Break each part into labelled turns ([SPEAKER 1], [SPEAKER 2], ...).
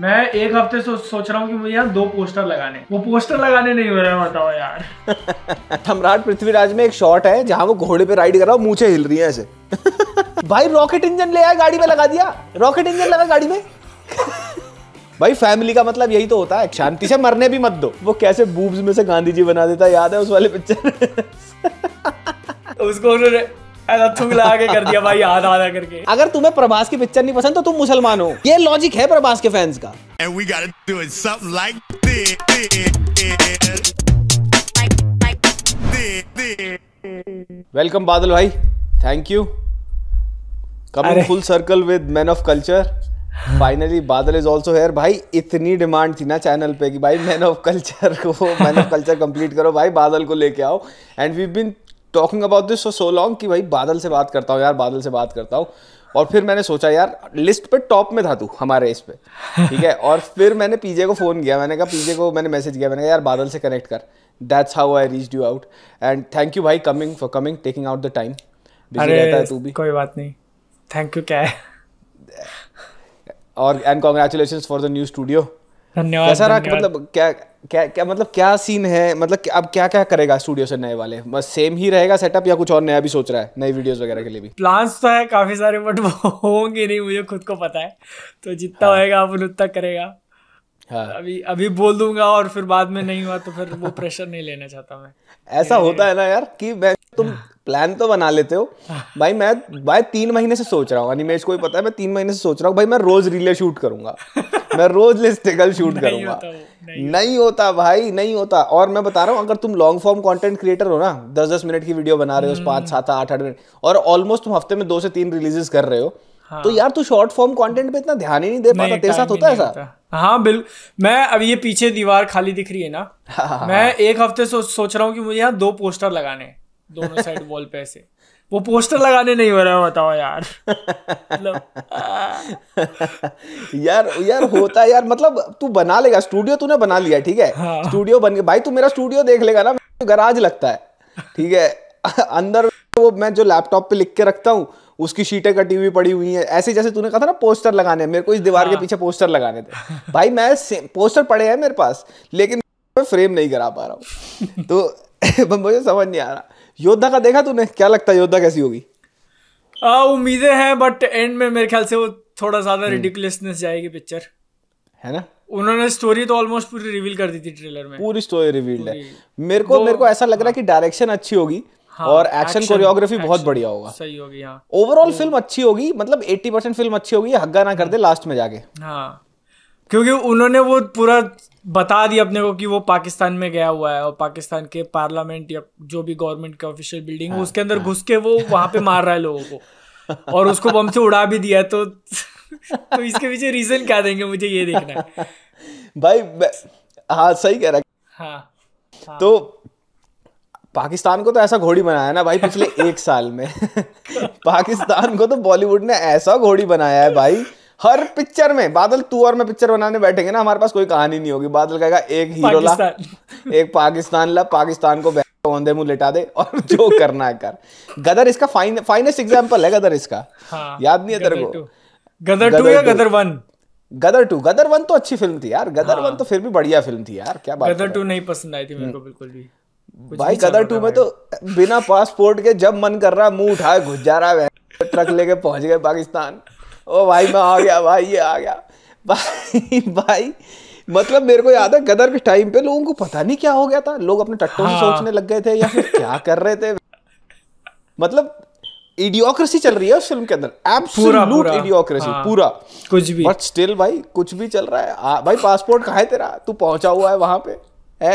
[SPEAKER 1] मैं एक हफ्ते से सो, सोच रहा हूँ कि मुझे यहाँ दो पोस्टर लगाने वो पोस्टर लगाने नहीं हो रहा है बताओ यार
[SPEAKER 2] सम्राट पृथ्वीराज में एक शॉट है जहाँ वो घोड़े पे राइड कर रहा हूँ मुझे हिल रही है ऐसे भाई रॉकेट इंजन ले आया गाड़ी में लगा दिया रॉकेट इंजन लगा गाड़ी में भाई फैमिली का मतलब यही तो होता है शांति से मरने भी मत दो वो कैसे बूब्स में से गांधी जी बना देता याद है उस वाले पिक्चर
[SPEAKER 1] उसको उन्होंने आगे कर दिया भाई आधा करके
[SPEAKER 2] अगर तुम्हें प्रभास की पिक्चर नहीं पसंद तो तुम मुसलमान हो ये लॉजिक है प्रभास के फैंस का वेलकम बादल भाई thank you coming full circle with man of culture finally Badal is also here भाई इतनी डिमांड थी ना चैनल पे कि भाई मैन ऑफ कल्चर को मैन ऑफ कल्चर कंप्लीट करो भाई बादल को लेके आओ and we been talking about this so long कि भाई बादल से बात करता हूँ यार बादल से बात करता हूँ और फिर मैंने सोचा यार लिस्ट पे टॉप में था तू हमारे इस पे ठीक है और फिर मैंने पीजे को फ़ोन किया मैंने कहा पीजे को मैंने मैसेज किया मैंने कहा यार बादल से कनेक्ट कर that's how I reach you out and thank you भाई coming for coming taking out the time रहता है तू भी कोई बात
[SPEAKER 1] नहीं थैंक यू क्या है
[SPEAKER 2] और and congratulation for the new studio
[SPEAKER 1] धन्यवाद कैसा रहा मतलब
[SPEAKER 2] क्या क्या क्या मतलब क्या सीन है मतलब अब क्या क्या करेगा स्टूडियो से नए वाले बस सेम ही रहेगा सेटअप या कुछ और नया भी सोच रहा है नई वीडियोस वगैरह के लिए भी
[SPEAKER 1] प्लान्स तो है काफी सारे बट वो होंगे नहीं मुझे खुद को पता है तो जितना हाँ। आप उतना करेगा हाँ। अभी अभी बोल दूंगा और फिर बाद में नहीं हुआ तो फिर वो प्रेशर नहीं लेना चाहता मैं ऐसा होता
[SPEAKER 2] है ना यार कि मैं तुम प्लान हाँ। तो बना लेते हो हाँ। भाई मैं भाई तीन महीने से सोच रहा हूँ अनिमेश को भी पता है मैं तीन महीने से सोच रहा हूँ भाई मैं रोज रिले शूट करूंगा मैं रोज लिस्टिकल शूट करूंगा नहीं, नहीं होता भाई नहीं होता और मैं बता रहा हूँ अगर तुम लॉन्ग फॉर्म कंटेंट क्रिएटर हो ना दस दस मिनट की वीडियो बना रहे हो पांच हम्म। सात आठ आठ मिनट और ऑलमोस्ट तुम हफ्ते में दो से तीन रिलीजेस कर रहे हो तो हाँ। तो यार तू शॉर्ट फॉर्म कंटेंट पे इतना ध्यान ही नहीं दे पाता तेरे साथ होता है ऐसा
[SPEAKER 1] हाँ बिल मैं अब ये पीछे दीवार खाली दिख रही है ना हाँ, हाँ, मैं हाँ। एक हफ्ते सोच रहा हूँ कि मुझे यहाँ दो पोस्टर लगाने दोनों साइड वॉल पे ऐसे वो पोस्टर लगाने नहीं हो रहा है बताओ यार मतलब, यार यार होता है
[SPEAKER 2] यार मतलब तू बना लेगा स्टूडियो तूने बना लिया ठीक है हाँ। स्टूडियो बन गया भाई तू मेरा स्टूडियो देख लेगा ना गराज लगता है ठीक है अंदर वो मैं जो लैपटॉप पे लिख के रखता हूँ उसकी शीटें कटी हुई पड़ी हुई है ऐसे जैसे तूने कहा था ना पोस्टर लगाने मेरे को इस दीवार हाँ। के पीछे पोस्टर लगाने थे भाई मैं पोस्टर पड़े हैं मेरे पास लेकिन मैं फ्रेम नहीं करा पा रहा हूँ तो मुझे समझ नहीं आ रहा योद्धा का देखा तूने क्या लगता है योद्धा कैसी होगी
[SPEAKER 1] उम्मीदें हैं बट एंड में मेरे ख्याल से वो थोड़ा ज्यादा रिडिकुलसनेस हम्म। जाएगी पिक्चर है ना उन्होंने स्टोरी तो ऑलमोस्ट पूरी रिवील कर दी थी ट्रेलर में पूरी
[SPEAKER 2] स्टोरी रिवील्ड है मेरे को मेरे को ऐसा लग रहा है कि डायरेक्शन हाँ। अच्छी होगी हाँ, और एक्शन कोरियोग्राफी बहुत बढ़िया होगा
[SPEAKER 1] सही होगी हाँ
[SPEAKER 2] ओवरऑल फिल्म तो- अच्छी होगी मतलब 80 परसेंट फिल्म अच्छी होगी हग्गा ना कर दे लास्ट में जाके
[SPEAKER 1] हाँ क्योंकि उन्होंने वो पूरा बता दिया अपने को कि वो पाकिस्तान में गया हुआ है और पाकिस्तान के पार्लियामेंट या जो भी गवर्नमेंट का ऑफिशियल बिल्डिंग है हाँ, उसके अंदर हाँ। घुस के वो वहां पे मार रहा है लोगों को और उसको बम से उड़ा भी दिया तो तो इसके पीछे रीजन क्या देंगे मुझे ये देखना है
[SPEAKER 2] भाई हाँ सही कह रहा
[SPEAKER 1] हाँ, हाँ
[SPEAKER 2] तो पाकिस्तान को तो ऐसा घोड़ी बनाया ना भाई पिछले एक साल में पाकिस्तान को तो बॉलीवुड ने ऐसा घोड़ी बनाया है भाई हर पिक्चर में बादल तू और मैं पिक्चर बनाने बैठेंगे ना हमारे पास कोई कहानी नहीं होगी बादल कहेगा एक हीरो ला एक पाकिस्तान ला पाकिस्तान को औंधे मुंह लेटा दे और जो करना है कर गदर इसका फाइन फाइनेस्ट एग्जाम्पल है गदर इसका हाँ, याद नहीं है तेरे को
[SPEAKER 1] गदर टू या Gadar
[SPEAKER 2] one Gadar two Gadar one तो अच्छी फिल्म थी यार गदर वन हाँ। तो फिर भी बढ़िया फिल्म थी यार क्या बात गदर
[SPEAKER 1] टू नहीं पसंद आई थी मेरे हम्म। को बिल्कुल भी भाई गदर
[SPEAKER 2] टू में तो बिना पासपोर्ट के जब मन कर रहा मुंह उठाए घुस जा रहा है ट्रक लेके पहुंच गए पाकिस्तान ओ भाई मैं आ गया भाई ये आ गया भाई भाई मतलब मेरे को याद है गदर के टाइम पे लोगों को पता नहीं क्या हो गया था लोग अपने टट्टों हाँ। से सोचने लग गए थे या फिर क्या कर रहे थे मतलब इडियोक्रेसी चल रही है उस फिल्म के अंदर एब्सोल्यूट इडियोक्रेसी हाँ। पूरा कुछ भी बट स्टिल भाई कुछ भी चल रहा है आ, भाई पासपोर्ट कहा है तेरा तू पहुंचा हुआ है वहां पे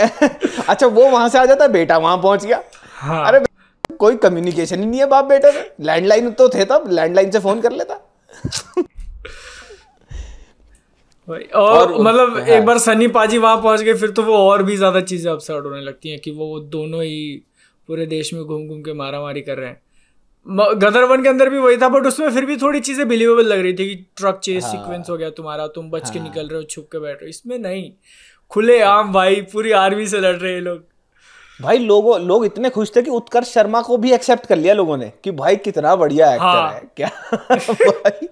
[SPEAKER 2] अच्छा वो वहां से आ जाता है बेटा वहां पहुंच गया हाँ. अरे कोई कम्युनिकेशन ही नहीं है बाप बेटे में लैंडलाइन तो थे तब लैंडलाइन से फोन कर लेता
[SPEAKER 1] और, और मतलब एक बार सनी पाजी वहां पहुंच गए फिर तो वो और भी ज्यादा चीजें अपसेट होने लगती हैं कि वो दोनों ही पूरे देश में घूम घूम के मारा मारी कर रहे हैं गदर वन के अंदर भी वही था बट उसमें फिर भी थोड़ी चीजें बिलीवेबल लग रही थी कि ट्रक चेस हाँ, सीक्वेंस हो गया तुम्हारा तुम बच हाँ, के निकल रहे हो छुप के बैठ रहे हो इसमें नहीं खुले आम भाई पूरी आर्मी से लड़ रहे हैं लोग भाई
[SPEAKER 2] लोगों लोग इतने खुश थे कि उत्कर्ष शर्मा को भी एक्सेप्ट कर लिया लोगों ने कि भाई कितना बढ़िया एक्टर हाँ। है क्या भाई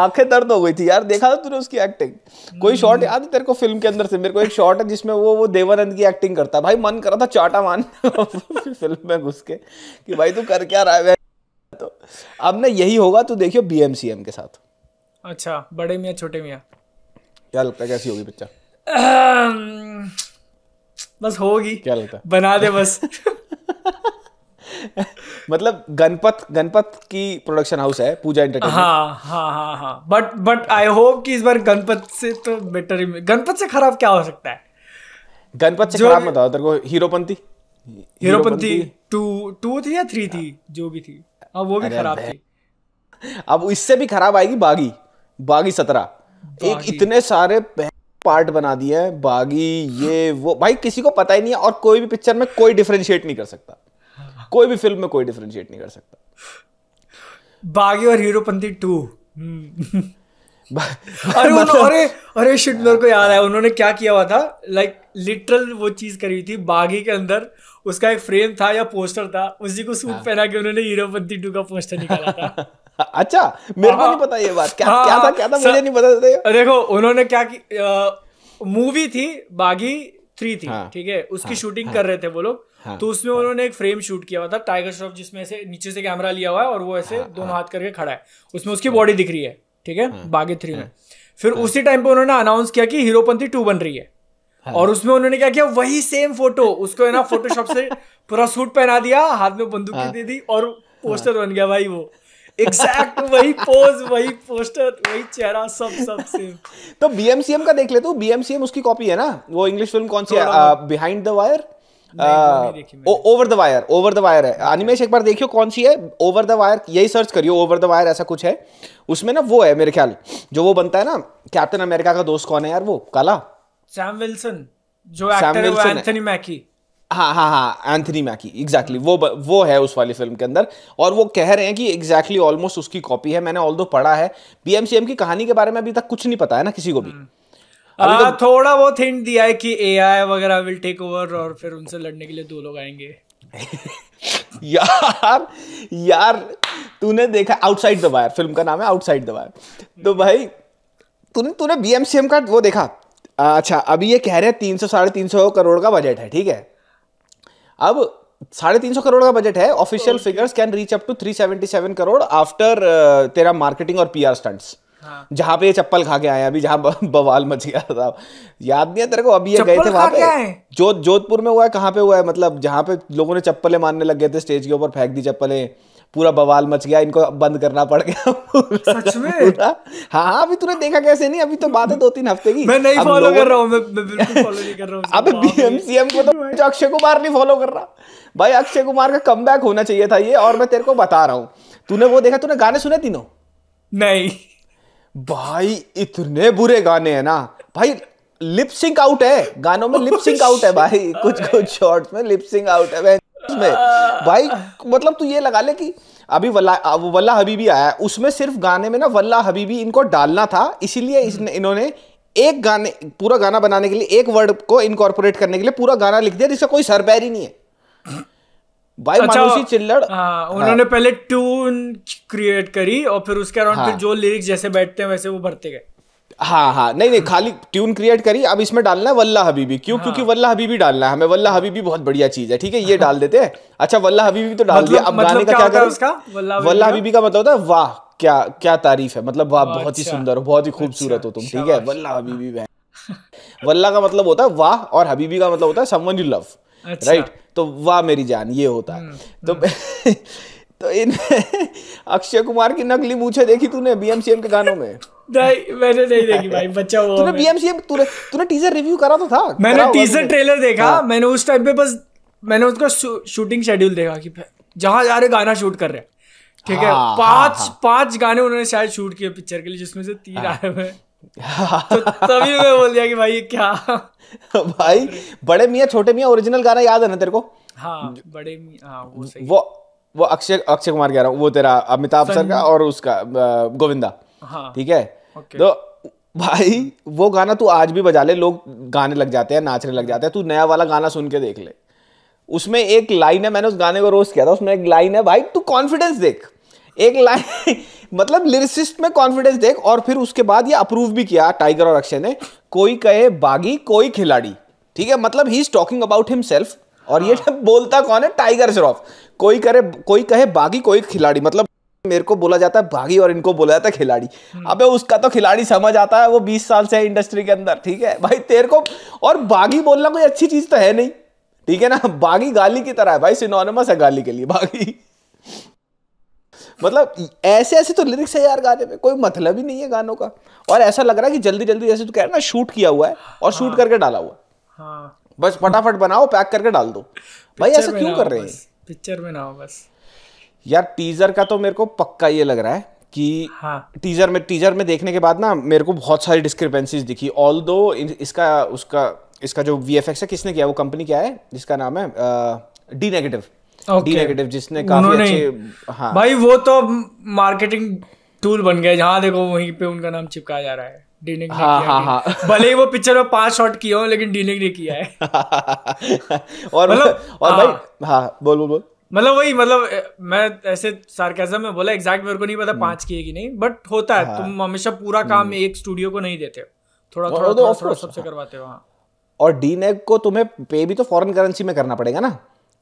[SPEAKER 2] आंखें दर्द हो गई थी यार देखा था तूने उसकी एक्टिंग कोई शॉट हम्म। याद है तेरे को फिल्म के अंदर से मेरे को एक शॉट है जिसमें वो वो देवानंद की एक्टिंग करता भाई मन करा था चाटा मान फिल्म में घुस के कि भाई तू कर क्या रहा है तो अब ना यही होगा तू देखियो बीएमसीएम के साथ
[SPEAKER 1] अच्छा बड़े मियाँ छोटे मियाँ
[SPEAKER 2] क्या लगता है कैसी होगी पिक्चर बस होगी क्या लगता है बना दे बस मतलब गणपत गणपत की प्रोडक्शन हाउस है पूजा एंटरटेनमेंट
[SPEAKER 1] हाँ हाँ हाँ हाँ बट बट आई होप कि इस बार गणपत से तो बेटर ही गणपत से खराब क्या हो सकता है
[SPEAKER 2] गणपत से खराब मत तेरे को हीरोपंती
[SPEAKER 1] हीरोपंती टू टू थी या थ्री थी जो भी थी अब हाँ, वो भी खराब थी
[SPEAKER 2] अब इससे भी खराब आएगी बागी बागी सत्रह एक इतने सारे पार्ट बना दिए हैं बागी ये वो भाई किसी को पता ही नहीं है और कोई भी पिक्चर में कोई डिफ्रेंशिएट नहीं कर सकता कोई भी फिल्म में कोई डिफ्रेंशिएट नहीं कर सकता
[SPEAKER 1] बागी और हीरोपंथी टू हम्म। अरे मतलब... अरे अरे शिट मेरे को याद है उन्होंने क्या किया हुआ था लाइक like, लिटरल वो चीज करी थी बागी के अंदर उसका एक फ्रेम था या पोस्टर था उसी को सूट हाँ। पहना के उन्होंने हीरोपंथी टू का पोस्टर निकाला था अच्छा मेरे को हाँ। नहीं पता ये बात क्या हाँ, क्या था हाँ। क्या था मुझे नहीं पता था देखो उन्होंने क्या मूवी थी बागी थ्री थी ठीक है उसकी शूटिंग कर रहे थे वो लोग तो उसमें उन्होंने एक फ्रेम शूट किया हुआ था टाइगर श्रॉफ जिसमें से नीचे से कैमरा लिया हुआ है और वो ऐसे दोनों हाथ करके खड़ा है उसमें उसकी बॉडी दिख रही है ठीक है बागी थ्री में फिर उसी टाइम पे उन्होंने अनाउंस किया कि हीरोपंथी टू बन रही है और उसमें उन्होंने क्या किया वही सेम फोटो उसको है ना फोटोशॉप से पूरा सूट पहना दिया हाथ में बंदूक दे दी और पोस्टर बन गया भाई वो एग्जैक्ट वही पोज वही पोस्टर वही चेहरा सब सब सेम तो बीएमसीएम का
[SPEAKER 2] देख ले तो बीएमसीएम उसकी कॉपी है ना वो इंग्लिश फिल्म कौन सी है behind the wire over the wire over the wire है अनिमेश एक बार देखियो कौन सी है ओवर द वायर यही सर्च करियो ओवर द वायर ऐसा कुछ है उसमें ना वो है मेरे ख्याल जो वो बनता है ना कैप्टन अमेरिका का दोस्त कौन है यार वो काला
[SPEAKER 1] सैम विल्सन जो एक्टर है वो एंथनी मैकी
[SPEAKER 2] हाँ हाँ हाँ एंथनी मैकी एग्जैक्टली वो वो है उस वाली फिल्म के अंदर और वो कह रहे हैं कि एग्जैक्टली exactly ऑलमोस्ट उसकी कॉपी है मैंने ऑल दो पढ़ा है पीएमसीएम की कहानी के बारे में अभी तक कुछ नहीं पता है ना किसी को भी आ, हम्म। हाँ, तो...
[SPEAKER 1] थोड़ा बहुत हिंट दिया है कि एआई वगैरह विल टेक ओवर और फिर उनसे लड़ने के लिए दो लोग आएंगे
[SPEAKER 2] यार यार तूने देखा आउटसाइड द वायर फिल्म का नाम है आउटसाइड द वायर तो हम्म। भाई तूने तूने बीएमसीएम का वो देखा अच्छा अभी ये कह रहे हैं तीन सौ साढ़े तीन सौ करोड़ का बजट है ठीक है अब साढ़े तीन सौ करोड़ का बजट है official figures can reach up to three seventy seven crore after तेरा मार्केटिंग और पीआर स्टंट्स हाँ। जहां पे ये चप्पल खा के आए अभी जहां बवाल मच गया था याद नहीं है तेरे को अभी ये गए थे वहां पे जोध जोधपुर में हुआ है कहाँ पे हुआ है मतलब जहां पे लोगों ने चप्पलें मारने लग गए थे स्टेज के ऊपर फेंक दी चप्पलें पूरा बवाल मच गया इनको बंद करना पड़ गया सच में हाँ हाँ अभी तूने देखा कैसे नहीं अभी तो बात है दो तीन हफ्ते की मैं नहीं फॉलो कर रहा हूँ
[SPEAKER 1] मैं
[SPEAKER 2] बीएमसीएम को तो अक्षय कुमार नहीं फॉलो कर रहा भाई अक्षय कुमार का कम होना चाहिए था ये और मैं तेरे को बता रहा हूँ तूने वो देखा तूने गाने सुने तीनों नहीं भाई इतने बुरे गाने हैं ना भाई लिप सिंक आउट है गानों में लिप सिंक आउट है oh, भाई कुछ कुछ शॉर्ट्स में लिप सिंक आउट है उसमें भाई मतलब तू ये लगा ले कि अभी वल्ला वल्ला हबीबी आया उसमें सिर्फ गाने में ना वल्ला हबीबी इनको डालना था इसीलिए इसने इन्होंने एक गाने पूरा गाना बनाने के लिए एक वर्ड को इनकॉर्पोरेट करने के लिए पूरा गाना लिख दिया जिसका कोई सर पैर ही नहीं है
[SPEAKER 1] भाई अच्छा, मानुषी चिल्लड़ हाँ, उन्होंने हाँ, पहले ट्यून क्रिएट करी और फिर उसके अराउंड हाँ, फिर जो लिरिक्स जैसे बैठते हैं वैसे वो भरते गए
[SPEAKER 2] हाँ हाँ नहीं नहीं खाली ट्यून क्रिएट करी अब इसमें डालना है वल्ला हबीबी क्यों हाँ। क्योंकि वल्ला हबीबी डालना है हमें वल्ला हबीबी बहुत बढ़िया चीज है ठीक है ये हाँ। डाल देते हैं अच्छा वल्ला हबीबी तो डाल मतलब, दिया अब मतलब गाने का मतलब क्या करें उसका
[SPEAKER 1] वल्ला, हबीबी
[SPEAKER 2] का मतलब होता है वाह क्या क्या तारीफ है मतलब वाह बहुत ही अच्छा। सुंदर हो बहुत ही अच्छा। खूबसूरत हो तुम ठीक है वल्ला हबीबी बहन वल्ला का मतलब होता है वाह और हबीबी का मतलब होता है समवन यू लव राइट तो वाह मेरी जान ये होता है हम्म, तो हम्म। तो इन अक्षय कुमार की
[SPEAKER 1] नकली मूछे देखी तूने बीएमसीएम के गानों में नहीं मैंने नहीं देखी भाई बच्चा वो तूने
[SPEAKER 2] तूने तूने टीजर रिव्यू करा तो था मैंने
[SPEAKER 1] हाँ। जा रहे गाना शूट कर रहे ठीक है पांच हाँ, हाँ, पांच गाने उन्होंने शायद शूट किए पिक्चर के लिए जिसमें से तीन आए हुए तो तभी मैं बोल दिया कि भाई क्या
[SPEAKER 2] भाई बड़े मियाँ छोटे मियाँ ओरिजिनल गाना याद है ना तेरे को
[SPEAKER 1] हाँ बड़े मियाँ
[SPEAKER 2] वो वो अक्षय अक्षय कुमार कह रहा हूँ वो तेरा अमिताभ सर का और उसका गोविंदा ठीक है तो भाई वो गाना तू आज भी बजा ले लोग गाने लग जाते हैं नाचने लग जाते हैं तू नया वाला गाना सुन के देख ले उसमें एक लाइन है मैंने उस गाने को रोस्ट किया था उसमें एक लाइन है भाई तू कॉन्फिडेंस देख एक लाइन मतलब लिरिसिस्ट में कॉन्फिडेंस देख और फिर उसके बाद ये अप्रूव भी किया टाइगर और अक्षय ने कोई कहे बागी कोई खिलाड़ी ठीक है मतलब he is talking about himself और ये हाँ। बोलता कौन है टाइगर श्रॉफ कोई करे कोई कहे बागी कोई खिलाड़ी मतलब मेरे को बोला जाता है भागी और इनको बोला जाता है खिलाड़ी अबे उसका तो खिलाड़ी समझ आता है वो 20 साल से है इंडस्ट्री के अंदर ठीक है भाई तेरे को और बागी बोलना कोई अच्छी चीज तो है नहीं ठीक है ना बागी गाली की तरह है भाई सिनोनिमस है गाली के लिए बागी मतलब ऐसे ऐसे तो लिरिक्स है यार गाने में कोई मतलब ही नहीं है गानों का और ऐसा लग रहा है कि जल्दी जल्दी जैसे तो कह रहे ना शूट किया हुआ है और शूट हाँ। करके डाला हुआ हाँ। बस फटाफट बनाओ पैक करके डाल दो भाई ऐसा क्यों कर रहे हैं
[SPEAKER 1] पिक्चर में ना हो बस
[SPEAKER 2] यार टीजर का तो मेरे को पक्का ये लग रहा है कि हाँ. टीजर में टीजर में देखने के बाद ना मेरे को बहुत सारी डिस्क्रिपेंसीज दिखी ऑल दो इसका उसका इसका जो वी है किसने किया वो कंपनी क्या है जिसका नाम है
[SPEAKER 1] डी नेगेटिव डी नेगेटिव जिसने काफी अच्छे हाँ भाई वो तो मार्केटिंग टूल बन गया जहाँ देखो वहीं पे उनका नाम चिपकाया जा रहा है डीनिक हाँ, हाँ, हाँ. भले ही वो पिक्चर में पांच शॉट किया हो लेकिन डीनिक ने किया है और मतलब और भाई हाँ,
[SPEAKER 2] हाँ बोल बोल बोल
[SPEAKER 1] मतलब वही मतलब मैं ऐसे सार्केजम में बोला एग्जैक्ट मेरे को नहीं पता हम्म। पांच की है कि नहीं बट होता है हाँ। तुम हमेशा पूरा काम हम्म। एक स्टूडियो को नहीं देते थोड़ा थोड़ा तो थोड़ा सबसे हाँ। करवाते हो हाँ।
[SPEAKER 2] और डी नेक को तुम्हें पे भी तो फॉरेन करेंसी में करना पड़ेगा ना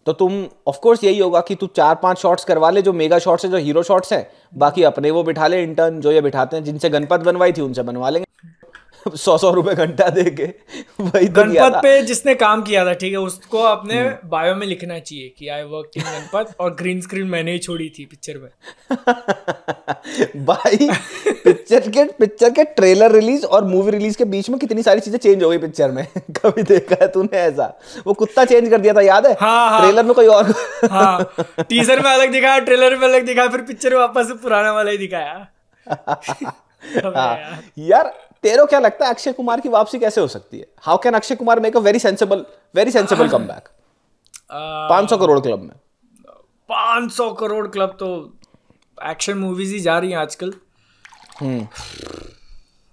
[SPEAKER 2] तो तुम ऑफ कोर्स यही होगा कि तू चार पांच शॉट्स करवा ले जो मेगा शॉट्स है जो हीरो शॉट्स हैं बाकी अपने वो बिठा ले इंटर्न जो ये बिठाते हैं जिनसे गणपत बनवाई थी उनसे बनवा लेंगे सौ सौ रुपए घंटा दे के वही गणपत पे
[SPEAKER 1] जिसने काम किया था ठीक है उसको अपने बायो हम्म। में लिखना चाहिए कि आई वर्क इन गणपत और ग्रीन स्क्रीन मैंने ही छोड़ी थी पिक्चर में
[SPEAKER 2] भाई पिक्चर के पिक्चर के ट्रेलर रिलीज और मूवी रिलीज के बीच में कितनी सारी चीजें चेंज हो गई पिक्चर में कभी देखा है तूने ऐसा वो कुत्ता चेंज कर दिया था याद है हाँ, हाँ, ट्रेलर में कोई और हाँ,
[SPEAKER 1] टीजर में अलग दिखाया ट्रेलर में अलग दिखाया फिर पिक्चर वापस पुराना वाला ही दिखाया हाँ।
[SPEAKER 2] यार तेरो क्या लगता है अक्षय कुमार की वापसी कैसे हो सकती है how can Akshay Kumar make a very sensible very sensible come back पांच सौ करोड़ क्लब में
[SPEAKER 1] पांच सौ करोड़ क्लब तो एक्शन मूवीज ही जा रही हैं आजकल हम्म।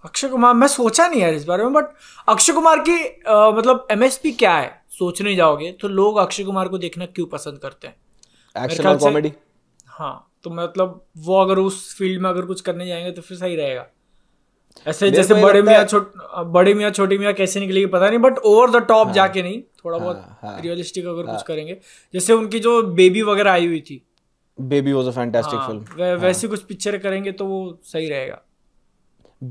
[SPEAKER 1] अक्षय कुमार मैं सोचा नहीं यार इस बारे में बट अक्षय कुमार की आ, uh, मतलब एमएसपी क्या है सोचने जाओगे तो लोग अक्षय कुमार को देखना क्यों पसंद करते हैं एक्शन और कॉमेडी हाँ तो मतलब वो अगर उस फील्ड में अगर कुछ करने जाएंगे तो फिर सही रहेगा
[SPEAKER 2] ऐसे जैसे बड़े मियाँ
[SPEAKER 1] छोट बड़े मियाँ छोटी मियाँ कैसे निकलेगी पता नहीं बट ओवर द टॉप जाके नहीं थोड़ा बहुत रियलिस्टिक हाँ, हाँ। अगर कुछ हाँ। करेंगे जैसे उनकी जो बेबी वगैरह आई हुई थी
[SPEAKER 2] baby was a fantastic film
[SPEAKER 1] वैसे कुछ पिक्चर करेंगे तो वो सही रहेगा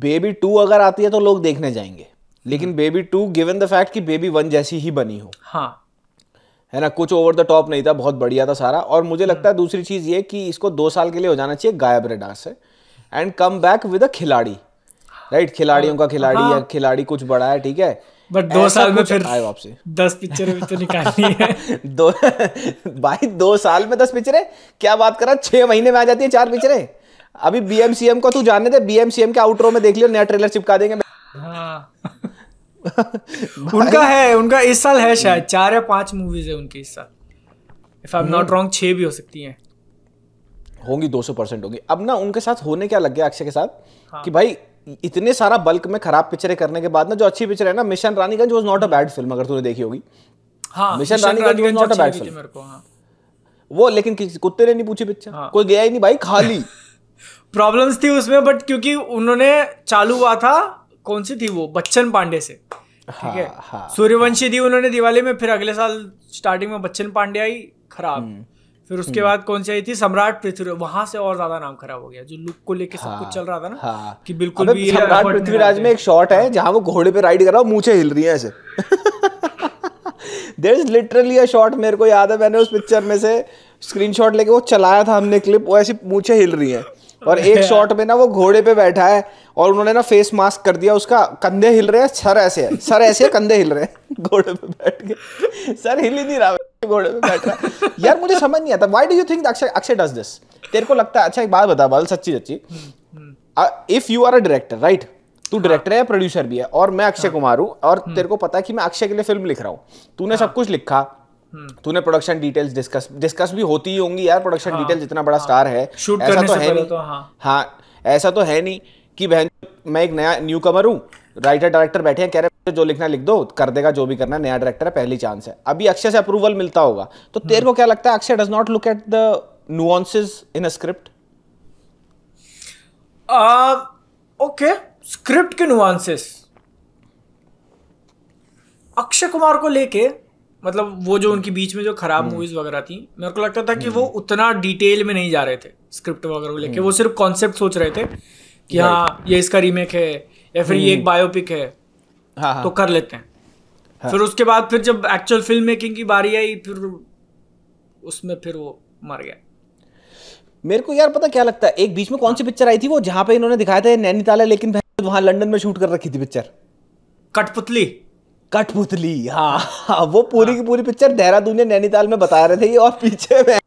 [SPEAKER 2] बेबी टू अगर आती है तो लोग देखने जाएंगे लेकिन baby two given the fact कि बेबी वन जैसी ही बनी हो हाँ है ना कुछ ओवर द टॉप नहीं था बहुत बढ़िया था सारा और मुझे लगता है हम्म। दूसरी चीज़ ये कि इसको दो साल के लिए हो जाना चाहिए गायब रेडार से and come back with a Khiladi right खिलाड़ियों का खिलाड़ी हाँ। या खिलाड़ी कुछ बड़ा है ठीक है
[SPEAKER 1] बट दो साल में फिर आए वापसी दस पिक्चर भी तो निकालनी है
[SPEAKER 2] दो भाई दो साल में दस पिक्चरें क्या बात करा छह महीने में आ जाती है चार पिक्चरें अभी बीएमसीएम को तू जानने दे बीएमसीएम के आउटरो में देख लियो नया ट्रेलर चिपका देंगे
[SPEAKER 1] हाँ। उनका है उनका इस साल है शायद चार या पांच मूवीज है उनकी इस साल if I am not wrong छह भी हो सकती हैं
[SPEAKER 2] होंगी दो सौ परसेंट होंगी अब ना उनके साथ होने क्या लग गया अक्षय के साथ हाँ। कि भाई इतने सारा बल्क में खराब पिक्चरें करने के बाद ना जो अच्छी पिक्चर है ना mission Raniganj was not a bad film अगर तूने देखी होगी
[SPEAKER 1] हाँ, mission Raniganj was not a bad film वो लेकिन कुत्ते ने नहीं पूछी पिक्चर हाँ. कोई गया ही नहीं भाई खाली प्रॉब्लम्स थी उसमें बट क्योंकि उन्होंने चालू हुआ था कौन सी थी वो बच्चन पांडे से ठीक हाँ, है हाँ। सूर्यवंशी दी उन्होंने दिवाली में फिर अगले साल स्टार्टिंग में बच्चन पांडे आई खराब हम्म। फिर उसके हम्म। बाद कौन सी आई थी सम्राट पृथ्वी वहां से और ज्यादा नाम खराब हो गया जो लुक को लेके सब कुछ हाँ, चल रहा था ना हाँ, कि बिल्कुल भी सम्राट पृथ्वीराज में एक
[SPEAKER 2] शॉट है जहां वो घोड़े पे राइड कर रहा है हिल रही है ऐसे there is literally a shot मेरे को याद है मैंने उस पिक्चर में से स्क्रीनशॉट लेके वो चलाया था हमने क्लिप वो ऐसी मुझे हिल रही है और एक शॉट में ना वो घोड़े पे बैठा है और उन्होंने ना फेस मास्क कर दिया उसका कंधे हिल रहे हैं सर ऐसे है सर ऐसे है कंधे हिल रहे हैं घोड़े पे बैठ के सर हिल ही नहीं रहा घोड़े पे बैठ रहा यार मुझे समझ नहीं आता why do you think Akshay Akshay does this तेरे को लगता है अच्छा एक बात बता बाल सच्ची सच्ची if you are a director right तू डायरेक्टर हाँ। है प्रोड्यूसर भी है और मैं अक्षय हाँ। कुमार हूँ और हम्म। तेरे को पता है कि मैं अक्षय के लिए फिल्म लिख रहा हूँ तूने हाँ। सब कुछ लिखा हम्म। तूने प्रोडक्शन डिटेल्स डिस्कस डिस्कस भी होती ही होंगी यार प्रोडक्शन हाँ, डिटेल्स जितना बड़ा हाँ, स्टार है शूट ऐसा करने तो से है नहीं तो हाँ।, हाँ ऐसा तो है नहीं कि बहन मैं एक नया न्यू कमर हूँ राइटर डायरेक्टर बैठे हैं कह रहे हैं जो लिखना लिख दो कर देगा जो भी करना नया डायरेक्टर है पहली चांस है अभी अक्षय से अप्रूवल मिलता होगा तो हम्म। तेरे को क्या लगता है Akshay does not look at the nuances in a script
[SPEAKER 1] okay script के नुआंसेस अक्षय कुमार को लेके मतलब वो जो हम्म। उनके बीच में जो खराब मूवीज हम्म। वगैरह थी मेरे को लगता था कि हम्म। वो उतना डिटेल में नहीं जा रहे थे स्क्रिप्ट वगैरह को लेकर वो सिर्फ कॉन्सेप्ट सोच रहे थे कि हाँ ये इसका रीमेक है या फिर ये एक बायोपिक है हाँ, हाँ। तो कर लेते हैं हाँ. फिर उसके बाद फिर जब एक्चुअल फिल्म मेकिंग की बारी आई फिर उसमें फिर वो मर गया
[SPEAKER 2] मेरे को यार पता क्या लगता है एक बीच में कौन सी पिक्चर हाँ। आई थी वो जहां पे इन्होंने दिखाया था नैनीताल है लेकिन वहां लंदन में शूट कर रखी थी पिक्चर कठपुतली कठपुतली हाँ, हाँ वो पूरी हाँ. की पूरी पिक्चर देहरादून या नैनीताल में बता रहे थे ये और पीछे में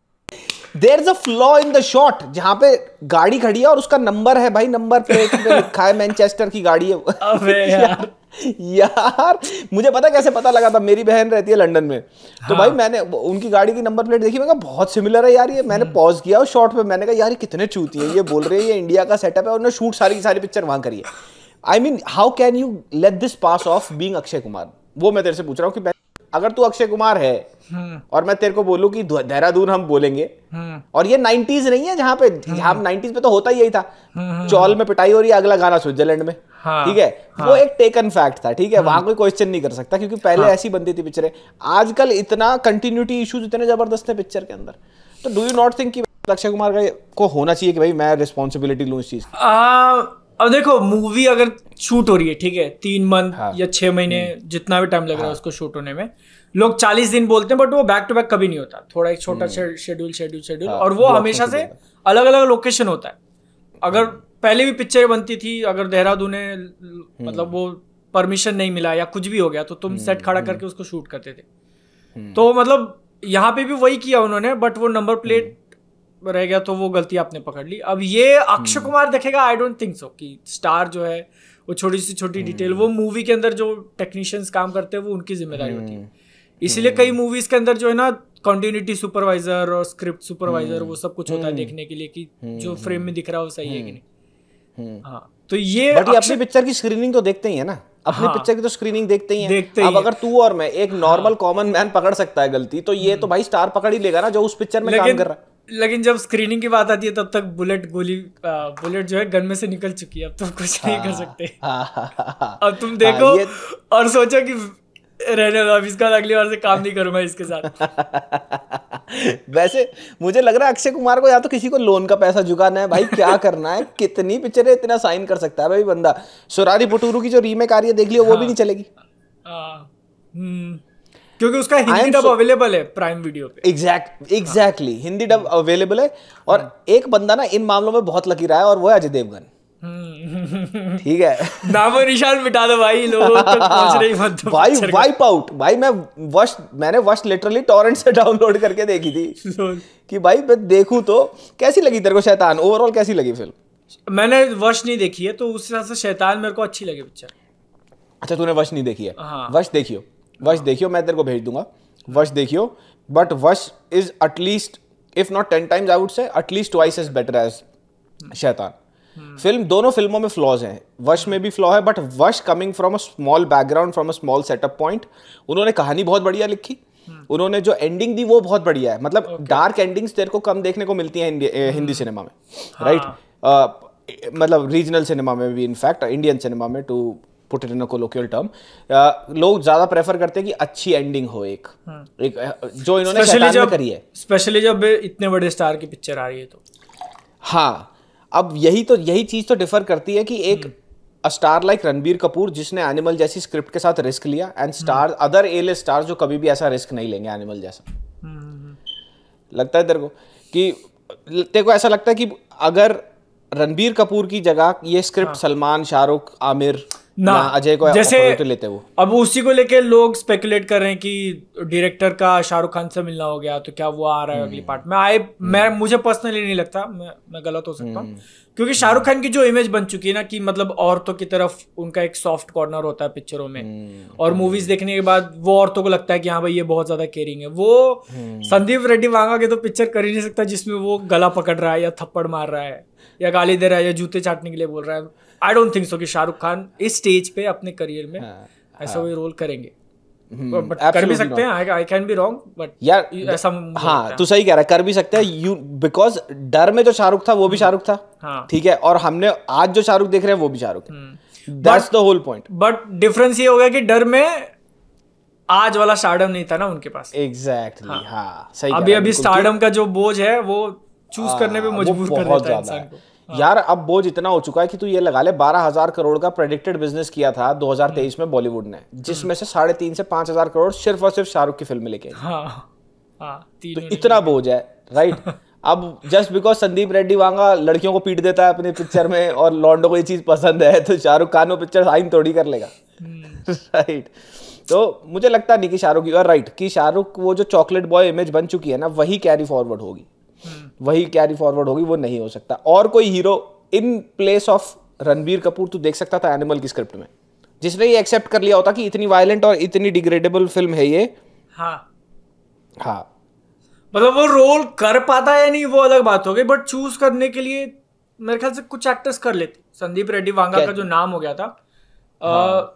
[SPEAKER 2] there is a flaw in the shot जहाँ पे गाड़ी खड़ी है और उसका नंबर है भाई नंबर प्लेट पे लिखा है मैनचेस्टर की गाड़ी है अबे यार यार मुझे पता कैसे पता लगा था मेरी बहन रहती है लंदन में हाँ। तो भाई हाँ। मैंने उनकी गाड़ी की नंबर प्लेट देखी मैंने कहा बहुत सिमिलर है यार ये मैंने पॉज हम्म। किया और शॉर्ट पे मैंने कहा यार ये कितने चूती है ये बोल रहे हैं ये इंडिया का सेटअप है और उन्होंने शूट सारी की सारी पिक्चर वहां करी है I mean how can you let this pass of being Akshay Kumar वो मैं तेरे से पूछ रहा हूँ अगर तू अक्षय कुमार है हम्म। और मैं तेरे को बोलूँ कि देहरादून हम बोलेंगे हम्म। और ये नाइन्टीज नहीं है जहाँ पे हम हम्म। हाँ, नाइनटीज पे तो होता ही यही था चौल में पिटाई हो रही है अगला गाना स्विट्जरलैंड में हाँ, ठीक है हाँ, वो एक टेकन फैक्ट था ठीक है वहां कोई क्वेश्चन नहीं कर सकता क्योंकि पहले हाँ, ऐसी बनती थी पिक्चरें आजकल इतना कंटिन्यूटी इश्यूज इतने जबरदस्त है पिक्चर के अंदर तो डू यू नॉट थिंक कि अक्षय कुमार का को होना चाहिए कि भाई मैं रिस्पॉन्सिबिलिटी लू इस चीज़ की
[SPEAKER 1] अब देखो मूवी अगर शूट हो रही है ठीक है तीन मंथ हाँ, या छह महीने हम्म। जितना भी टाइम लग रहा है हाँ। उसको शूट होने में लोग चालीस दिन बोलते हैं बट वो बैक टू बैक कभी नहीं होता थोड़ा एक छोटा शेड्यूल शेड्यूल शेड्यूल और वो हमेशा से अलग अलग लोकेशन होता है अगर हम्म। पहले भी पिक्चर बनती थी अगर देहरादून ने हम्म। मतलब वो परमिशन नहीं मिला या कुछ भी हो गया तो तुम सेट खड़ा करके उसको शूट करते थे तो मतलब यहाँ पे भी वही किया उन्होंने बट वो नंबर प्लेट रह गया तो वो गलती आपने पकड़ ली अब ये अक्षय हम्म। कुमार देखेगा आई डोंट थिंक सो कि स्टार जो है वो छोटी सी छोटी डिटेल हम्म। वो मूवी के अंदर जो टेक्नीशियंस काम करते हैं वो उनकी जिम्मेदारी होती है हम्म। इसीलिए कई मूवीज के अंदर जो है ना कंटिन्यूटी सुपरवाइजर और स्क्रिप्ट सुपरवाइजर वो सब कुछ होता है देखने के लिए कि जो फ्रेम में दिख रहा है वो सही है कि नहीं हाँ
[SPEAKER 2] तो ये अपनी पिक्चर की स्क्रीनिंग तो देखते ही है ना अपने हाँ, पिक्चर की तो स्क्रीनिंग देखते ही है देखते अब ही अगर तू और मैं एक नॉर्मल कॉमन मैन पकड़ सकता है गलती तो ये तो भाई स्टार पकड़ ही लेगा ना जो उस पिक्चर में काम कर रहा
[SPEAKER 1] है लेकिन जब स्क्रीनिंग की बात आती है तब तक बुलेट गोली बुलेट जो है गन में से निकल चुकी है अब तुम कुछ नहीं कर हाँ। सकते अब तुम देखो हाँ, और सोचो कि रहने दो अब इसका अगली बार से काम नहीं करूंगा इसके साथ
[SPEAKER 2] वैसे मुझे लग रहा है अक्षय कुमार को या तो किसी को लोन का पैसा झुकाना है भाई क्या करना है कितनी पिक्चर इतना साइन कर सकता है भाई बंदा सुरारी पुटूरू की जो रीमेक आ रही है देख लियो वो भी हाँ। नहीं चलेगी
[SPEAKER 1] हम्म। क्योंकि उसका हिंदी डब अवेलेबल है प्राइम वीडियो पे
[SPEAKER 2] एग्जैक्ट एग्जैक्टली हाँ। हिंदी डब अवेलेबल है और हाँ। एक बंदा ना इन मामलों में बहुत लकी रहा है और वो है अजय देवगन
[SPEAKER 1] हम्म। ठीक है नामो निशान मिटा दो भाई लोगों तक पहुंच रही मत तो भाई वाइप
[SPEAKER 2] आउट भाई मैं वश मैंने वश लिटरली टॉरेंट से डाउनलोड करके देखी थी कि भाई मैं देखूं तो कैसी लगी तेरे को शैतान ओवरऑल कैसी लगी
[SPEAKER 1] फिल्म मैंने वश नहीं देखी है तो उस हिसाब से शैतान मेरे को अच्छी लगी पिक्चर
[SPEAKER 2] अच्छा तूने वश नहीं देखी है हाँ। वश देखियो वश देखियो मैं तेरे को भेज दूंगा वश देखियो but Vash is at least if not ten times I would say at least twice is better as Shaitaan हम्म। फिल्म दोनों फिल्मों में फ्लॉज हैं वश में भी फ्लॉ है but Vash coming from a small background from a small setup point उन्होंने कहानी बहुत बढ़िया लिखी हम्म। उन्होंने जो एंडिंग दी वो बहुत बढ़िया है मतलब डार्क एंडिंग्स तेरे को कम देखने को मिलती हैं हिंदी सिनेमा हम्म।
[SPEAKER 1] में राइट
[SPEAKER 2] हाँ। मतलब रीजनल सिनेमा में भी इनफैक्ट इंडियन सिनेमा में to put it in colloquial term लोग ज्यादा प्रेफर करते हैं कि अच्छी एंडिंग हो एक हाँ। एक uh, जो इन्होंने शैतान में करी है
[SPEAKER 1] स्पेशली जब इतने बड़े स्टार की पिक्चर आ रही है तो
[SPEAKER 2] हाँ अब यही तो यही चीज तो डिफर करती है कि एक स्टार लाइक रणबीर कपूर जिसने एनिमल जैसी स्क्रिप्ट के साथ रिस्क लिया and star other A star जो कभी भी ऐसा रिस्क नहीं लेंगे एनिमल जैसा हम्म, हम्म, हम्म। लगता है तेरे को कि तेरे को ऐसा लगता है कि अगर रणबीर कपूर की जगह ये स्क्रिप्ट हाँ। सलमान शाहरुख आमिर ना अजय को जैसे लेते वो
[SPEAKER 1] अब उसी को लेके लोग स्पेकुलेट कर रहे हैं कि डायरेक्टर का शाहरुख खान से मिलना हो गया तो क्या वो आ रहा है अगली पार्ट में आए मैं मुझे पर्सनली नहीं लगता मैं मैं गलत हो सकता हूँ हम्म। क्योंकि शाहरुख खान की जो इमेज बन चुकी है ना कि मतलब औरतों की तरफ उनका एक सॉफ्ट कॉर्नर होता है पिक्चरों में हम्म। और मूवीज हम्म। देखने के बाद वो औरतों को लगता है कि हाँ भाई ये बहुत ज्यादा केयरिंग है वो संदीप रेड्डी वांगा के तो पिक्चर कर ही नहीं सकता जिसमें वो गला पकड़ रहा है या थप्पड़ मार रहा है या गाली दे रहा है या जूते चाटने के लिए बोल रहा है आई डोंट थिंक सो कि शाहरुख खान इस स्टेज पे अपने करियर में हाँ, ऐसा हाँ। कोई हम्म, हाँ. रोल करेंगे कर भी
[SPEAKER 2] सकते हैं आई यू बिकॉज डर में जो शाहरुख था वो भी हम्म, शाहरुख था हाँ। ठीक है और हमने आज जो शाहरुख देख रहे हैं वो भी शाहरुख है the whole point
[SPEAKER 1] but difference ये हो गया कि डर में आज वाला स्टार्डम नहीं था ना उनके पास एग्जैक्टली exactly, हाँ, हाँ सही अभी अभी स्टार्डम का जो बोझ है वो चूज हाँ, करने पे मजबूर कर देता है हाँ। यार अब
[SPEAKER 2] बोझ इतना हो चुका है कि तू ये लगा ले बारह हजार करोड़ का प्रेडिक्टेड बिजनेस किया था 2023 हम्म। में बॉलीवुड ने जिसमें हम्म। से साढ़े तीन से पांच हजार करोड़ सिर्फ और सिर्फ शाहरुख की फिल्म लेके
[SPEAKER 1] हाँ, हाँ, तो इतना
[SPEAKER 2] बोझ है राइट अब जस्ट बिकॉज संदीप रेड्डी वांगा लड़कियों को पीट देता है अपनी पिक्चर में और लॉन्डो को ये चीज पसंद है तो शाहरुख खान वो पिक्चर साइन थोड़ी कर लेगा राइट हम्म। तो मुझे लगता नहीं कि शाहरुख की राइट कि शाहरुख वो जो चॉकलेट बॉय इमेज बन चुकी है ना वही कैरी फॉरवर्ड होगी वही कैरी फॉरवर्ड होगी वो नहीं हो सकता और कोई hero in place of Ranbir Kapoor तो देख सकता था एनिमल की स्क्रिप्ट में जिसने ये एक्सेप्ट कर लिया होता कि इतनी वायलेंट और इतनी डिग्रेडेबल फिल्म है ये
[SPEAKER 1] हाँ हाँ मतलब वो रोल कर पाता या नहीं वो अलग बात हो गई बट चूज करने के लिए मेरे ख्याल से कुछ एक्टर्स कर लेते संदीप रेड्डी वांगा का जो नाम हो गया था हाँ।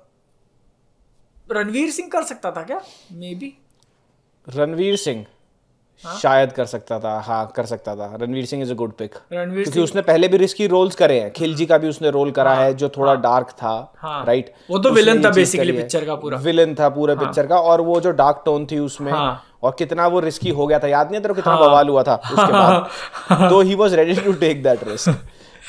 [SPEAKER 1] रणवीर सिंह कर सकता था क्या मे बी
[SPEAKER 2] रणवीर सिंह हाँ। शायद कर सकता था हाँ कर सकता था Ranveer Singh is a good pick
[SPEAKER 1] Ranveer क्योंखि उसने
[SPEAKER 2] पहले भी रिस्की रोल्स करे हैं खिलजी का भी उसने रोल करा हाँ, है जो थोड़ा हाँ, डार्क था हाँ, राइट वो तो विलन था बेसिकली पिक्चर का पूरा विलन था पूरे हाँ, पिक्चर का और वो जो डार्क टोन थी उसमें हाँ। और कितना वो रिस्की हो गया था याद नहीं तेरे कितना हाँ। बवाल हुआ था उसके बाद तो he was ready to take that risk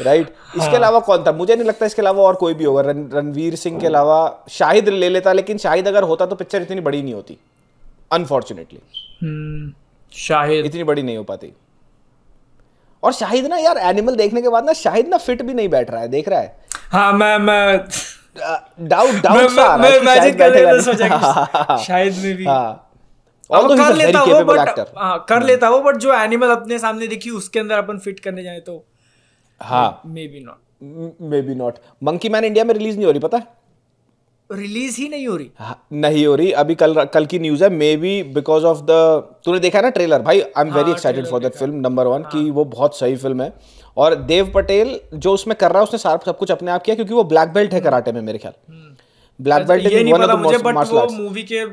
[SPEAKER 2] right right? हाँ. इसके अलावा कौन था मुझे नहीं लगता इसके अलावा और कोई भी होगा रन, रणवीर सिंह के अलावा शाहिद ले लेता लेकिन शाहिद अगर होता तो पिक्चर इतनी बड़ी नहीं होती अनफॉर्चुनेटली शाहिद इतनी बड़ी नहीं हो पाती और शाहिद ना यार एनिमल देखने के बाद ना शाहिद ना फिट भी नहीं बैठ रहा है देख रहा है हाँ मैं मैं डाउट डाउट सा मैं इमेजिन कर लेता हूँ शाहिद में भी हाँ और तो कर लेता हूँ बट
[SPEAKER 1] हाँ कर हम्म। लेता हूँ बट जो एनिमल अपने सामने देखी उसके अंदर अपन फिट करने जाए तो हाँ maybe not maybe
[SPEAKER 2] not monkey man India में रिलीज नहीं हो रही पता है
[SPEAKER 1] रिलीज ही नहीं हो
[SPEAKER 2] रही हाँ, नहीं हो रही अभी कल कल की न्यूज है maybe because of the तूने देखा ना ट्रेलर भाई I am very excited for that film number one की वो बहुत सही फिल्म है और देव पटेल जो उसमें कर रहा है उसने सारा सब कुछ अपने आप किया क्योंकि वो ब्लैक बेल्ट है हम्म। कराटे में मेरे ख्याल black belt in one of the most
[SPEAKER 1] movie के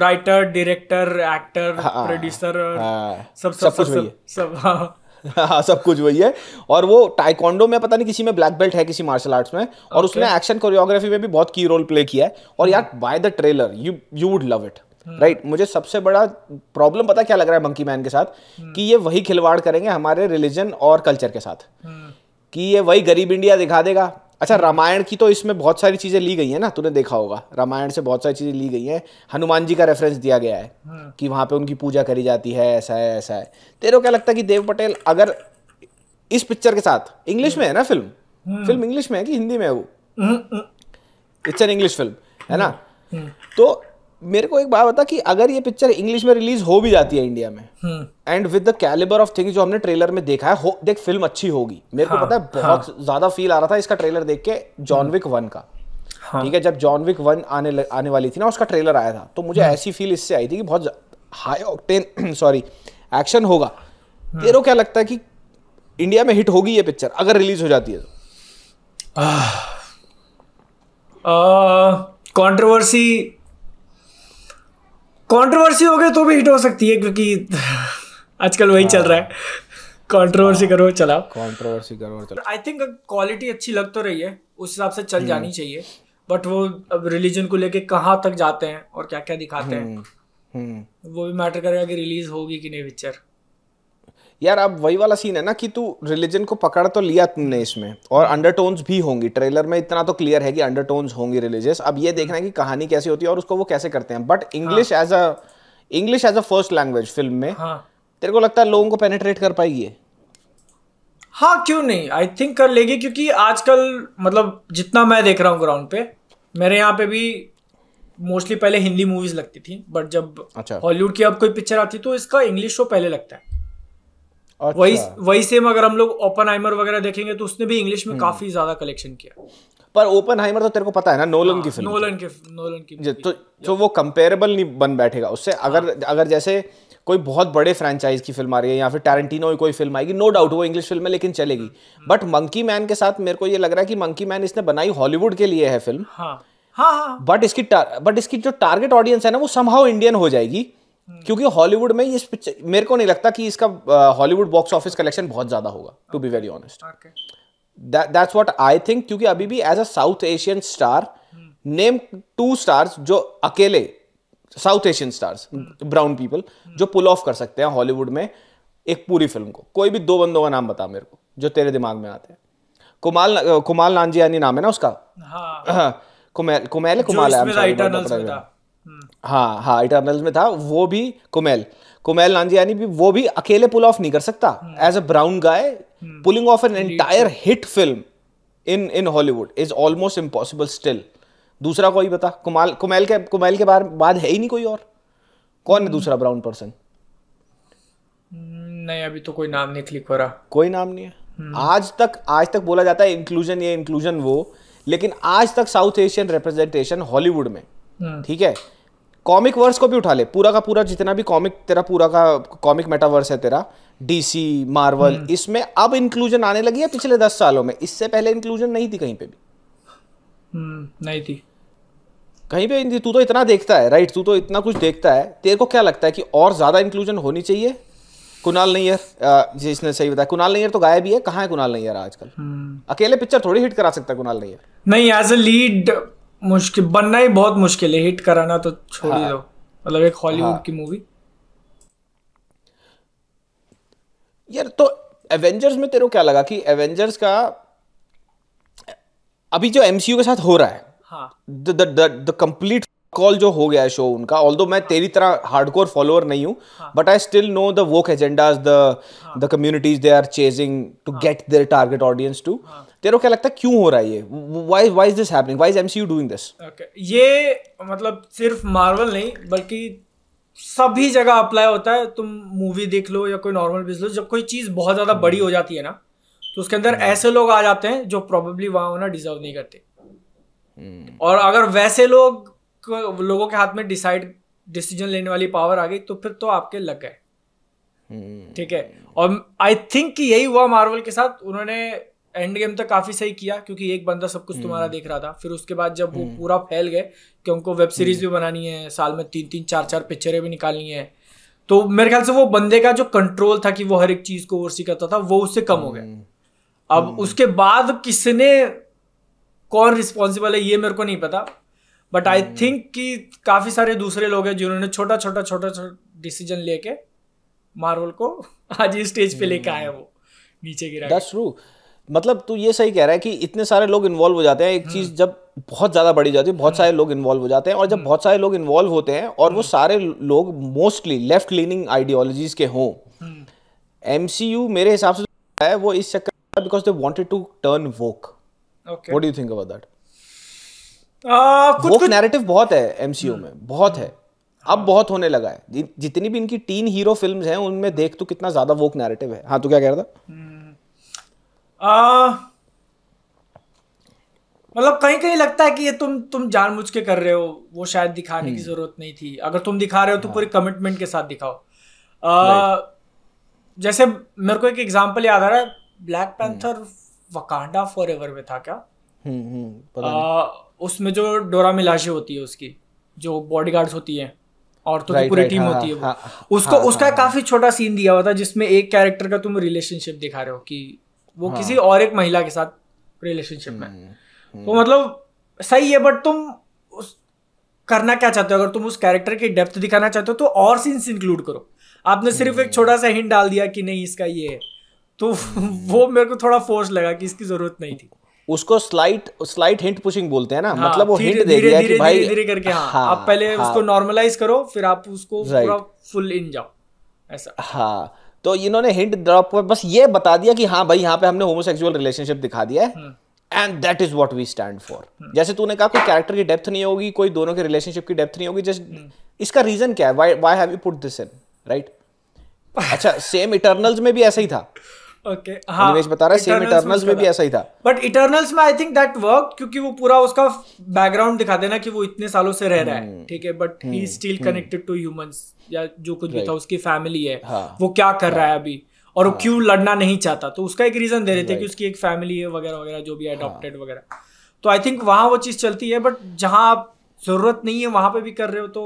[SPEAKER 1] राइटर डायरेक्टर एक्टर प्रोड्यूसर सब सब सब सब
[SPEAKER 2] हाँ सब कुछ वही है और वो टाइकोंडो में पता नहीं किसी में ब्लैक बेल्ट है किसी मार्शल आर्ट्स में और उसने एक्शन कोरियोग्राफी में भी बहुत की रोल प्ले किया है और यार by the trailer you you would love it right right, मुझे सबसे बड़ा प्रॉब्लम पता क्या लग रहा है मंकी मैन के साथ hmm. कि ये वही खिलवाड़ करेंगे हमारे रिलीजन और कल्चर के साथ hmm. कि ये वही गरीब इंडिया दिखा देगा अच्छा रामायण की तो इसमें बहुत सारी चीज़ें ली गई है ना तूने देखा होगा रामायण से बहुत सारी चीज़ें ली गई है हनुमान जी का रेफरेंस दिया गया है हाँ। कि वहां पे उनकी पूजा करी जाती है ऐसा है ऐसा है तेरे को क्या लगता है कि देव पटेल अगर इस पिक्चर के साथ इंग्लिश में है ना फिल्म फिल्म इंग्लिश में है कि हिंदी में है वो इट्स एन इंग्लिश फिल्म है ना हाँ। तो मेरे को एक बात बता कि अगर ये पिक्चर इंग्लिश में रिलीज हो भी जाती है इंडिया में and with the calibre of things जो हमने ट्रेलर में देखा है हो, देख फिल्म अच्छी होगी मेरे हाँ, को पता है हाँ। बहुत हाँ. ज्यादा फील आ रहा था इसका ट्रेलर देख के जॉनविक वन हम्म। का हाँ. ठीक है जब जॉनविक वन आने ल, आने वाली थी ना उसका ट्रेलर आया था तो मुझे हम्म। ऐसी फील इससे आई थी कि बहुत हाई ऑक्टेन सॉरी एक्शन होगा हम्म। तेरों क्या लगता है कि इंडिया में हिट होगी ये पिक्चर अगर रिलीज हो जाती है
[SPEAKER 1] तो कॉन्ट्रोवर्सी कंट्रोवर्सी हो गई तो भी हिट हो सकती है क्योंकि आजकल वही चल रहा है कंट्रोवर्सी हाँ। करो चलाओ कंट्रोवर्सी करो चलाओ आई थिंक क्वालिटी अच्छी लग तो रही है उस हिसाब से चल हम्म। जानी चाहिए बट वो अब रिलीजन को लेके कहाँ तक जाते हैं और क्या क्या दिखाते हैं हम्म। हम्म। वो भी मैटर करेगा कि रिलीज होगी कि नहीं पिक्चर
[SPEAKER 2] यार अब वही वाला सीन है ना कि तू रिलीजन को पकड़ तो लिया तुमने इसमें और अंडरटोन्स भी होंगी ट्रेलर में इतना तो क्लियर है कि अंडरटोन्स होंगी रिलीजियस अब ये देखना है कि कहानी कैसी होती है और उसको वो कैसे करते हैं but English as a English as a first language film में
[SPEAKER 1] हाँ. तेरे को लगता है लोगों को पेनेट्रेट कर पाएगी ये हाँ क्यों नहीं आई थिंक कर लेगी क्योंकि आजकल मतलब जितना मैं देख रहा हूँ ग्राउंड पे मेरे यहाँ पे भी मोस्टली पहले हिंदी मूवीज लगती थी बट जब अच्छा की अब कोई पिक्चर आती तो इसका इंग्लिश शो पहले लगता है अच्छा। वही वही सेम अगर हम लोग ओपन हाइमर वगैरह देखेंगे तो उसने भी इंग्लिश में हम्म। काफी ज्यादा कलेक्शन किया
[SPEAKER 2] पर ओपन हाइमर तो तेरे को पता है ना नोलन हाँ, की फिल्म नोलन
[SPEAKER 1] के नोलन की
[SPEAKER 2] तो तो वो कंपेरेबल नहीं बन बैठेगा उससे हाँ। अगर अगर जैसे कोई बहुत बड़े फ्रेंचाइज की फिल्म आ रही है या फिर टैरेंटिनो की कोई फिल्म आएगी नो डाउट वो इंग्लिश फिल्म है लेकिन चलेगी बट मंकी मैन के साथ मेरे को ये लग रहा है कि मंकी मैन इसने बनाई हॉलीवुड के लिए है फिल्म
[SPEAKER 1] हाँ हाँ
[SPEAKER 2] बट हाँ। इसकी बट इसकी जो टारगेट ऑडियंस है ना वो समहाउ इंडियन हो जाएगी क्योंकि हॉलीवुड में ये मेरे को नहीं लगता कि इसका हॉलीवुड बॉक्स ऑफिस कलेक्शन बहुत ज़्यादा होगा to be very honest that's what I think क्योंकि अभी भी as a South Asian star name two stars जो अकेले South Asian stars brown people जो पुल ऑफ कर सकते हैं हॉलीवुड में एक पूरी फिल्म को कोई भी दो बंदों का नाम बता मेरे को जो तेरे दिमाग में आते हैं कुमाल कुमाल नानजी यानी नाम है ना उसका हाँ।, हाँ। कुमेल कुमेल कुमाल है हाँ हाँ इटर्नल्स में था वो भी कुमेल कुमेल नांजियानी भी वो भी अकेले पुल ऑफ नहीं कर सकता as a brown guy pulling off an entire hit film in in Hollywood is almost impossible still दूसरा कोई बता कुमाल कुमेल के कुमेल के में बाद है ही नहीं कोई और कौन है हम्म। दूसरा ब्राउन हम्म, पर्सन नहीं अभी तो कोई नाम नहीं क्लिक हो रहा कोई नाम नहीं है हम्म। आज तक आज तक बोला जाता है इंक्लूजन ये इंक्लूजन वो लेकिन आज तक साउथ एशियन रिप्रेजेंटेशन हॉलीवुड में ठीक है कॉमिक वर्स को भी उठा ले पूरा का पूरा जितना भी कॉमिक तेरा पूरा का कॉमिक मेटावर्स है तेरा डीसी मार्वल हम्म। इसमें अब इंक्लूजन आने लगी है पिछले दस सालों में इससे पहले इंक्लूजन नहीं थी कहीं पे भी
[SPEAKER 1] हम्म, नहीं थी कहीं पे तू
[SPEAKER 2] तो इतना देखता है राइट तू तो इतना कुछ देखता है तेरे को क्या लगता है कि और ज़्यादा इंक्लूजन होनी चाहिए कुणाल नैयर जिसने सही बताया कुणाल नैयर तो गायब ही है कहाँ है कुणाल नैयर आजकल हम्म। अकेले पिक्चर थोड़ी हिट करा सकता है कुणाल नैयर
[SPEAKER 1] नहीं एज अ लीड मुश्किल बनना ही बहुत मुश्किल है हिट कराना तो छोड़ ही हाँ। दो मतलब एक हॉलीवुड हाँ। की मूवी
[SPEAKER 2] यार तो एवेंजर्स में तेरे को क्या लगा कि एवेंजर्स का अभी जो एमसीयू के साथ हो रहा है द कंप्लीट कॉल जो हो गया है शो उनका ऑल्दो मैं तेरी तरह हार्डकोर फॉलोअर नहीं हूं but I still know the woke agendas the the communities they are chasing to get their target audience too हाँ. तेरे को क्या लगता है क्यों हो रहा है ये why why is this happening why is M C U doing this
[SPEAKER 1] ये मतलब सिर्फ मार्वल नहीं बल्कि सभी जगह अप्लाई होता है तुम मूवी देख लो या कोई नॉर्मल बिजनेस जब कोई चीज़ बहुत ज़्यादा hmm. बड़ी हो जाती है ना तो उसके अंदर hmm. ऐसे लोग आ जाते हैं जो प्रॉबेबली वहाँ होना डिजर्व नहीं करते hmm. और अगर वैसे लोग लोगों के हाथ में डिसाइड डिसीजन लेने वाली पावर आ गई तो फिर तो आपके लग गए ठीक है और आई थिंक कि यही हुआ मार्वल के साथ उन्होंने एंड गेम तक काफ़ी सही किया क्योंकि एक बंदा सब कुछ तुम्हारा हम्म। देख रहा था फिर उसके बाद जब वो हम्म। पूरा फैल गए कि उनको वेब सीरीज हम्म। भी बनानी है साल में तीन तीन चार चार पिक्चरें भी निकालनी है तो मेरे ख्याल से वो बंदे का जो कंट्रोल था कि वो हर एक चीज़ को ओवरसी करता था वो उससे कम हो गया अब उसके बाद किसने कौन रिस्पॉन्सिबल है ये मेरे को नहीं पता बट आई थिंक कि काफ़ी सारे दूसरे लोग हैं जिन्होंने छोटा छोटा छोटा छोटा डिसीजन लेके मार्वल को आज इस स्टेज पे लेके आया वो नीचे गिरा
[SPEAKER 2] दैट्स ट्रू मतलब तू ये सही कह रहा है कि इतने सारे लोग इन्वॉल्व हो जाते हैं एक हम्म। चीज़ जब बहुत ज़्यादा बड़ी जाती है बहुत हम्म। सारे लोग इन्वॉल्व हो जाते हैं और जब हम्म। बहुत सारे लोग इन्वॉल्व होते हैं और वो सारे लोग मोस्टली लेफ्ट लीनिंग आइडियोलॉजीज के हों एम मेरे हिसाब से है वो इस चक्कर because they wanted to turn woke
[SPEAKER 1] what do you think
[SPEAKER 2] about that woke narrative बहुत है एमसीयू में बहुत है हाँ। अब बहुत होने लगा है जितनी भी इनकी टीन हीरो फिल्म्स हैं उनमें देख तो कितना ज्यादा वोक नैरेटिव है हाँ तो क्या कह रहा था
[SPEAKER 1] मतलब कहीं कहीं लगता है कि ये तुम तुम जानबूझ के कर रहे हो वो शायद दिखाने की हम्म। जरूरत नहीं थी अगर तुम दिखा रहे हो तो हाँ। पूरी कमिटमेंट के साथ दिखाओ आ, जैसे मेरे को एक एग्जांपल याद आ रहा है Black Panther Wakanda forever में था क्या
[SPEAKER 2] हम्म, हम्म, आ,
[SPEAKER 1] उसमें जो डोरा मिलाशी होती है उसकी जो बॉडी होती है और तो पूरी टीम हाँ, होती है वो हाँ, उसको हाँ, उसका हाँ, हाँ। काफी छोटा सीन दिया हुआ था जिसमें एक कैरेक्टर का तुम रिलेशनशिप दिखा रहे हो कि वो हाँ. किसी और एक महिला के साथ रिलेशनशिप में हम्म, हम्म। तो मतलब सही है बट तुम उस करना क्या चाहते हो अगर तुम उस कैरेक्टर की डेप्थ दिखाना चाहते हो तो और सीन्स इंक्लूड करो आपने सिर्फ एक हम्म। छोटा सा हिंट डाल दिया कि नहीं इसका ये है तो वो मेरे को थोड़ा फोर्स लगा कि इसकी जरूरत नहीं थी
[SPEAKER 2] उसको स्लाइट स्लाइट हिंट पुशिंग बोलते हैं ना हाँ, मतलब वो हिंट दे दिया कि भाई धीरे करके हाँ, हाँ आप पहले हाँ, उसको
[SPEAKER 1] नॉर्मलाइज करो फिर आप उसको पूरा फुल इन जाओ ऐसा
[SPEAKER 2] हाँ तो इन्होंने हिंट ड्रॉप पर बस ये बता दिया कि हाँ भाई यहाँ पे हमने होमोसेक्सुअल रिलेशनशिप दिखा दिया है and that is what we stand for जैसे तूने कहा कोई कैरेक्टर की डेप्थ नहीं होगी कोई दोनों के रिलेशनशिप की डेप्थ नहीं होगी जस्ट हम्म। इसका रीजन क्या है why have you put this in right अच्छा सेम इटर्नल्स में भी ऐसा ही था
[SPEAKER 1] ओके हाँ, बता रहा है सेम इटर्नल्स में भी ऐसा ही था बट इटर्नल्स में आई थिंक दैट वर्क क्योंकि वो पूरा उसका बैकग्राउंड दिखा देना कि वो इतने सालों से रह रहा है hmm. ठीक है but he is still connected to humans या जो कुछ भी था उसकी फैमिली है हाँ। वो क्या कर रहा है हाँ। अभी और वो क्यों लड़ना नहीं चाहता तो उसका एक रीजन दे रहे थे कि उसकी एक फैमिली है वगैरह वगैरह जो भी अडॉप्टेड वगैरह तो आई थिंक वहां वो चीज़ चलती है बट जहाँ आप जरूरत नहीं है वहां पे भी कर रहे हो तो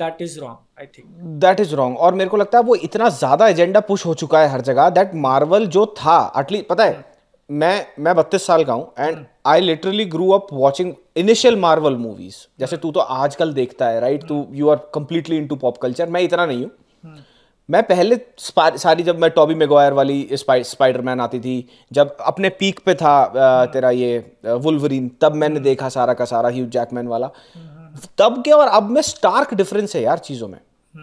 [SPEAKER 1] that is wrong I think
[SPEAKER 2] that is wrong और मेरे को लगता है वो इतना ज्यादा एजेंडा पुश हो चुका है हर जगह दैट मार्वल जो था एटलीस्ट पता है मैं मैं बत्तीस साल का हूँ and I literally grew up watching initial Marvel movies जैसे तू तो आजकल देखता है राइट तू you are completely into pop culture मैं इतना नहीं हूँ मैं पहले सारी जब मैं टॉबी मेगवायर वाली स्पाइडरमैन आती थी जब अपने पीक पे था तेरा ये वुलवरीन तब मैंने देखा सारा का सारा ह्यूज जैकमैन वाला तब के और अब में स्टार्क डिफरेंस है यार चीज़ों में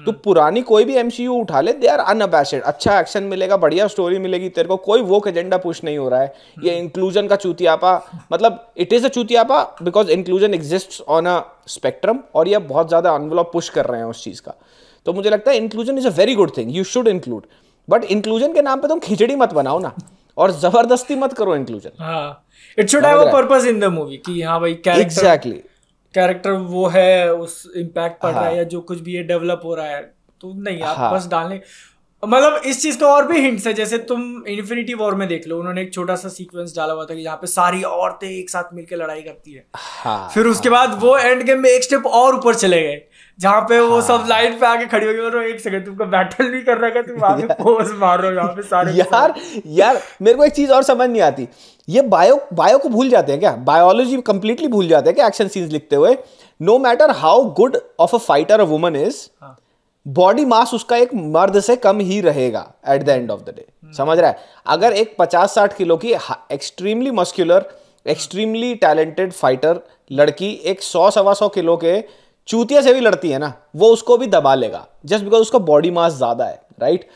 [SPEAKER 2] तो पुरानी कोई भी एमसीयू उठा ले दे आर अनअबैसेड अच्छा एक्शन मिलेगा बढ़िया स्टोरी मिलेगी तेरे को कोई वो एजेंडा पुश नहीं हो रहा है हम्म। ये इंक्लूजन का चूतियापा मतलब इट इज़ अ चूतियापा because inclusion exist on a spectrum और ये बहुत ज़्यादा अनवलॉप पुश कर रहे हैं उस चीज़ का तो मुझे लगता है inclusion is a very good thing you should include but inclusion के नाम पर तुम खिचड़ी मत बनाओ ना और जबरदस्ती मत करो
[SPEAKER 1] inclusion it should have a purpose in the movie कि हां भाई कैरेक्टर एग्जैक्टली कैरेक्टर वो है उस इम्पैक्ट पड़ हाँ. रहा है हाँ। या जो कुछ भी ये डेवलप हो रहा है तो नहीं आप हाँ. बस डालने मतलब इस चीज का और भी हिंट्स है जैसे तुम इन्फिनिटी वॉर में देख लो उन्होंने एक छोटा सा सीक्वेंस डाला हुआ था कि जहाँ पे सारी औरतें एक साथ मिलकर लड़ाई करती है हाँ, फिर उसके हाँ, बाद हाँ, वो एंड गेम में एक स्टेप और ऊपर चले गए जहाँ पे वो सब हाँ। लाइन पे आके खड़ी होगी और वो एक सेकंड तुमको बैटल नहीं कर रहा है तुम आगे पोज मार रहे हो यहाँ पे सारे यार
[SPEAKER 2] यार मेरे को एक चीज और समझ नहीं आती ये बायो बायो को भूल जाते हैं क्या बायोलॉजी कंप्लीटली भूल जाते हैं क्या एक्शन सीन्स लिखते हुए no matter how good of a fighter a woman is body mass उसका एक मर्द से कम ही रहेगा at the end of the day समझ रहा है अगर एक पचास साठ किलो की extremely muscular extremely talented fighter लड़की एक सौ सवा सौ किलो के चूतिया से भी लड़ती है ना वो उसको भी दबा लेगा जस्ट बिकॉज उसका बॉडी मास ज़्यादा है राइट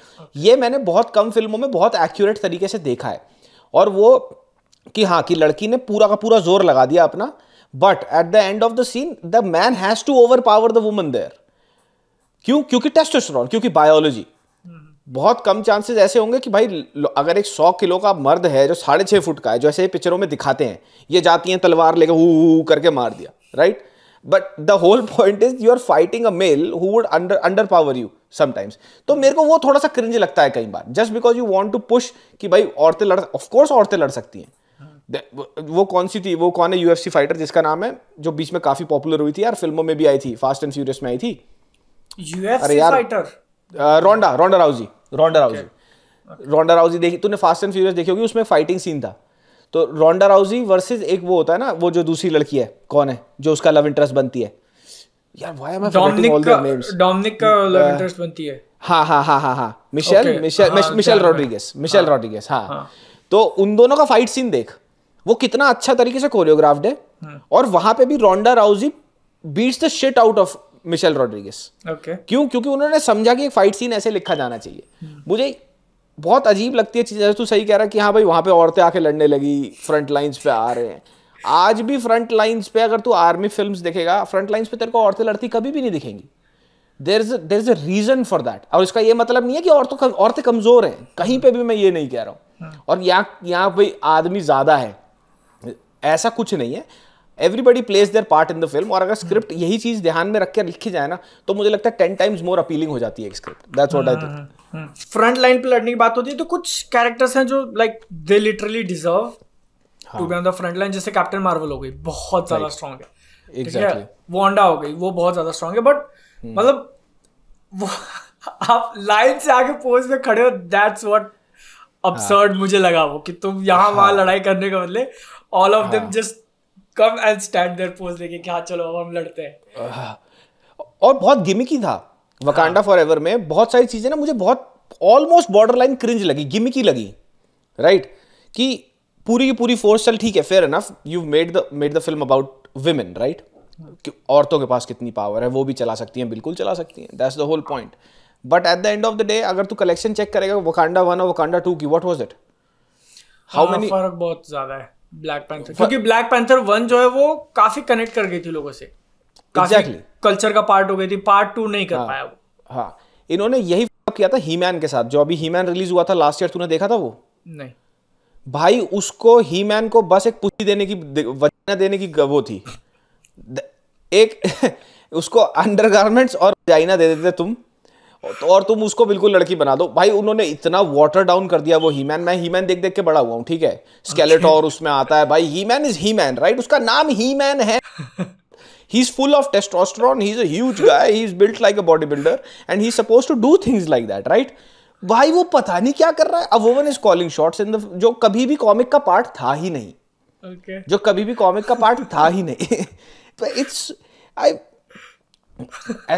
[SPEAKER 2] ये मैंने बहुत कम फिल्मों में बहुत एक्यूरेट तरीके से देखा है और वो कि हाँ कि लड़की ने पूरा का पूरा जोर लगा दिया अपना but at the end of the scene the man has to overpower the woman there क्यों क्योंकि टेस्टोस्टेरोन क्योंकि बायोलॉजी बहुत कम चांसेस ऐसे होंगे कि भाई अगर एक सौ किलो का मर्द है जो साढ़े छह फुट का है जो ऐसे पिक्चरों में दिखाते हैं ये जाती हैं तलवार लेकर हु करके मार दिया right but the whole point is you are fighting a male who would under under power you sometimes तो मेरे को वो थोड़ा सा क्रिंज लगता है कई बार just because you want to push कि भाई औरतें लड़ ऑफकोर्स औरतें लड़ सकती हैं वो कौन सी थी वो कौन है यूएफसी फाइटर जिसका नाम है जो बीच में काफी पॉपुलर हुई थी यार फिल्मों में भी आई थी फास्ट एंड फ्यूरियस में आई थी अरे यार रोंडा रोंडा राउजी रोंडा राउजी रोंडा राउजी देखी तूने फास्ट एंड फ्यूरियस देखी होगी उसमें फाइटिंग सीन था तो रोंडा राउजी वर्सेज एक वो होता है ना वो जो दूसरी लड़की है कौन है जो उसका लव इंटरेस्ट बनती है
[SPEAKER 1] यार why am I forgetting all names Dominic का लव इंटरेस्ट बनती है
[SPEAKER 2] हाँ हाँ हाँ हाँ हाँ Michelle Michelle Michelle Rodriguez Michelle Rodriguez हाँ तो उन दोनों का फाइट सीन देख वो कितना अच्छा तरीके से कोरियोग्राफ्ड है हाँ। और वहां पे भी Ronda Rousey beats the shit out of Michelle Rodriguez क्यों क्योंकि उन्होंने समझा कि एक फाइट सीन ऐसे लिखा जाना चाहिए हम्म। मुझे बहुत अजीब लगती है चीज़ तू सही कह रहा है कि हाँ भाई वहाँ पे औरतें आके लड़ने लगी फ्रंट लाइंस पे आ रहे हैं आज भी फ्रंट लाइंस पे अगर तू आर्मी फिल्म्स देखेगा फ्रंट लाइंस पे तेरे को औरतें लड़ती कभी भी नहीं दिखेंगी there is there is a reason for that और इसका ये मतलब नहीं है कि औरतों औरतें कमज़ोर हैं कहीं पर भी मैं ये नहीं कह रहा हूँ हाँ। और यहाँ यहाँ भाई आदमी ज़्यादा है ऐसा कुछ नहीं है everybody plays their part in the film और अगर स्क्रिप्ट हाँ। यही चीज़ ध्यान में रख के लिखी जाए ना तो मुझे लगता है टेन टाइम्स मोर अपीलिंग हो जाती है script that's what I think front
[SPEAKER 1] line पे लड़ने की बात होती है तो कुछ कैरेक्टर्स हैं जो like they literally deserve to be on the front line जैसे कैप्टन मार्वल हो गई बहुत ज्यादा स्ट्रांग है वो अंडा हो गई वो बहुत ज्यादा स्ट्रांग है बट हम्म। मतलब वो आप लाइन से आगे पोज में खड़े हो दैट्स व्हाट अपसर्ड मुझे लगा वो कि तुम यहाँ वहां हाँ। लड़ाई करने के बदले all of them just come and stand there pose लेके हाँ चलो हम लड़ते हैं
[SPEAKER 2] और बहुत गिमिकी था वकांडा फॉर एवर में बहुत सारी चीज़ें ना मुझे बहुत ऑलमोस्ट बॉर्डर लाइन क्रिंज लगी गिमी की लगी राइट right? कि पूरी की पूरी फोर्स चल ठीक है fair enough you made the made the film about women right औरतों के पास कितनी पावर है वो भी चला सकती हैं बिल्कुल चला सकती हैं that's the whole point but at the end of the day अगर तू कलेक्शन चेक करेगा वकांडा वन और वकांडा टू की what was it how many
[SPEAKER 1] फर्क बहुत ज्यादा है ब्लैक पैंथर क्योंकि ब्लैक पैंथर वन जो है वो काफी कनेक्ट कर गई थी लोगों से काफी कल्चर exactly. का पार्ट हो गई थी पार्ट टू नहीं कर हाँ. पाया वो
[SPEAKER 2] हाँ इन्होंने यही किया था हीमैन के साथ जो अभी हीमैन रिलीज हुआ था लास्ट ईयर तूने देखा था वो नहीं भाई उसको हीमैन को बस एक पुष्टि देने की वजना देने की वो थी एक उसको अंडरगारमेंट्स और जाइना दे देते तुम तो और तुम उसको बिल्कुल लड़की बना दो भाई उन्होंने इतना वाटर डाउन कर दिया वो हीमैन मैं हीमैन देख देख के बड़ा हुआ हूँ ठीक है स्केलेटोर उसमें आता है भाई हीमैन इज हीमैन राइट उसका नाम हीमैन है he's full of testosterone he's a huge guy he's built like a bodybuilder and he's supposed to do things like that right भाई वो पता नहीं क्या कर रहा है uh is calling shots in the जो कभी भी कॉमिक का पार्ट था ही नहीं okay. जो कभी भी कॉमिक का पार्ट था ही नहीं it's I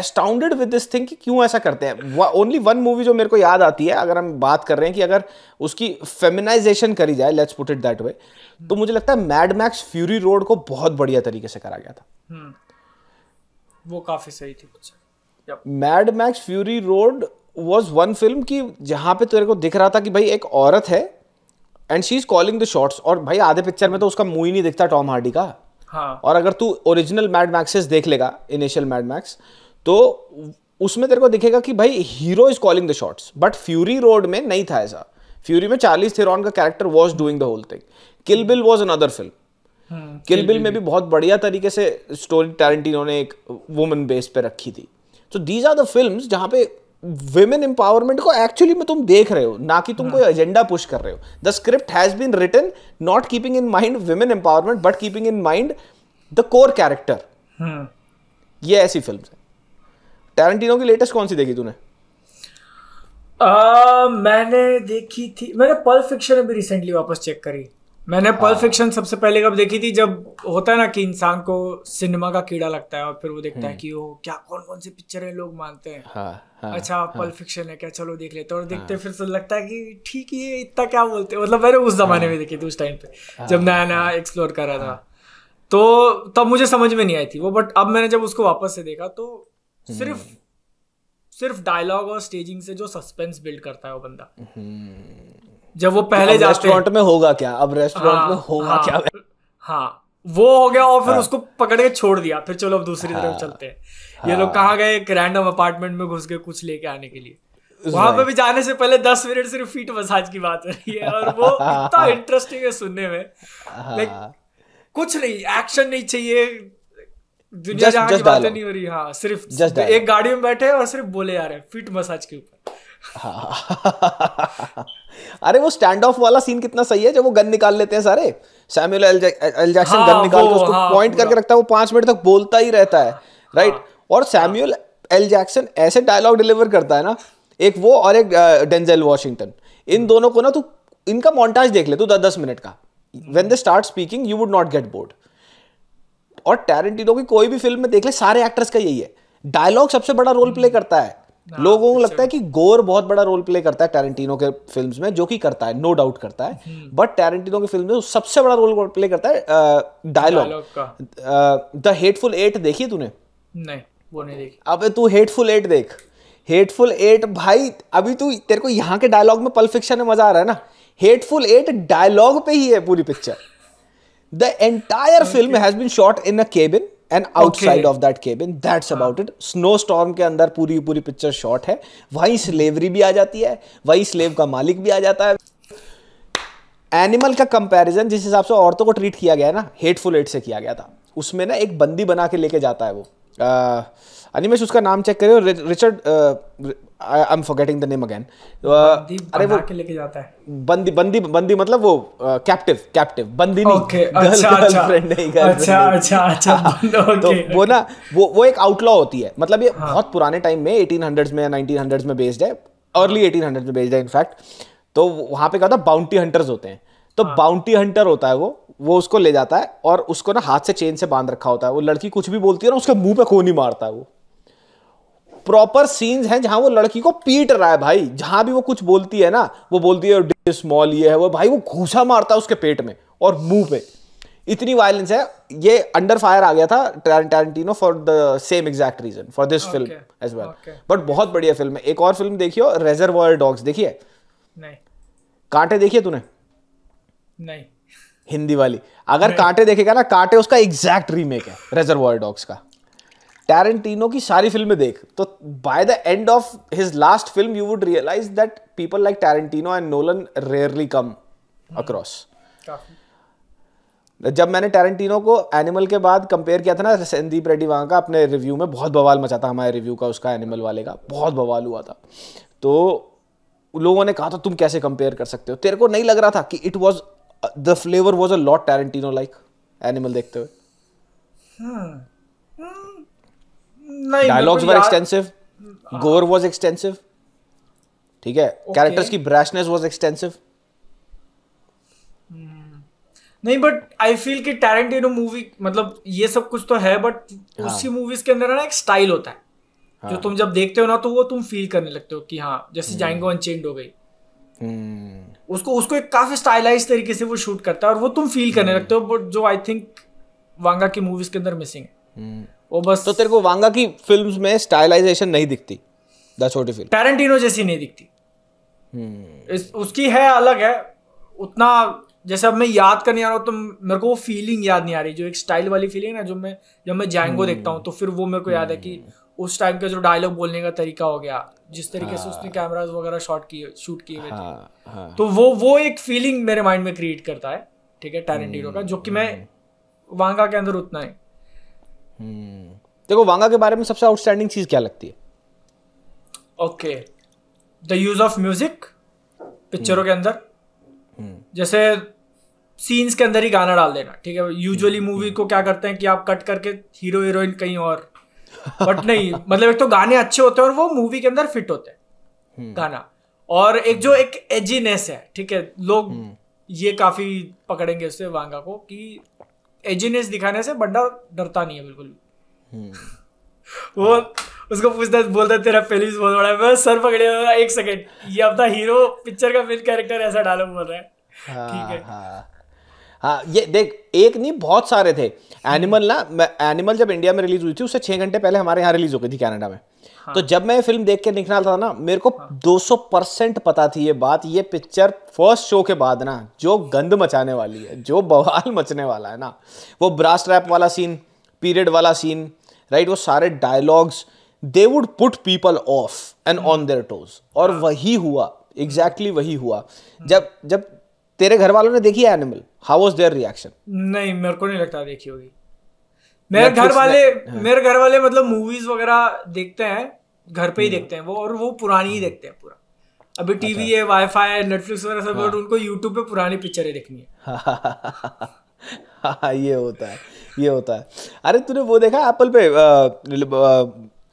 [SPEAKER 2] astounded with this thing क्यों ऐसा करते हैं ओनली वन मूवी जो मेरे को याद आती है अगर हम बात कर रहे हैं कि अगर उसकी फेमिनाइजेशन करी जाए let's put it that way तो मुझे लगता है मैडमैक्स फ्यूरी रोड को बहुत बढ़िया तरीके से करा गया था
[SPEAKER 1] hmm. वो काफी सही थी
[SPEAKER 2] Mad Max Fury Road was one film की जहाँ पे तेरे को दिख रहा था कि भाई एक औरत है and she is calling the shorts और भाई आधे पिक्चर में तो उसका मुंह ही नहीं दिखता टॉम हार्डी का हाँ. और अगर तू ओरिजिनल मैड मैक्सेस देख लेगा इनिशियल मैड मैक्स तो उसमें तेरे को दिखेगा कि भाई hero is calling the shots but Fury Road में नहीं था ऐसा फ्यूरी में चार्लीस थिरॉन का character was doing the whole thing Kill Bill was another film Kill हाँ। बिल में भी बहुत बढ़िया तरीके से स्टोरी टैरेंटिनो ने एक वुमेन बेस पे रखी थी so these are the film जहाँ पे वुमेन एम्पावरमेंट को एक्चुअली में तुम देख रहे हो ना कि तुम कोई एजेंडा पुश कर रहे हो the script has been written not keeping in mind women empowerment but keeping in mind the core character ये ऐसी फिल्म है टैरेंटिनो की लेटेस्ट कौन सी देखी तूने
[SPEAKER 1] मैंने देखी थी मैंने पल फिक्शन भी रिसेंटली वापस चेक करी मैंने पल हाँ। फिक्शन सबसे पहले कब देखी थी जब होता है ना कि इंसान को सिनेमा का कीड़ा लगता है और फिर वो देखता है हम्म। कि वो क्या कौन कौन सी है लोग मानते हैं हाँ, हाँ, अच्छा हाँ, पल फिक्शन है क्या चलो देख लेते और देखते हाँ। फिर से लगता है कि ठीक है इतना क्या बोलते मतलब मैंने उस जमाने हाँ। में देखी थी उस टाइम पे जब नया नया एक्सप्लोर कर रहा था तो तब मुझे समझ में नहीं आई थी वो बट अब मैंने जब उसको वापस से देखा तो हम्म। सिर्फ सिर्फ डायलॉग और स्टेजिंग से जो सस्पेंस बिल्ड करता है वो बंदा हम्म।
[SPEAKER 2] जब वो पहले जाते रेस्टोरेंट
[SPEAKER 1] में होगा क्या अब रेस्टोरेंट हाँ, में होगा हाँ, क्या हाँ वो हो गया और फिर हाँ, उसको पकड़ के छोड़ दिया फिर चलो अब दूसरी हाँ, तरफ चलते हैं हाँ, ये लोग कहाँ गए एक रैंडम अपार्टमेंट में घुस के कुछ लेके आने के लिए वहां पे भी जाने से पहले दस मिनट सिर्फ फीट मसाज की बात हो रही है और वो इतना इंटरेस्टिंग है सुनने में
[SPEAKER 2] लाइक हाँ।
[SPEAKER 1] कुछ नहीं एक्शन नहीं चाहिए दुनिया जहां की बातें नहीं हो रही हाँ सिर्फ एक गाड़ी में बैठे और सिर्फ बोले जा रहे हैं फीट मसाज के ऊपर
[SPEAKER 2] हाँ अरे वो स्टैंड ऑफ वाला सीन कितना सही है जब वो गन निकाल लेते हैं सारे सैम्यूल एल जैक्सन गन निकाल के उसको हाँ, पॉइंट करके रखता है वो पांच मिनट तक बोलता ही रहता है राइट हाँ, और सैम्यूल एल जैक्सन ऐसे डायलॉग डिलीवर करता है ना एक वो और एक डेंजेल वॉशिंगटन इन हम्म। दोनों को ना तू इनका मोन्टाज देख ले तू दस मिनट का when they start speaking you would not get bored और टैरेंटिनो की कोई भी फिल्म में देख ले सारे एक्टर्स का यही है डायलॉग सबसे बड़ा रोल प्ले करता है हाँ, लोगों को लगता है कि गोर बहुत बड़ा रोल प्ले करता है टैरेंटिनो के फिल्म्स में जो कि करता है नो no डाउट करता है बट हम्म। टैरेंटिनो के फिल्म में सबसे बड़ा रोल प्ले करता है डायलॉग द हेटफुल एट देखी तूने
[SPEAKER 1] नहीं वो नहीं देखी
[SPEAKER 2] अब तू हेटफुल एट देख हेटफुल एट भाई अभी तू तेरे को यहाँ के डायलॉग में पल फिक्शन में मजा आ रहा है ना हेटफुल एट डायलॉग पे ही है पूरी picture the entire film has been shot in a cabin and outside of that cabin that's about it snowstorm के अंदर पूरी पूरी पिक्चर शॉर्ट है वहीं स्लेवरी भी आ जाती है वहीं स्लेव का मालिक भी आ जाता है एनिमल का कंपैरिजन जिस हिसाब से औरतों को ट्रीट किया गया है ना हेटफुल एट से किया गया था उसमें ना एक बंदी बना के लेके जाता है वो अनिमेश उसका नाम चेक करें Richard I am forgetting the name again अरे वो
[SPEAKER 1] लेके जाता है
[SPEAKER 2] बंदी बंदी बंदी मतलब वो कैप्टिव uh, कैप्टिव बंदी नहीं okay, गर्ल अच्छा, गर्लफ्रेंड अच्छा।, अच्छा, नहीं अच्छा अच्छा अच्छा
[SPEAKER 1] हाँ, तो वो
[SPEAKER 2] ना वो वो एक आउटलॉ होती है मतलब ये हाँ. बहुत पुराने टाइम में 1800s में या 1900s में बेस्ड है अर्ली 1800s में बेस्ड है इनफैक्ट तो वहाँ पे क्या होता है बाउंटी हंटर्स होते हैं तो बाउंटी हाँ। हंटर होता है वो वो उसको ले जाता है और उसको ना हाथ से चेन से बांध रखा होता है वो लड़की कुछ भी बोलती है ना उसके मुंह पे खून मारता है वो प्रॉपर सीन्स हैं जहां वो लड़की को पीट रहा है भाई जहां भी वो कुछ बोलती है ना वो बोलती है स्मॉल ये है वो भाई वो घूसा मारता है उसके पेट में और मुंह पे इतनी वायलेंस है ये अंडर फायर आ गया था Tarantino for the same exact reason for this film as well but बहुत बढ़िया फिल्म है एक और फिल्म देखियो रेजर्वॉयर डॉग्स देखिए कांटे देखिए तूने नहीं हिंदी वाली अगर कांटे देखेगा ना कांटे उसका एग्जैक्ट रीमेक है रेजर्वॉयर डॉग्स का टैरेंटिनो की सारी फिल्में देख तो by the end of his last film you would realise that people like Tarantino and Nolan rarely come across जब मैंने टैरेंटिनो को एनिमल के बाद कंपेयर किया था ना संदीप रेड्डी वहां का अपने रिव्यू में बहुत बवाल मचा था हमारे रिव्यू का उसका एनिमल वाले का बहुत बवाल हुआ था तो लोगों ने कहा था तुम कैसे कंपेयर कर सकते हो तेरे को नहीं लग रहा था कि it was the flavour was a lot Tarantino like Animal देखते हुए
[SPEAKER 1] hmm. Dialogues were extensive
[SPEAKER 2] gore was extensive ठीक है कैरेक्टर्स की ब्रैशनेस वाज एक्सटेंसिव
[SPEAKER 1] नहीं बट आई फील कि टैरेंटिनो मूवी मतलब ये सब कुछ तो है बट हाँ. उसी मूवीज के अंदर ना एक स्टाइल होता है हाँ. जो तुम जब देखते हो ना तो वो तुम फील करने लगते हो कि हाँ जैसे जाएंगे जाएंगो अनचेंड हो गई hmm. उसको उसको एक काफी स्टाइलाइज तरीके से वो शूट करता है और वो तुम फील करने hmm. लगते हो बट जो आई थिंक वांगा की मूवीज के अंदर मिसिंग है hmm. वो बस तो तेरे को वांगा की
[SPEAKER 2] फिल्म्स में स्टाइलाइजेशन नहीं दिखती द छोटी फिल्म
[SPEAKER 1] टैरेंटिनो जैसी नहीं दिखती हम्म। इस, उसकी है अलग है उतना जैसे अब मैं याद करने आ रहा हूँ तो मेरे को वो फीलिंग याद नहीं आ रही जो एक स्टाइल वाली फीलिंग है ना जो मैं जब मैं जैंगो हम्म। देखता हूँ तो फिर वो मेरे को याद है कि हम्म। उस टाइम का जो डायलॉग बोलने का तरीका हो गया जिस तरीके हाँ, से उसने कैमराज वगैरह शॉट किए शूट किए हुए थे हाँ, हाँ। तो वो वो एक फीलिंग मेरे माइंड में क्रिएट करता है ठीक है टैरेंटिनो का जो कि मैं वांगा के अंदर उतना है देखो वांगा के बारे में सबसे
[SPEAKER 2] आउटस्टैंडिंग चीज क्या लगती है
[SPEAKER 1] okay the use of music पिक्चरों के अंदर जैसे सीन्स के अंदर ही गाना डाल देना ठीक है यूजुअली मूवी को क्या करते हैं कि आप कट करके हीरो हीरोइन कहीं और बट नहीं मतलब एक तो गाने अच्छे होते हैं और वो मूवी के अंदर फिट होते हैं गाना और एक जो एक एजीनेस है ठीक है लोग हम्म। ये काफी पकड़ेंगे उससे वांगा को कि एजीनेस दिखाने से बंदा डरता नहीं है बिल्कुल हम्म। वो उसको पूछता है बोलता तेरा पेलिस बहुत बड़ा है मैं सर पकड़े हुआ एक सेकेंड ये अपना हीरो पिक्चर का मेन कैरेक्टर ऐसा डालो बोल रहा है हाँ, ठीक है हाँ।,
[SPEAKER 2] हाँ ये देख एक नहीं बहुत सारे थे एनिमल ना एनिमल जब इंडिया में रिलीज हुई थी उससे छः घंटे पहले हमारे यहाँ रिलीज हो गई थी कनाडा में हाँ। तो जब मैं फिल्म देख के निकला था ना मेरे को हाँ। सौ परसेंट पता थी ये बात ये पिक्चर फर्स्ट शो के बाद ना जो गंद मचाने वाली है जो बवाल मचने वाला है ना वो ब्रास रैप वाला सीन पीरियड वाला सीन राइट वो सारे dialogues they would put people off and on their toes और हाँ। वही हुआ एग्जैक्टली हम्म। exactly वही हुआ हम्म। जब जब तेरे घर वालों ने देखी है Animal how was their reaction
[SPEAKER 1] नहीं मेरे को नहीं लगता देखी होगी मेरे घर वाले हाँ। मेरे घर वाले मतलब मूवीज वगैरह देखते हैं घर पे ही हम्म। देखते हैं वो और वो पुरानी ही देखते हैं पूरा अभी टीवी अच्छा। है वाईफाई है नेटफ्लिक्स वगैरह सब हाँ। उनको यूट्यूब पे पुरानी पिक्चरें देखनी है
[SPEAKER 2] हाँ, ये होता है ये होता है अरे तूने वो देखा एप्पल पे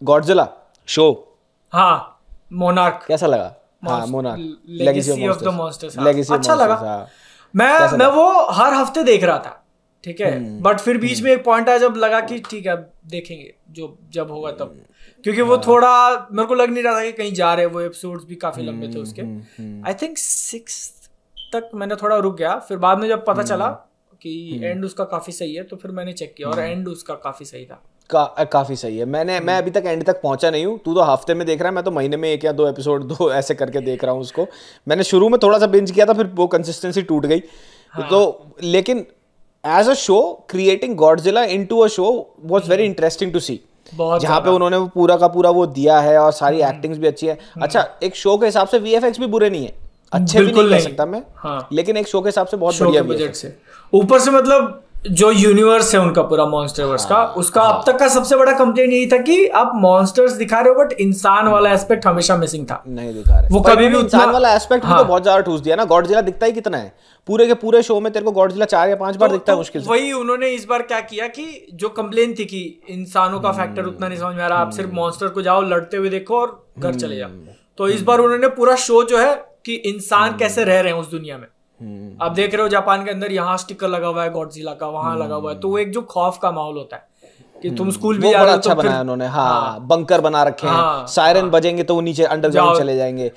[SPEAKER 2] गॉडजिला शो हाँ मोनार्क कैसा लगा हाँ Monarch
[SPEAKER 1] Legacy of the Monsters अच्छा लगा हाँ। मैं मैं वो हर हफ्ते देख रहा था ठीक है बट हम्म। फिर बीच हम्म। में एक पॉइंट आया जब लगा कि ठीक है देखेंगे जो जब होगा तब क्योंकि वो हाँ। थोड़ा मेरे को लग नहीं रहा था कि कहीं जा रहे वो एपिसोड्स भी काफी लंबे थे हम्म, उसके आई थिंक सिक्स तक मैंने थोड़ा रुक गया फिर बाद में जब पता चला कि एंड उसका काफी सही है तो फिर मैंने चेक किया और एंड उसका काफी सही था
[SPEAKER 2] का, काफी सही है मैंने मैं अभी तक एंड तक पहुंचा नहीं हूं तू तो हफ्ते में देख रहा है मैं तो महीने में एक या दो एपिसोड दो ऐसे करके देख रहा हूं उसको मैंने शुरू में थोड़ा सा बिंज किया था फिर वो कंसिस्टेंसी टूट गई हाँ। तो लेकिन as a show creating Godzilla into a show was very interesting to see जहाँ पे उन्होंने वो पूरा का पूरा वो दिया है और सारी एक्टिंग्स हम्म। भी अच्छी है हम्म। अच्छा एक शो के हिसाब से वी भी बुरे नहीं है
[SPEAKER 1] अच्छे भी नहीं, नहीं कह सकता मैं हाँ। लेकिन एक शो के हिसाब से बहुत बढ़िया बजट से ऊपर से मतलब जो यूनिवर्स है उनका पूरा मॉन्स्टरवर्स का हाँ, उसका हाँ। अब तक का सबसे बड़ा कंप्लेन यही था कि आप मॉन्स्टर्स दिखा रहे हो बट इंसान वाला एस्पेक्ट हमेशा मिसिंग था नहीं दिखा रहे वो कभी भी इंसान वाला एस्पेक्ट तो हाँ, तो बहुत
[SPEAKER 2] ज्यादा ठूस दिया ना गॉडजिला दिखता ही कितना है पूरे के पूरे शो में तेरे को गॉडजिला चार या पांच बार तो, दिखता है तो मुश्किल वही
[SPEAKER 1] उन्होंने इस बार क्या किया कि जो कंप्लेन थी कि इंसानों का फैक्टर उतना नहीं समझ में आ रहा आप हम्म। सिर्फ मॉन्स्टर को जाओ लड़ते हुए देखो और घर चले जाओ हम्म। तो इस बार हम्म। उन्होंने पूरा शो जो है कि इंसान कैसे रह रहे हैं उस दुनिया में आप देख रहे हो जापान के अंदर यहाँ स्टिकर लगा हुआ है गॉडजिला का वहां लगा हुआ है तो एक जो खौफ का माहौल होता है कि तुम हम्म। स्कूल भी बड़ा तो अच्छा तो बनाया उन्होंने हाँ, हाँ
[SPEAKER 2] बंकर बना रखे हैं हाँ, सायरन हाँ, बजेंगे तो वो नीचे अंडरग्राउंड चले जाएंगे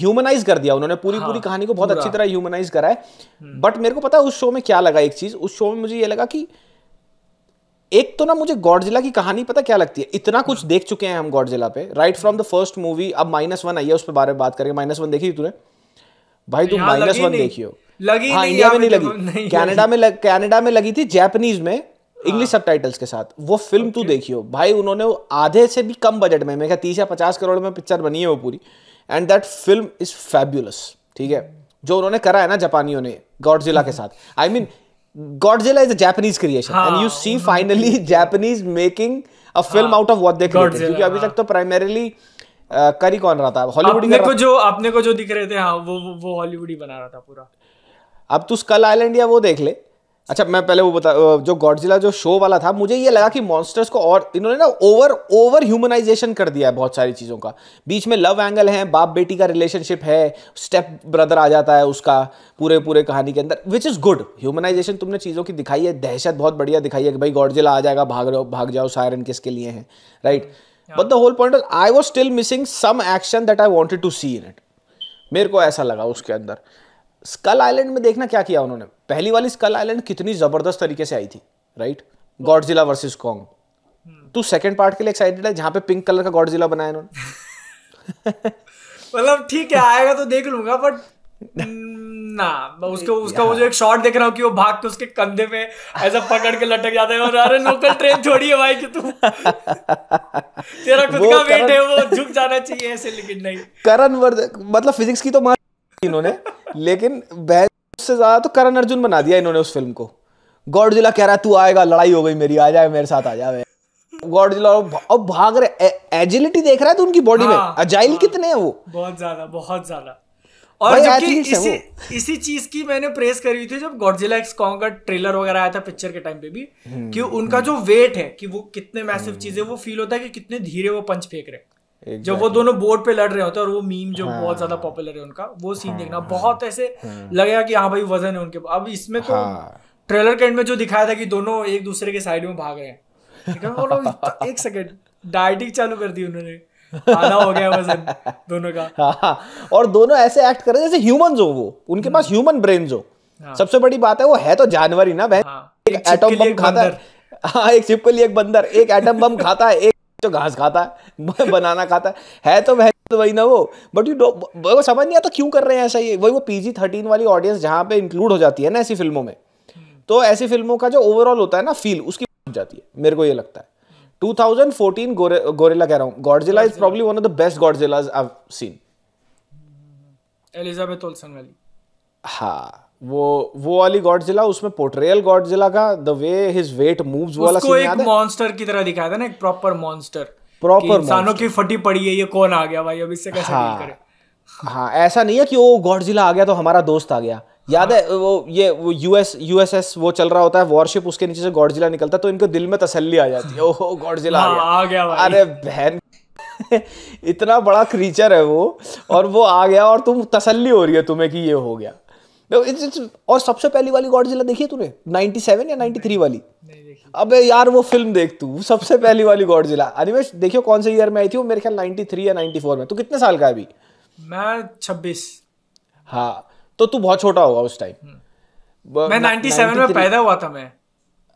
[SPEAKER 2] ह्यूमनाइज कर दिया उन्होंने पूरी हाँ, पूरी कहानी को बहुत अच्छी तरह ह्यूमनाइज करा है बट हम्म। मेरे को पता है उस शो में क्या लगा एक चीज उस शो में मुझे ये लगा कि एक तो ना मुझे गॉडजिला की कहानी पता क्या लगती है इतना कुछ देख चुके हैं हम गॉडजिला पे right from the first movie अब माइनस वन आई है उस पर बारे में बात करेंगे माइनस वन देखी तूने भाई तुम माइनस वन देखियो लगी हाँ, इंडिया में नहीं लगी कनाडा में कनाडा में लगी थी जैपनीज में इंग्लिश सब टाइटल्स के साथ वो फिल्म तू देखियो भाई उन्होंने वो आधे से भी कम बजट में मैं तीस या पचास करोड़ में पिक्चर बनी है वो पूरी and that film is fabulous ठीक है जो उन्होंने करा है ना जापानियों ने गॉडजिला के साथ I mean Godzilla is a Japanese creation and you see finally Japanese making a film out of what they क्योंकि अभी हाँ। तक तो प्राइमरीली करी कौन रहा था हॉलीवुड को
[SPEAKER 1] जो अपने को जो दिख रहे थे हाँ वो वो हॉलीवुड ही बना रहा था पूरा
[SPEAKER 2] अब तू स्कल आइलैंड या वो देख ले अच्छा मैं पहले वो बता जो गॉडजिला जो शो वाला था मुझे ये लगा कि मॉन्स्टर्स को और इन्होंने ना ओवर ओवर ह्यूमनाइजेशन कर दिया है बहुत सारी चीज़ों का बीच में लव एंगल है बाप बेटी का रिलेशनशिप है स्टेप ब्रदर आ जाता है उसका पूरे पूरे कहानी के अंदर विच इज़ गुड ह्यूमनाइजेशन तुमने चीज़ों की दिखाई है दहशत बहुत बढ़िया दिखाई है कि भाई गॉडजिला आ जाएगा भाग रहे भाग जाओ सायरन किसके लिए है right but the whole point I was still missing some action that I wanted to see in it मेरे को ऐसा लगा उसके अंदर स्कल आइलैंड में देखना क्या किया उन्होंने पहली वाली स्कल आइलैंड कितनी ज़बरदस्त तरीके से आई थी right Godzilla versus Kong तू सेकेंड पार्ट के लिए एक्साइटेड है जहां पे पिंक कलर का गॉड जिला बनाया उन्होंने
[SPEAKER 1] मतलब ठीक है आएगा तो देख लूंगा बट ना उसको उसका वो जो एक शॉट देख रहा हूँ कि वो भाग के उसके कंधे पे ऐसा पकड़ के लटक जाता है और अरे लोकल ट्रेन थोड़ी है भाई कि तू तेरा खुद का वेट है वो झुक जाना चाहिए ऐसे लेकिन नहीं
[SPEAKER 2] करण वर्द मतलब फिजिक्स की तो मार इन्होंने लेकिन बहन उससे ज्यादा तो करण अर्जुन बना दिया इन्होंने उस फिल्म को जिला कह रहा है तू आएगा लड़ाई हो गई मेरी आ जाए मेरे साथ आ जाए गॉड जिला और भाग रहे एजिलिटी देख रहा है तो उनकी बॉडी में अजाइल हाँ, हाँ। कितने हैं वो
[SPEAKER 1] बहुत ज्यादा बहुत ज्यादा और जबकि इसी इसी चीज की मैंने प्रेस करी थी जब गॉडजिला एक्स कॉन्ग का ट्रेलर वगैरह आया था पिक्चर के टाइम पे भी हम्म, कि उनका हम्म। जो वेट है कि वो कितने मैसिव चीज है वो फील होता है कि कितने धीरे वो पंच फेंक रहे हैं exactly. जब वो दोनों बोर्ड पे लड़ रहे होते हैं और वो मीम जो हाँ, बहुत ज्यादा पॉपुलर है उनका वो सीन हाँ, देखना बहुत ऐसे हाँ, लगेगा कि हाँ भाई वजन है उनके अब इसमें तो ट्रेलर हाँ। के एंड में जो दिखाया था कि दोनों एक दूसरे के साइड में भाग रहे हैं एक सेकेंड डाइटिंग चालू कर दी उन्होंने हो गया वजन दोनों का
[SPEAKER 2] हाँ, हाँ। और दोनों ऐसे एक्ट कर रहे जैसे ह्यूमन हो वो उनके पास ह्यूमन ब्रेन हो सबसे बड़ी बात है वो है तो जानवर ही ना बहन एक एटम बम खाता है हाँ एक चिप एक बंदर एक एटम बम खाता है एक जो घास खाता है बनाना खाता है है तो वह तो वही ना वो बट यू वो समझ नहीं आता क्यों कर रहे हैं ऐसा ये वही वो पीजी थर्टीन वाली ऑडियंस जहाँ पे इंक्लूड हो जाती है ना ऐसी फिल्मों में तो ऐसी फिल्मों का जो ओवरऑल होता है ना फील उसकी जाती है मेरे को ये लगता है 2014 गोरे, गोरेला कह रहा हूँ Godzilla is probably one of the best Godzillas I have seen
[SPEAKER 1] Elizabeth Olsen वाली
[SPEAKER 2] हाँ वो वो वाली गॉड जिला उसमें पोर्ट्रेयल जिला का the way his weight move वाला सीन एक
[SPEAKER 1] मॉन्स्टर की तरह दिखाया था ना एक प्रॉपर मॉन्स्टर प्रॉपर इंसानों की फटी पड़ी है ये कौन आ गया भाई अब इससे कैसे हाँ, डील करें
[SPEAKER 2] हाँ ऐसा नहीं है कि वो गॉड जिला आ गया तो हमारा दोस्त आ गया याद हाँ। है वो ये वो यूएस यूएसएस वो चल रहा होता है वॉरशिप उसके नीचे से गॉड जिला निकलता तो इनके दिल में तसल्ली आ जाती है ओहो गॉडजिला हाँ, आ गया, आ अरे बहन इतना बड़ा क्रीचर है वो और वो आ गया और तुम तसल्ली हो रही है तुम्हें कि ये हो गया इट्स इट्स और सबसे पहली वाली गॉडजिला देखी है तूने 97 या 93 वाली अब यार वो फिल्म देख तू सबसे पहली वाली गॉडजिला अनिमेश देखियो कौन से ईयर में आई थी वो मेरे ख्याल 93 या 94 में तू कितने साल का है अभी
[SPEAKER 1] मैं 26
[SPEAKER 2] हाँ तो तू बहुत छोटा होगा उस टाइम
[SPEAKER 1] मैं 97 में पैदा हुआ था मैं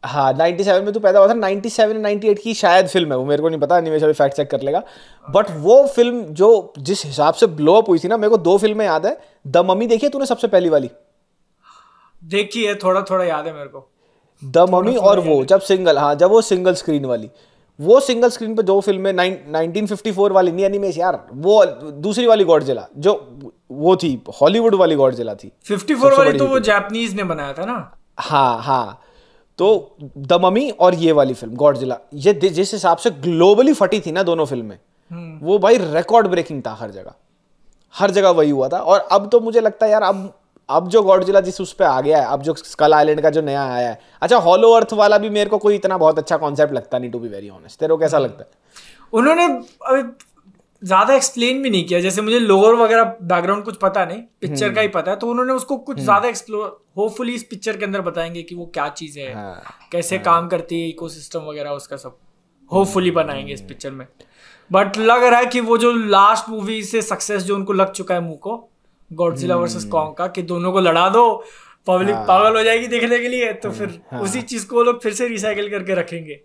[SPEAKER 2] हाँ 97 में तो पैदा हुआ था 97 98 की शायद फिल्म है वो मेरे को नहीं पता अनिमेश अभी फैक्ट चेक कर लेगा बट वो फिल्म जो जिस हिसाब से ब्लो अप हुई थी ना मेरे को दो फिल्में याद है द मम्मी देखी है तूने सबसे पहली वाली
[SPEAKER 1] देखी है थोड़ा थोड़ा याद है मेरे को
[SPEAKER 2] द मम्मी और वो जब सिंगल हाँ जब वो सिंगल स्क्रीन वाली वो सिंगल स्क्रीन पे दो फिल्में नाइनटीन फिफ्टी फोर वाली नहीं एनिमेश यार वो दूसरी वाली गॉड जिला जो वो थी हॉलीवुड वाली गॉड जिला थी 54 वाली तो वो
[SPEAKER 1] जापनीज ने बनाया था ना
[SPEAKER 2] हाँ हाँ तो द ममी और ये वाली फिल्म गॉड जिला ये जिस हिसाब से ग्लोबली फटी थी ना दोनों फिल्में hmm. वो भाई रिकॉर्ड ब्रेकिंग था हर जगह हर जगह वही हुआ था और अब तो मुझे लगता है यार अब अब जो गॉड जिला जिस उस पर आ गया है अब जो स्कल आइलैंड का जो नया आया है अच्छा हॉलो अर्थ वाला भी मेरे को कोई इतना बहुत अच्छा कॉन्सेप्ट लगता नहीं टू बी वेरी ऑनेस्ट तेरे को कैसा हम्म। लगता है
[SPEAKER 1] उन्होंने ज्यादा एक्सप्लेन भी नहीं किया जैसे मुझे लोअर वगैरह बैकग्राउंड कुछ पता नहीं पिक्चर का ही हम्म। पता है तो उन्होंने उसको कुछ हम्म। ज्यादा एक्सप्लोर होपफुली इस पिक्चर के अंदर बताएंगे कि वो क्या चीज है हाँ, कैसे हाँ, काम करती है इकोसिस्टम वगैरह उसका सब होपफुली हम्म। बनाएंगे इस पिक्चर में बट लग रहा है कि वो जो लास्ट मूवी से सक्सेस जो उनको लग चुका है मुंह को गॉडजिला वर्सेस कॉन्ग का कि दोनों को लड़ा दो पब्लिक हाँ। पागल हो जाएगी देखने के लिए तो हाँ, फिर हाँ। उसी चीज को लोग फिर से रिसाइकिल करके रखेंगे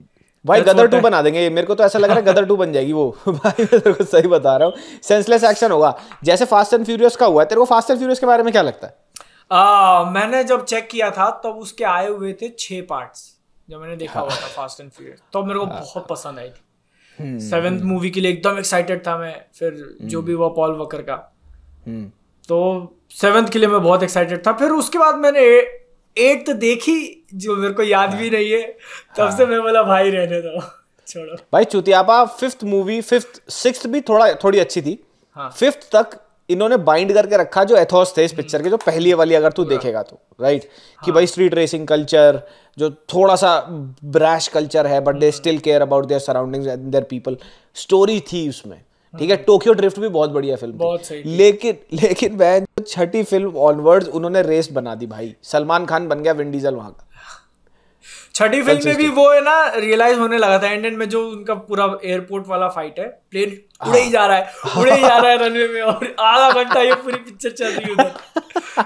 [SPEAKER 1] भाई गदर टू बना
[SPEAKER 2] देंगे मेरे को तो ऐसा लग रहा है गदर टू बन जाएगी वो भाई मैं तेरे को सही बता रहा हूँ सेंसलेस एक्शन होगा जैसे फास्ट एंड फ्यूरियस का हुआ है तेरे को फास्ट एंड फ्यूरियस के बारे में क्या लगता है
[SPEAKER 1] आ, मैंने जब चेक किया था तब तो उसके आए हुए थे छह पार्ट्स जब मैंने देखा हुआ था फास्ट एंड फ्यूरियस तो मेरे को हाँ। बहुत पसंद आई थी सेवेंथ हम्म, मूवी हम्म। के लिए एकदम एक्साइटेड था मैं फिर हम्म। जो भी हुआ पॉल वकर का तो सेवेंथ के लिए मैं बहुत एक्साइटेड था फिर उसके बाद मैंने एट तो देखी जो मेरे को याद भी हाँ। नहीं है तब से हाँ। मैं बोला भाई रहने दो छोड़ो
[SPEAKER 2] भाई चुतियापा फिफ्थ मूवी फिफ्थ सिक्स भी थोड़ा थोड़ी अच्छी थी फिफ्थ हाँ। तक इन्होंने बाइंड करके रखा जो एथोस थे इस पिक्चर हम्म। के जो पहली वाली अगर तू देखेगा तो राइट हाँ। कि भाई स्ट्रीट रेसिंग कल्चर जो थोड़ा सा ब्रैश कल्चर है but they still care about their surroundings and their people story थी उसमें ठीक है टोक्यो ड्रिफ्ट भी बहुत बढ़िया फिल्म बहुत सही लेकिन लेकिन वह छठी फिल्म ऑनवर्ड्स उन्होंने रेस बना दी भाई सलमान खान बन गया विंडीजल वहां का
[SPEAKER 1] छठी फिल्म में भी वो है ना रियलाइज होने लगा था एंड एंड में जो उनका पूरा एयरपोर्ट वाला फाइट है प्लेन उड़े ही जा रहा है हाँ। उड़े ही जा रहा है रनवे में और आधा घंटा ये पूरी पिक्चर चल रही है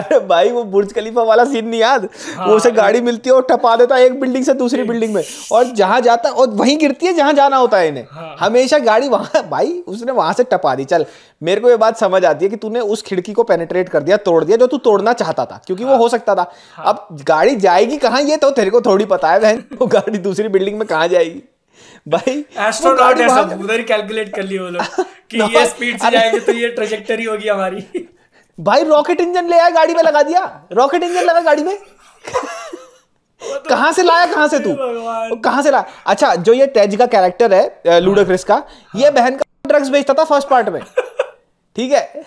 [SPEAKER 2] अरे भाई वो बुर्ज खलीफा वाला सीन नहीं याद हाँ, वो उसे गाड़ी मिलती है और टपा देता है एक बिल्डिंग से दूसरी बिल्डिंग में और जहां जाता और वहीं गिरती है जहां जाना होता है इन्हें हाँ, हमेशा गाड़ी वहां भाई उसने वहां से टपा दी चल मेरे को ये बात समझ आती है कि तूने उस खिड़की को पेनेट्रेट कर दिया तोड़ दिया जो तू तोड़ना चाहता था क्योंकि हाँ, वो हो सकता था हाँ, अब गाड़ी जाएगी कहाँ ये तो तेरे को थोड़ी पता है बहन वो गाड़ी दूसरी बिल्डिंग में कहाँ जाएगी भाई
[SPEAKER 1] एस्ट्रोनॉट ऐसा उधर ही कैलकुलेट कर लिए कि ये स्पीड से जाएंगे तो ये ट्रेजेक्टरी होगी हमारी
[SPEAKER 2] भाई रॉकेट इंजन ले आया गाड़ी में लगा दिया रॉकेट इंजन लगा गाड़ी में तो से लाया कहाँ से तू कहाँ से लाया अच्छा जो ये टेज का कैरेक्टर है लूडो क्रिस का हाँ। ये बहन का ड्रग्स बेचता था फर्स्ट पार्ट में
[SPEAKER 1] ठीक है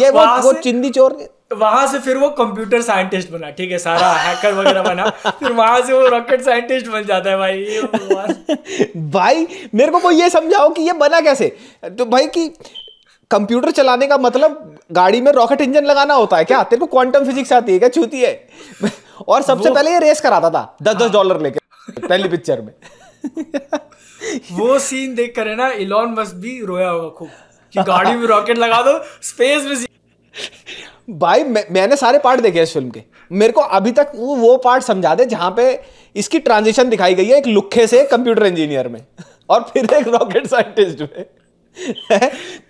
[SPEAKER 1] ये वो वो चिंदी चोर वहां से फिर वो कंप्यूटर साइंटिस्ट बना ठीक है सारा हैकर वगैरह बना फिर वहां से वो रॉकेट साइंटिस्ट बन जाता है भाई
[SPEAKER 2] भाई मेरे को कोई ये समझाओ कि ये बना कैसे तो भाई कि कंप्यूटर चलाने का मतलब गाड़ी में रॉकेट इंजन लगाना होता है क्या तेरे को क्वांटम फिजिक्स आती है क्या छूती है और सबसे पहले ये रेस कराता था दस दस डॉलर लेके पहली पिक्चर में
[SPEAKER 1] वो सीन देख कर है ना इलॉन मस्क भी रोया होगा खूब कि गाड़ी में रॉकेट लगा दो स्पेस में
[SPEAKER 2] भाई मैं, मैंने सारे पार्ट देखे इस फिल्म के मेरे को अभी तक वो, वो पार्ट समझा दे जहाँ पे इसकी ट्रांजिशन दिखाई गई है एक लुखे से कंप्यूटर इंजीनियर में और फिर एक रॉकेट साइंटिस्ट में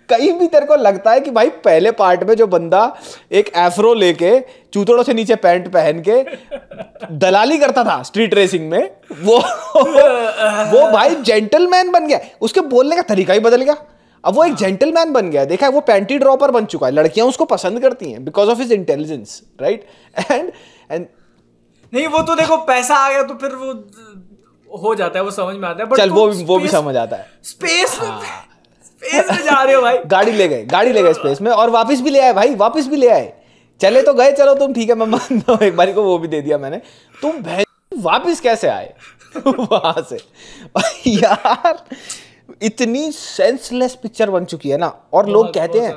[SPEAKER 2] कहीं भी तेरे को लगता है कि भाई पहले पार्ट में जो बंदा एक एफ्रो लेके चूतड़ों से नीचे पैंट पहन के दलाली करता था स्ट्रीट रेसिंग में वो वो भाई जेंटलमैन बन गया उसके बोलने का तरीका ही बदल गया अब वो एक जेंटलमैन हाँ। बन गया देखा है वो पैंटी ड्रॉपर बन चुका है लड़कियां उसको पसंद करती हैं because of his intelligence right and and
[SPEAKER 1] नहीं वो तो देखो पैसा आ गया तो फिर वो हो जाता है वो समझ में आता है चल वो भी वो भी समझ आता है स्पेस में
[SPEAKER 2] स्पेस हाँ। में जा रहे हो भाई गाड़ी ले गए गाड़ी ले गए स्पेस में और वापस भी ले आए भाई वापस भी ले आए चले तो गए चलो तुम ठीक है मैं मान हूँ एक बारी को वो भी दे दिया मैंने तुम वापस कैसे आए वहां से यार इतनी सेंसलेस पिक्चर बन चुकी है ना और लोग कहते हैं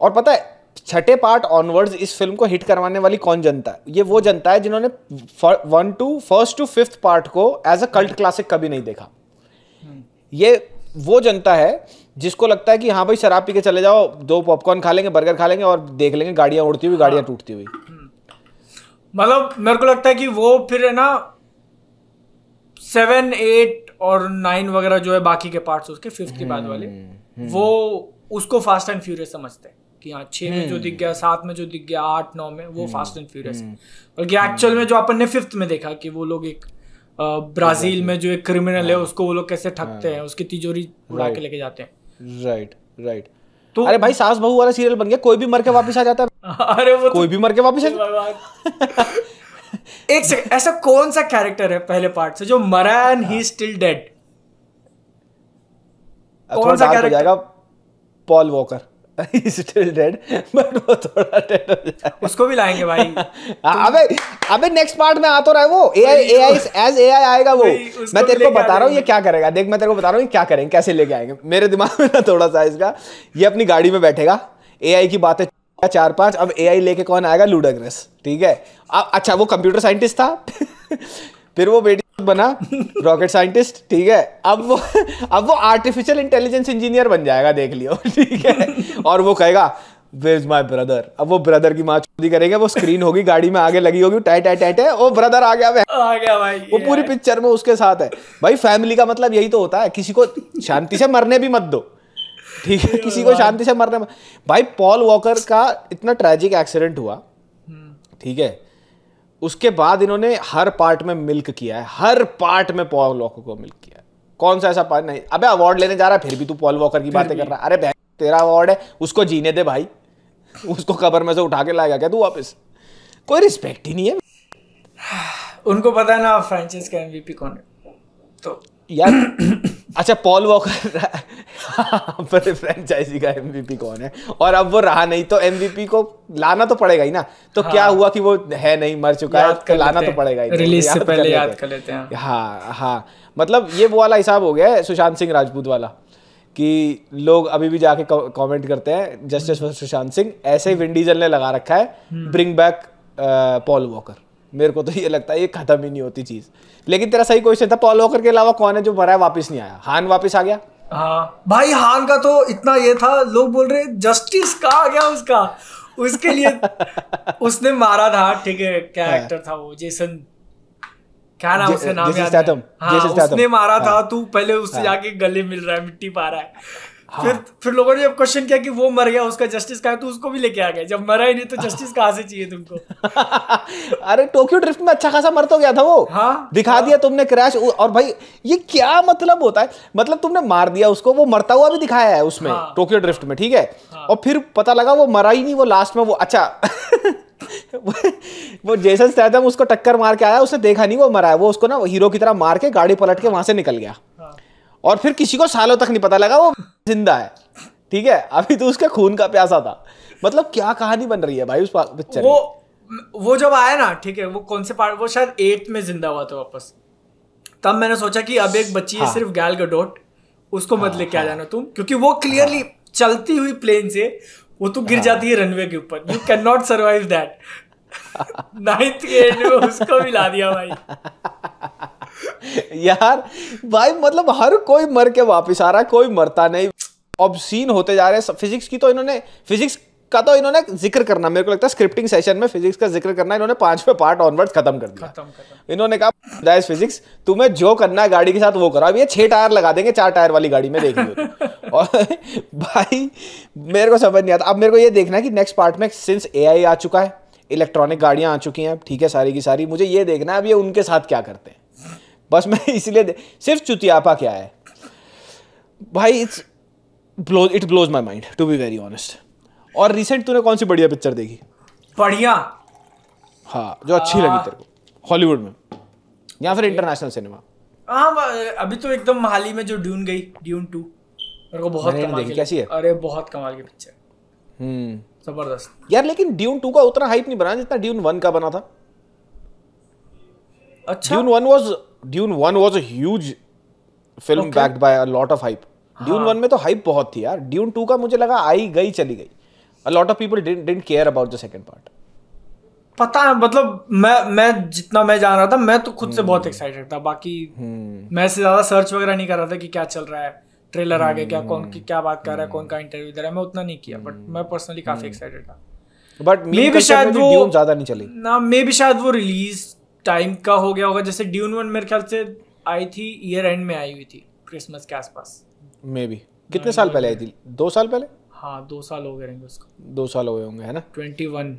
[SPEAKER 2] और पता है छठे पार्ट ऑनवर्ड्स इस फिल्म को हिट करवाने वाली कौन जनता है ये वो जनता है जिन्होंने one to first to fifth part को एज अ कल्ट क्लासिक कभी नहीं देखा हम्म। ये वो जनता है जिसको लगता है कि हाँ भाई शराब पी के चले जाओ दो पॉपकॉर्न खा लेंगे बर्गर खा लेंगे और देख लेंगे गाड़ियां उड़ती हुई गाड़ियां हाँ। टूटती हुई हम्म।
[SPEAKER 1] मतलब मेरे को लगता है कि वो फिर है ना सेवन एट और नाइन वगैरह जो है बाकी के पार्ट्स उसके फिफ्थ के बाद हम्म, वाले हम्म। वो उसको फास्ट एंड फ्यूरियस समझते हैं कि हाँ छः में जो दिख गया हम्म। सात में जो दिख गया आठ नौ में वो फास्ट एंड फ्यूरियस है बल्कि एक्चुअल में जो अपन ने फिफ्थ में देखा कि वो लोग एक ब्राजील में जो एक क्रिमिनल है हाँ। उसको वो लोग कैसे ठगते हाँ। हैं उसकी तिजोरी उड़ा के लेके जाते हैं राइट राइट तो अरे भाई
[SPEAKER 2] सास बहू वाला सीरियल बन गया कोई भी मर के वापस आ
[SPEAKER 1] जाता है अरे वो तो- कोई भी मर के वापस आ जाता एक सेकंड ऐसा कौन सा कैरेक्टर है पहले पार्ट से जो मरा एंड ही स्टिल डेड कौन सा character
[SPEAKER 2] Paul Walker still dead but वो थोड़ा डेड हो जाएगा
[SPEAKER 1] उसको भी लाएंगे भाई
[SPEAKER 2] हाँ, अबे अबे नेक्स्ट पार्ट में आ तो रहा है वो ए आई एज ए आई आएगा वो मैं तेरे को बता रहा हूँ ये क्या करेगा देख मैं तेरे को बता रहा हूँ क्या करेंगे कैसे लेके आएंगे मेरे दिमाग में ना थोड़ा सा इसका ये अपनी गाड़ी में बैठेगा ए आई की बातें या चार पांच अब एआई लेके कौन आएगा लूडाग्रेस ठीक है अब अच्छा वो कंप्यूटर साइंटिस्ट था फिर वो बेटी बना रॉकेट साइंटिस्ट ठीक है अब वो अब वो आर्टिफिशियल इंटेलिजेंस इंजीनियर बन जाएगा देख लियो ठीक है और वो कहेगा वेयर इज माई ब्रदर अब वो ब्रदर की माँ चोरी करेंगे वो स्क्रीन होगी गाड़ी में आगे लगी होगी टाइट टाइट टाइट है वो ब्रदर आ गया आ गया भाई वो पूरी पिक्चर में उसके साथ है भाई फैमिली का मतलब यही तो होता है किसी को शांति से मरने भी मत दो ठीक है किसी को शांति से मरने भाई पॉल वॉकर का इतना ट्रेजिक एक्सीडेंट हुआ हम्म। ठीक है उसके बाद इन्होंने हर पार्ट में मिल्क किया है हर पार्ट में पॉल वॉकर को मिल्क किया है कौन सा ऐसा पार्ट नहीं अबे अवार्ड लेने जा रहा है फिर भी तू पॉल वॉकर की बातें कर रहा है अरे बहन तेरा अवार्ड है उसको जीने दे भाई उसको कबर में से उठा के लाएगा क्या तू वापस कोई रिस्पेक्ट ही नहीं है उनको पता
[SPEAKER 1] है ना फ्रेंचाइज का एमवीपी कौन
[SPEAKER 2] है तो यार अच्छा पॉल वॉकर पर फ्रेंचाइजी का एमवीपी कौन है और अब वो रहा नहीं तो एमवीपी को लाना तो पड़ेगा ही ना तो हाँ। क्या हुआ कि वो है नहीं मर चुका है तो लाना तो पड़ेगा ही रिलीज से पहले याद कर
[SPEAKER 1] लेते हैं हाँ
[SPEAKER 2] हाँ मतलब ये वो वाला हिसाब हो गया है सुशांत सिंह राजपूत वाला कि लोग अभी भी जाके कमेंट करते हैं जस्टिस सुशांत सिंह ऐसे ही विंडीजल ने लगा रखा है ब्रिंग बैक पॉल वॉकर मेरे को तो ये लगता है ये खत्म ही नहीं होती चीज लेकिन तेरा सही क्वेश्चन था पॉल वॉकर के अलावा कौन है जो भरा है वापिस नहीं आया हान वापिस आ गया
[SPEAKER 1] हाँ भाई हान का तो इतना ये था लोग बोल रहे जस्टिस का आ गया उसका उसके लिए उसने मारा था ठीक है क्या एक्टर हाँ। था वो जेसन क्या नाम उसका नाम याद है हाँ उसने मारा था हाँ। तू पहले उससे हाँ। जाके गले मिल रहा है मिट्टी पा रहा है फिर हाँ। फिर लोगों ने जब क्वेश्चन किया कि वो मर गया उसका जस्टिस कहा तो उसको भी लेके आ गए जब मरा ही नहीं तो जस्टिस कहाँ से चाहिए तुमको
[SPEAKER 2] अरे टोक्यो ड्रिफ्ट में अच्छा खासा मर तो गया था वो हाँ दिखा हा? दिया हाँ। तुमने क्रैश और भाई ये क्या मतलब होता है मतलब तुमने मार दिया उसको वो मरता हुआ भी दिखाया है उसमें टोक्यो हाँ। ड्रिफ्ट में ठीक है और फिर पता लगा वो मरा ही नहीं वो लास्ट में वो अच्छा वो जेसन स्टैथम उसको टक्कर मार के आया उसने देखा नहीं वो मरा है वो उसको ना हीरो की तरह मार के गाड़ी पलट के वहां से निकल गया और फिर किसी को सालों तक नहीं पता लगा वो जिंदा है ठीक है अभी तो उसका खून का प्यासा था मतलब क्या कहानी बन रही है भाई उस पिक्चर वो
[SPEAKER 1] वो जब आया ना ठीक है वो कौन से पार्ट वो शायद एट में जिंदा हुआ था वापस तब मैंने सोचा कि अब एक बच्ची हाँ। है सिर्फ गैल गडोट उसको हाँ, मत लेके हाँ। आ जाना तुम क्योंकि वो क्लियरली हाँ। चलती हुई प्लेन से वो तो गिर हाँ। जाती है रनवे के ऊपर you can not survive that ninth के एंड में उसको भी ला दिया भाई
[SPEAKER 2] यार भाई मतलब हर कोई मर के वापस आ रहा है कोई मरता नहीं सीन होते जा रहे हैं फिजिक्स की तो इन्होंने फिजिक्स का तो इन्होंने जिक्र करना मेरे को लगता है स्क्रिप्टिंग सेशन में फिजिक्स का जिक्र करना इन्होंने पांचवें पार्ट ऑनवर्ड्स खत्म कर दिया इन्होंने कहा डाइस फिजिक्स तुम्हें जो करना है गाड़ी के साथ वो करो अब ये छह टायर लगा देंगे चार टायर वाली गाड़ी में देख लो और भाई मेरे को समझ नहीं आता अब मेरे को ये देखना है कि नेक्स्ट पार्ट में सिंस ए आ चुका है इलेक्ट्रॉनिक गाड़ियां आ चुकी हैं ठीक है सारी की सारी मुझे ये देखना है अब ये उनके साथ क्या करते हैं बस मैं इसलिए सिर्फ चुतियापा क्या है भाई it's blows it blows my mind to be very honest और रिसेंट तूने कौन सी बढ़िया पिक्चर देखी बढ़िया हाँ जो अच्छी आ... लगी तेरे को हॉलीवुड में या फिर इंटरनेशनल सिनेमा
[SPEAKER 1] हाँ अभी तो एकदम हाल ही में जो ड्यून गई ड्यून टू मेरे को बहुत कमाल की कैसी है अरे बहुत कमाल की पिक्चर हम्म जबरदस्त
[SPEAKER 2] यार लेकिन ड्यून टू का उतना हाइप नहीं बना जितना ड्यून वन का बना था अच्छा Dune one was Dune one was huge film backed by a lot of hype Dune one में तो हाइप बहुत थी यार ड्यून टू का मुझे लगा आई गई चली गई a lot of people didn't care about the second part
[SPEAKER 1] पता है मतलब मैं मैं जितना मैं जान रहा था मैं तो खुद से बहुत एक्साइटेड हम्म। था बाकी हम्म। मैं से ज्यादा सर्च वगैरह नहीं कर रहा था कि क्या चल रहा है ट्रेलर आ गया क्या हम्म। कौन की क्या बात कर रहा है कौन का इंटरव्यू दे रहा है मैं उतना नहीं किया बट मैं पर्सनली काफी एक्साइटेड था बट मे भी शायद तो वो ज्यादा नहीं चली ना मे भी शायद वो रिलीज टाइम का हो गया होगा जैसे ड्यून वन मेरे ख्याल से आई थी ईयर एंड में आई हुई थी क्रिसमस के आसपास
[SPEAKER 2] मे बी हाँ, कितने साल पहले आई थी दो साल
[SPEAKER 1] पहले हाँ दो साल हो गए रहेंगे उसको
[SPEAKER 2] दो साल हो गए होंगे है ना
[SPEAKER 1] ट्वेंटी वन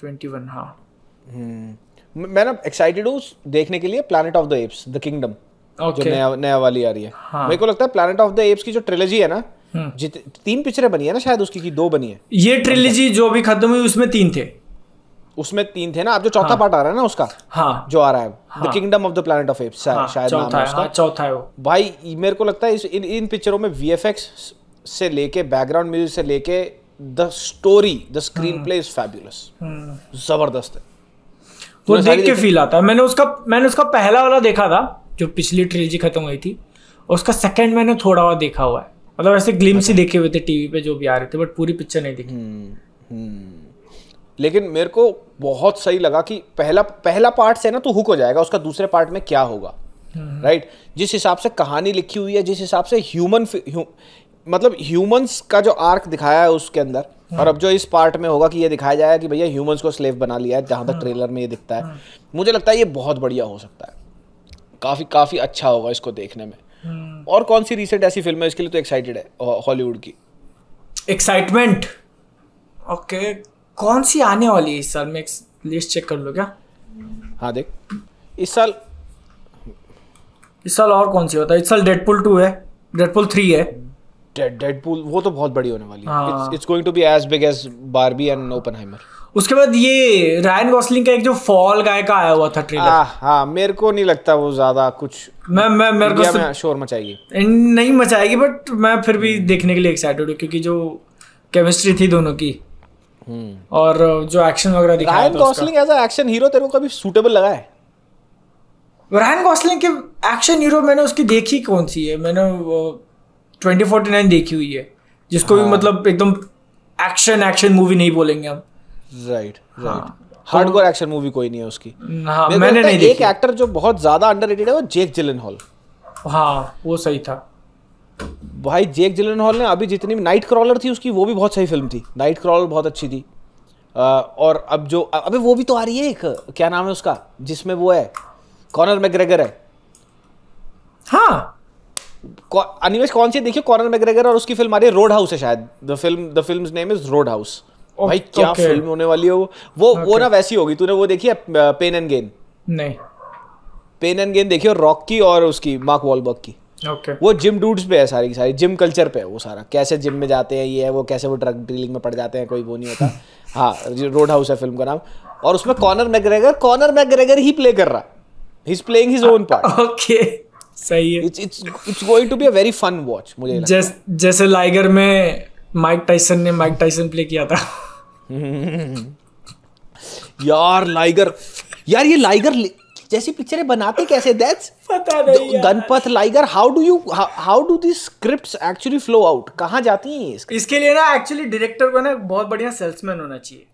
[SPEAKER 1] ट्वेंटी वन हाँ
[SPEAKER 2] हम्म, मैं ना एक्साइटेड हूँ देखने के लिए planet of the apes the kingdom जो नया नया वाली आ रही है हाँ. मेरे को
[SPEAKER 1] लगता है प्लानट ऑफ द एप्स की जो
[SPEAKER 2] ट्रिलॉजी है ना हम्म। जित तीन पिक्चरें बनी है ना शायद उसकी की दो बनी है ये ट्रिलॉजी जो भी खत्म हुई उसमें तीन थे उसमें तीन थे ना आप जो चौथा हाँ, पार्ट आ रहा है ना उसका हाँ जो आ रहा है the kingdom of the plan of apes शायद नाम है उसका हाँ, चौथा है वो भाई मेरे को लगता है इस इन इन पिक्चरों में वीएफएक्स से लेके बैकग्राउंड म्यूजिक से लेके the story the screenplay
[SPEAKER 1] is fabulous जबरदस्त है वो देख के फील आता है मैंने उसका मैंने उसका पहला वाला देखा था जो पिछली ट्रिलजी खत्म हुई थी और उसका सेकंड मैंने थोड़ा हुआ देखा हुआ है मतलब ऐसे ग्लिम्स अच्छा। ही देखे हुए थे टीवी पे जो भी आ रहे थे बट पूरी पिक्चर नहीं देखी हम्म, हम्म।
[SPEAKER 2] लेकिन मेरे को बहुत सही लगा कि पहला पहला पार्ट से ना तो हुक हो जाएगा उसका दूसरे पार्ट में क्या होगा राइट हम्म। right? जिस हिसाब से कहानी लिखी हुई है जिस हिसाब से ह्यूमन ह्यू, मतलब ह्यूमंस का जो आर्क दिखाया है उसके अंदर हम्म। और अब जो इस पार्ट में होगा कि ये दिखाया जाएगा कि भैया ह्यूमंस को स्लेव बना लिया है जहाँ तक ट्रेलर हम्म। में ये दिखता है मुझे लगता है ये बहुत बढ़िया हो सकता है काफ़ी काफ़ी अच्छा होगा इसको देखने में और कौन सी रिसेंट ऐसी फिल्म है इसके लिए तो
[SPEAKER 1] एक्साइटेड है हॉलीवुड की एक्साइटमेंट ओके okay. कौन सी आने वाली है इस साल मैं लिस्ट चेक कर लो क्या हाँ देख इस साल इस साल और कौन सी होता है इस साल डेडपुल टू है डेडपुल थ्री है
[SPEAKER 2] डेडपुल वो तो बहुत बड़ी होने वाली है it's going to be as big as Barbie and Oppenheimer
[SPEAKER 1] उसके बाद ये रायन गॉसलिंग का एक जो फॉल गाय का आया हुआ था ट्रेलर हाँ मेरे को नहीं लगता वो ज्यादा कुछ मैं मैं मेरे को में शोर मचाएगी नहीं मचाएगी बट मैं फिर भी देखने के लिए एक्साइटेड हूँ क्योंकि जो केमिस्ट्री थी दोनों की हम्म। और जो एक्शन वगैरह दिखाया Ryan Gosling as action hero तेरे को कभी सूटेबल लगा है रायन गॉसलिंग के एक्शन हीरो मैंने उसकी देखी कौन सी है मैंने वो 2049 देखी हुई है जिसको हाँ. भी मतलब एकदम एक्शन एक्शन मूवी नहीं बोलेंगे हम
[SPEAKER 2] right right hardcore action movie कोई नहीं है उसकी हाँ, मैंने नहीं एक एक्टर जो बहुत ज्यादा अंडररेटेड है वो जेक जिलेनहॉल
[SPEAKER 1] हाँ वो सही था भाई
[SPEAKER 2] जेक जिलन हॉल ने अभी जितनी भी नाइट क्रॉलर थी उसकी वो भी बहुत सही फिल्म थी नाइट क्रॉलर बहुत अच्छी थी आ, और अब जो अबे वो भी तो आ रही है एक क्या नाम है उसका जिसमें वो है कॉर्नर मैग्रेगर है हाँ अनिवेश कौन सी देखियो कॉर्नर मैग्रेगर और उसकी फिल्म आ रही है रोड हाउस है शायद the film the film name is Road House भाई क्या okay. फिल्म होने वाली है वो वो okay. वो ना वैसी होगी तूने वो देखी है पेन एंड गेन नहीं पेन एंड गेन देखियो रॉक की और उसकी मार्क वॉलबर्ग की okay. वो जिम डूड्स पे है सारी की सारी जिम कल्चर पे है वो सारा कैसे जिम में जाते हैं ये है वो कैसे वो ड्रग डीलिंग में पड़ जाते हैं कोई वो नहीं होता हाँ रोड हाउस है फिल्म का नाम और उसमें कॉनर मैग्रेगर कॉनर मैग्रेगर ही प्ले कर रहा ही is
[SPEAKER 1] playing his own part okay सही है it's it's it's going to be a very fun watch मुझे लगता जैस, जैसे लाइगर में माइक टाइसन ने माइक टाइसन प्ले किया था यार लाइगर
[SPEAKER 2] यार ये लाइगर जैसी पिक्चरें बनाते कैसे दैट्स पता नहीं Ganapath Liger how do you how do this scripts actually
[SPEAKER 1] flow out कहाँ जाती हैं इसके? इसके लिए ना एक्चुअली डायरेक्टर को ना बहुत बढ़िया सेल्समैन होना चाहिए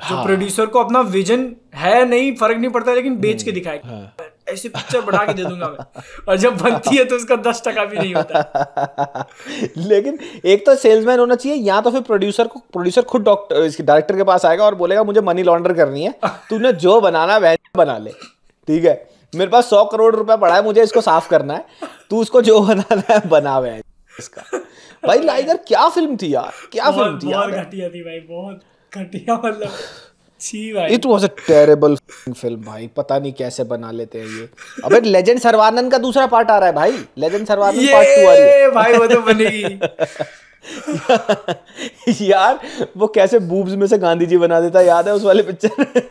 [SPEAKER 1] हाँ. जो प्रोड्यूसर को अपना विजन है नहीं फर्क नहीं पड़ता लेकिन बेच के हम्म, दिखाए हाँ. ऐसी पिक्चर बढ़ा के दे दूंगा मैं और जब बनती है तो इसका दस टका भी नहीं होता
[SPEAKER 2] लेकिन एक तो सेल्समैन होना चाहिए या तो फिर प्रोड्यूसर को प्रोड्यूसर खुद डॉक्टर डायरेक्टर के पास आएगा और बोलेगा मुझे मनी लॉन्डर करनी है तूने जो बनाना वह बना ले ठीक है मेरे पास सौ करोड़ रुपया पड़ा है मुझे इसको साफ करना है तू उसको जो बनाना है बनावे है इसका भाई लाइगर क्या फिल्म थी यार क्या फिल्म थी यार
[SPEAKER 1] घटिया थी भाई बहुत घटिया मतलब it
[SPEAKER 2] was a terrible film भाई पता नहीं कैसे बना लेते हैं ये अबे लेजेंड सरवानंद का दूसरा पार्ट आ रहा है भाई लेजेंड सरवानंद पार्ट टू आ रही है भाई वो तो बनेगी यार वो कैसे बूब्स में से गांधी जी बना देता याद है उस वाले पिक्चर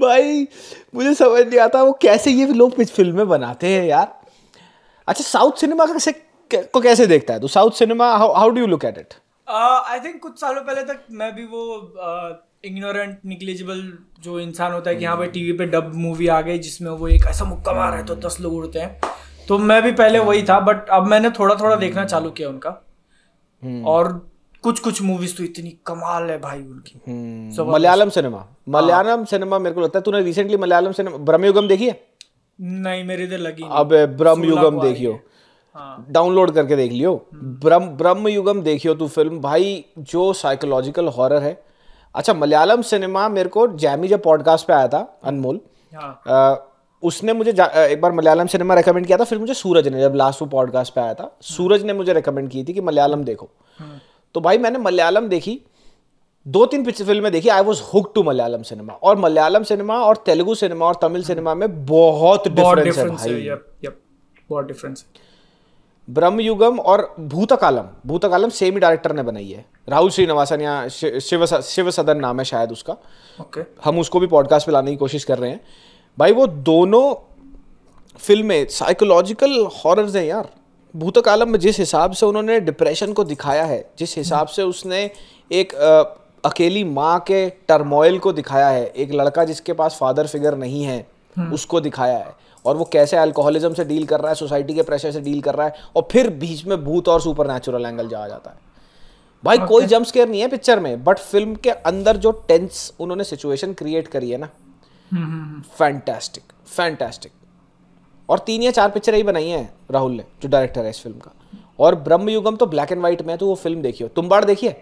[SPEAKER 2] भाई मुझे समझ नहीं आता वो कैसे ये लोग फिल्में बनाते हैं यार अच्छा साउथ सिनेमा कैसे को कैसे देखता है तो south cinema how do you look at it
[SPEAKER 1] I think कुछ सालों पहले तक मैं भी वो इग्नोरेंट uh, निग्लिजिबल जो इंसान होता है कि हाँ भाई टीवी hmm. पे डब मूवी आ गई जिसमें वो एक ऐसा मुक्का मार है तो दस लोग उड़ते हैं तो मैं भी पहले hmm. वही था बट अब मैंने थोड़ा थोड़ा देखना hmm. चालू किया उनका और कुछ कुछ मूवीज तो इतनी कमाल है भाई उनकी
[SPEAKER 2] हम्म, मलयालम सिनेमा मलयालम सिनेमा मेरे को लगता है तूने रिसेंटली मलयालम सिनेमा ब्रह्मयुगम देखी है नहीं मेरे इधर लगी अब ब्रह्मयुगम देखियो हाँ। डाउनलोड करके देख लियो हम्म। ब्रह्म ब्रह्म युगम देखियो तू फिल्म भाई जो साइकोलॉजिकल हॉरर है अच्छा मलयालम सिनेमा मेरे को जैमी जब पॉडकास्ट पे आया था अनमोल हाँ। उसने मुझे एक बार मलयालम सिनेमा रेकमेंड किया था फिर मुझे सूरज ने जब लास्ट वो पॉडकास्ट पे आया था हाँ। सूरज ने मुझे रेकमेंड की थी कि मलयालम देखो तो भाई मैंने मलयालम देखी दो तीन पिक्चर फिल्में देखी I was hook to Malayalam cinema और मलयालम सिनेमा और तेलुगु सिनेमा और तमिल सिनेमा में बहुत डिफरेंस है भाई यप, यप, बहुत डिफरेंस ब्रह्मयुगम और भूतकालम भूतकालम सेम ही डायरेक्टर ने बनाई है राहुल श्रीनिवासन या शिव शिव सदन नाम है शायद उसका okay. हम उसको भी पॉडकास्ट पे लाने की कोशिश कर रहे हैं भाई वो दोनों फिल्में साइकोलॉजिकल हॉरर्स हैं यार भूतकालम में जिस हिसाब से उन्होंने डिप्रेशन को दिखाया है जिस हिसाब से उसने एक अकेली माँ के टर्मोइल को दिखाया है एक लड़का जिसके पास फादर फिगर नहीं है हम्म। उसको दिखाया है और वो कैसे अल्कोहलिज्म से डील कर रहा है सोसाइटी के प्रेशर से डील कर रहा है और फिर बीच में भूत और सुपर नेचुरल एंगल जा जाता है भाई okay. कोई जंप स्केयर नहीं है पिक्चर में बट फिल्म के अंदर जो टेंस उन्होंने सिचुएशन क्रिएट करी है ना फैंटेस्टिक हम्म, फैंटेस्टिक हम्म, और तीन या चार पिक्चर ही बनाई है राहुल ने जो डायरेक्टर है इस फिल्म का और ब्रह्म युगम तो ब्लैक एंड व्हाइट में है तो वो फिल्म देखियो तुम्बाड़ देखिए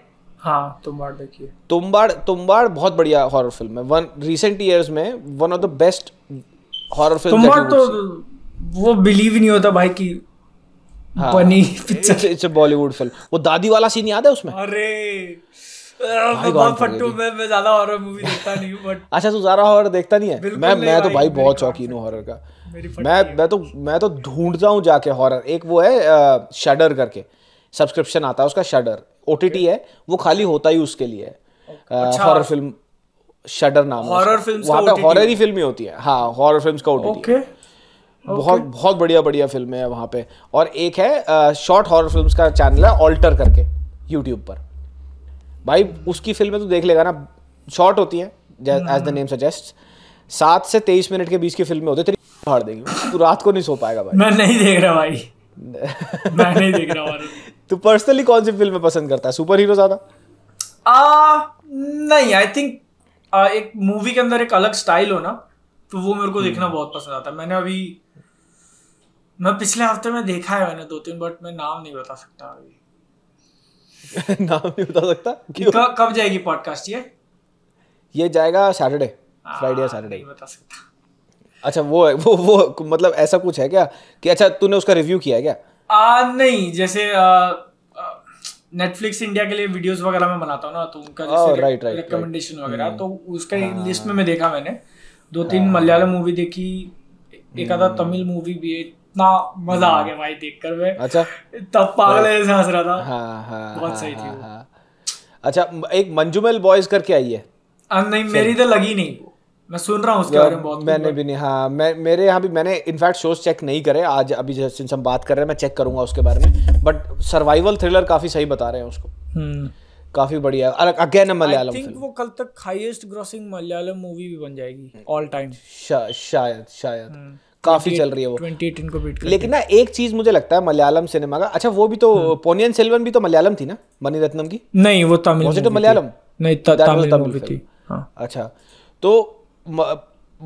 [SPEAKER 1] हाँ तुम्बाड़ देखिए
[SPEAKER 2] तुम्बाड़ तुम्बाड़ बहुत बढ़िया हॉरर फिल्म है वन रिसेंट ईयर्स में one of the best horror film Tumbbad
[SPEAKER 1] तो
[SPEAKER 2] वो बिलीव नहीं होता भाई कि हाँ, बनी picture it's a Bollywood film वो दादी वाला सीन याद है उसमें
[SPEAKER 1] अरे मैं
[SPEAKER 2] अच्छा देखता नहीं है मैं मैं तो भाई बहुत तो शौकीन हूँ हॉरर का मैं मैं तो मैं तो ढूंढता हूं जाके हॉरर एक वो है शडर करके सब्सक्रिप्शन आता है उसका शडर ओ है वो खाली होता ही उसके लिए हॉरर फिल्म शडर नाम हॉरर फिल्म वहाँ पे हॉरर ही फिल्में होती है हाँ हॉरर फिल्म का ओटीटी बहुत बहुत बढ़िया बढ़िया फिल्में हैं वहाँ पे और एक है शॉर्ट हॉरर फिल्म्स का चैनल है ऑल्टर करके यूट्यूब पर भाई उसकी फिल्में तो देख लेगा ना शॉर्ट होती हैं एज द नेम सजेस्ट सात से तेईस मिनट के बीच की फिल्में होती तेरी फाड़ देगी तू रात को नहीं सो पाएगा भाई मैं नहीं देख रहा भाई
[SPEAKER 1] मैं नहीं देख रहा
[SPEAKER 2] तू पर्सनली कौन सी फिल्में पसंद करता है सुपर हीरो ज्यादा
[SPEAKER 1] नहीं आई थिंक एक मूवी के अंदर एक अलग स्टाइल हो ना तो वो मेरे को हम्म। देखना बहुत पसंद आता है मैंने अभी मैं पिछले हफ्ते में देखा है मैंने दो तीन बट मैं नाम नहीं बता सकता अभी
[SPEAKER 2] नाम नहीं बता सकता
[SPEAKER 1] क्यों कब जाएगी पॉडकास्ट ये
[SPEAKER 2] ये जाएगा सैटरडे फ्राइडे या सैटरडे बता सकता अच्छा वो वो वो मतलब ऐसा कुछ है क्या कि अच्छा तूने उसका रिव्यू किया है क्या
[SPEAKER 1] आ, नहीं जैसे नेटफ्लिक्स इंडिया के लिए वीडियोस वगैरह मैं बनाता हूँ ना तो उनका जैसे राइट oh, रिकमेंडेशन वगैरह हम्म, तो उसका लिस्ट हाँ, हाँ, में मैं देखा मैंने दो हाँ, तीन मलयालम मूवी देखी एक आधा हम्म। तमिल मूवी भी है इतना मजा आ हाँ। गया भाई देखकर मैं अच्छा तब पागल हाँ। ऐसे हंस रहा था
[SPEAKER 2] हाँ, बहुत सही थी अच्छा एक मंजूमेल बॉयज करके आई है
[SPEAKER 1] नहीं मेरी तो लगी नहीं मैं सुन रहा हूँ उसके बारे में बहुत मैंने भी
[SPEAKER 2] नहीं हाँ मैं मेरे यहाँ भी मैंने इनफैक्ट शोज चेक नहीं करे आज अभी सिंस हम बात कर रहे हैं मैं चेक करूंगा उसके बारे में बट सर्वाइवल थ्रिलर काफ़ी सही बता रहे हैं उसको
[SPEAKER 1] हम्म।
[SPEAKER 2] काफ़ी बढ़िया और अगेन मलयालम थिंक
[SPEAKER 1] वो कल तक हाईएस्ट ग्रॉसिंग मलयालम मूवी भी बन जाएगी ऑल टाइम शायद शायद हम्म।
[SPEAKER 2] काफ़ी चल रही है वो
[SPEAKER 1] 2018 को बीट लेकिन ना
[SPEAKER 2] एक चीज़ मुझे लगता है मलयालम सिनेमा का अच्छा वो भी तो हम्म। पोनियन सेल्वन भी तो मलयालम थी ना मनी रत्नम की
[SPEAKER 1] नहीं वो तमिल तो मलयालम नहीं तमिल मूवी थी हाँ।
[SPEAKER 2] अच्छा तो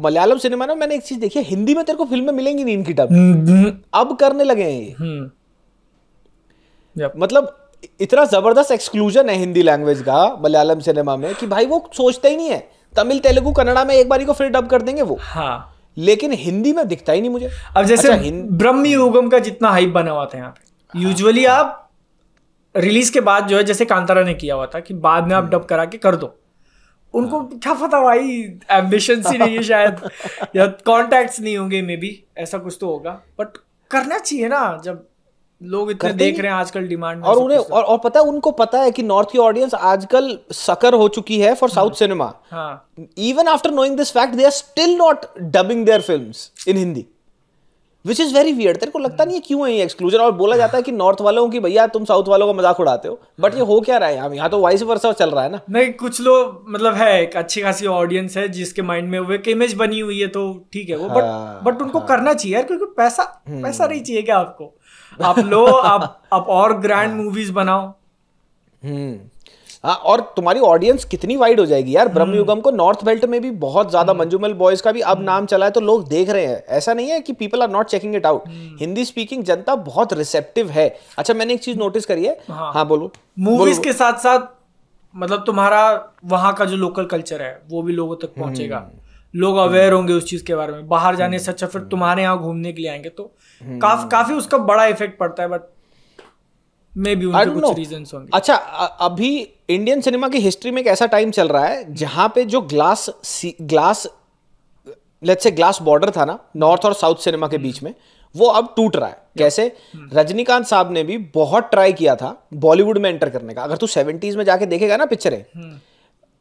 [SPEAKER 2] मलयालम सिनेमा ना मैंने एक चीज़ देखी हिंदी में तेरे को फिल्में मिलेंगी नहीं इनकी टब हम्म, हम्म। अब करने लगे हैं ये मतलब इतना ज़बरदस्त एक्सक्लूजन है हिंदी लैंग्वेज का मलयालम सिनेमा में कि भाई वो सोचते ही नहीं है तमिल तेलुगु कन्नड़ा में एक
[SPEAKER 1] बार को फिर डब कर देंगे वो हाँ लेकिन हिंदी में दिखता ही नहीं मुझे अब जैसे अच्छा, ब्रह्म युगम का जितना हाइप बना हुआ था यहाँ पे यूजुअली हाँ। आप रिलीज के बाद जो है जैसे कांतारा ने किया हुआ था कि बाद में आप डब हम्म। करा के कर दो उनको हाँ। क्या पता भाई एम्बिशन ही नहीं है शायद या कॉन्टैक्ट्स नहीं होंगे मे बी ऐसा कुछ तो होगा बट करना चाहिए ना जब लोग इतने देख रहे हैं आजकल डिमांड और उन्हें
[SPEAKER 2] और, और पता है उनको पता है कि नॉर्थ की ऑडियंस आजकल सकर हो चुकी है for south cinema even after knowing this fact they are still not dubbing their films in Hindi which is very weird तेरे को लगता नहीं है क्यों है ये एक्सक्लूजन और बोला जाता है कि नॉर्थ वालों की भैया तुम साउथ वालों का मजाक उड़ाते हो बट ये हो क्या
[SPEAKER 1] रहा है यहाँ तो वाइस वर्सा चल रहा है ना नहीं कुछ लोग मतलब है एक अच्छी खासी ऑडियंस है जिसके माइंड में वो एक इमेज बनी हुई है तो ठीक है वो बट बट हाँ, उनको हाँ। करना चाहिए यार क्योंकि पैसा हम्म। पैसा नहीं चाहिए क्या आपको आप लो आप आप और ग्रैंड मूवीज हाँ। बनाओ
[SPEAKER 2] हम्म। हाँ और तुम्हारी ऑडियंस कितनी वाइड हो जाएगी यार ब्रह्मयुगम हम्म। को नॉर्थ बेल्ट में भी बहुत ज्यादा मंजूमल बॉयज का भी अब नाम चला है तो लोग देख रहे हैं ऐसा नहीं है कि people are not checking it out Hindi speaking जनता बहुत रिसेप्टिव है अच्छा मैंने एक चीज नोटिस हम्म। करी है हाँ, हाँ बोलो मूवीज के
[SPEAKER 1] साथ साथ मतलब तुम्हारा वहां का जो लोकल कल्चर है वो भी लोगों तक पहुंचेगा लोग अवेयर हम्म। होंगे उस चीज के बारे में बाहर जाने हम्म। से अच्छा फिर तुम्हारे यहाँ घूमने के लिए आएंगे तो हम्म। काफ, काफी उसका बड़ा इफेक्ट पड़ता है बट मे बी कुछ रीजंस होंगे अच्छा अभी
[SPEAKER 2] इंडियन सिनेमा की हिस्ट्री में एक ऐसा टाइम चल रहा है जहां पे जो ग्लास ग्लास लेट्स से ग्लास बॉर्डर था ना नॉर्थ और साउथ सिनेमा के बीच में वो अब टूट रहा है कैसे रजनीकांत साहब ने भी बहुत ट्राई किया था बॉलीवुड में एंटर करने का अगर तू सेवेंटीज में जाके देखेगा ना पिक्चरें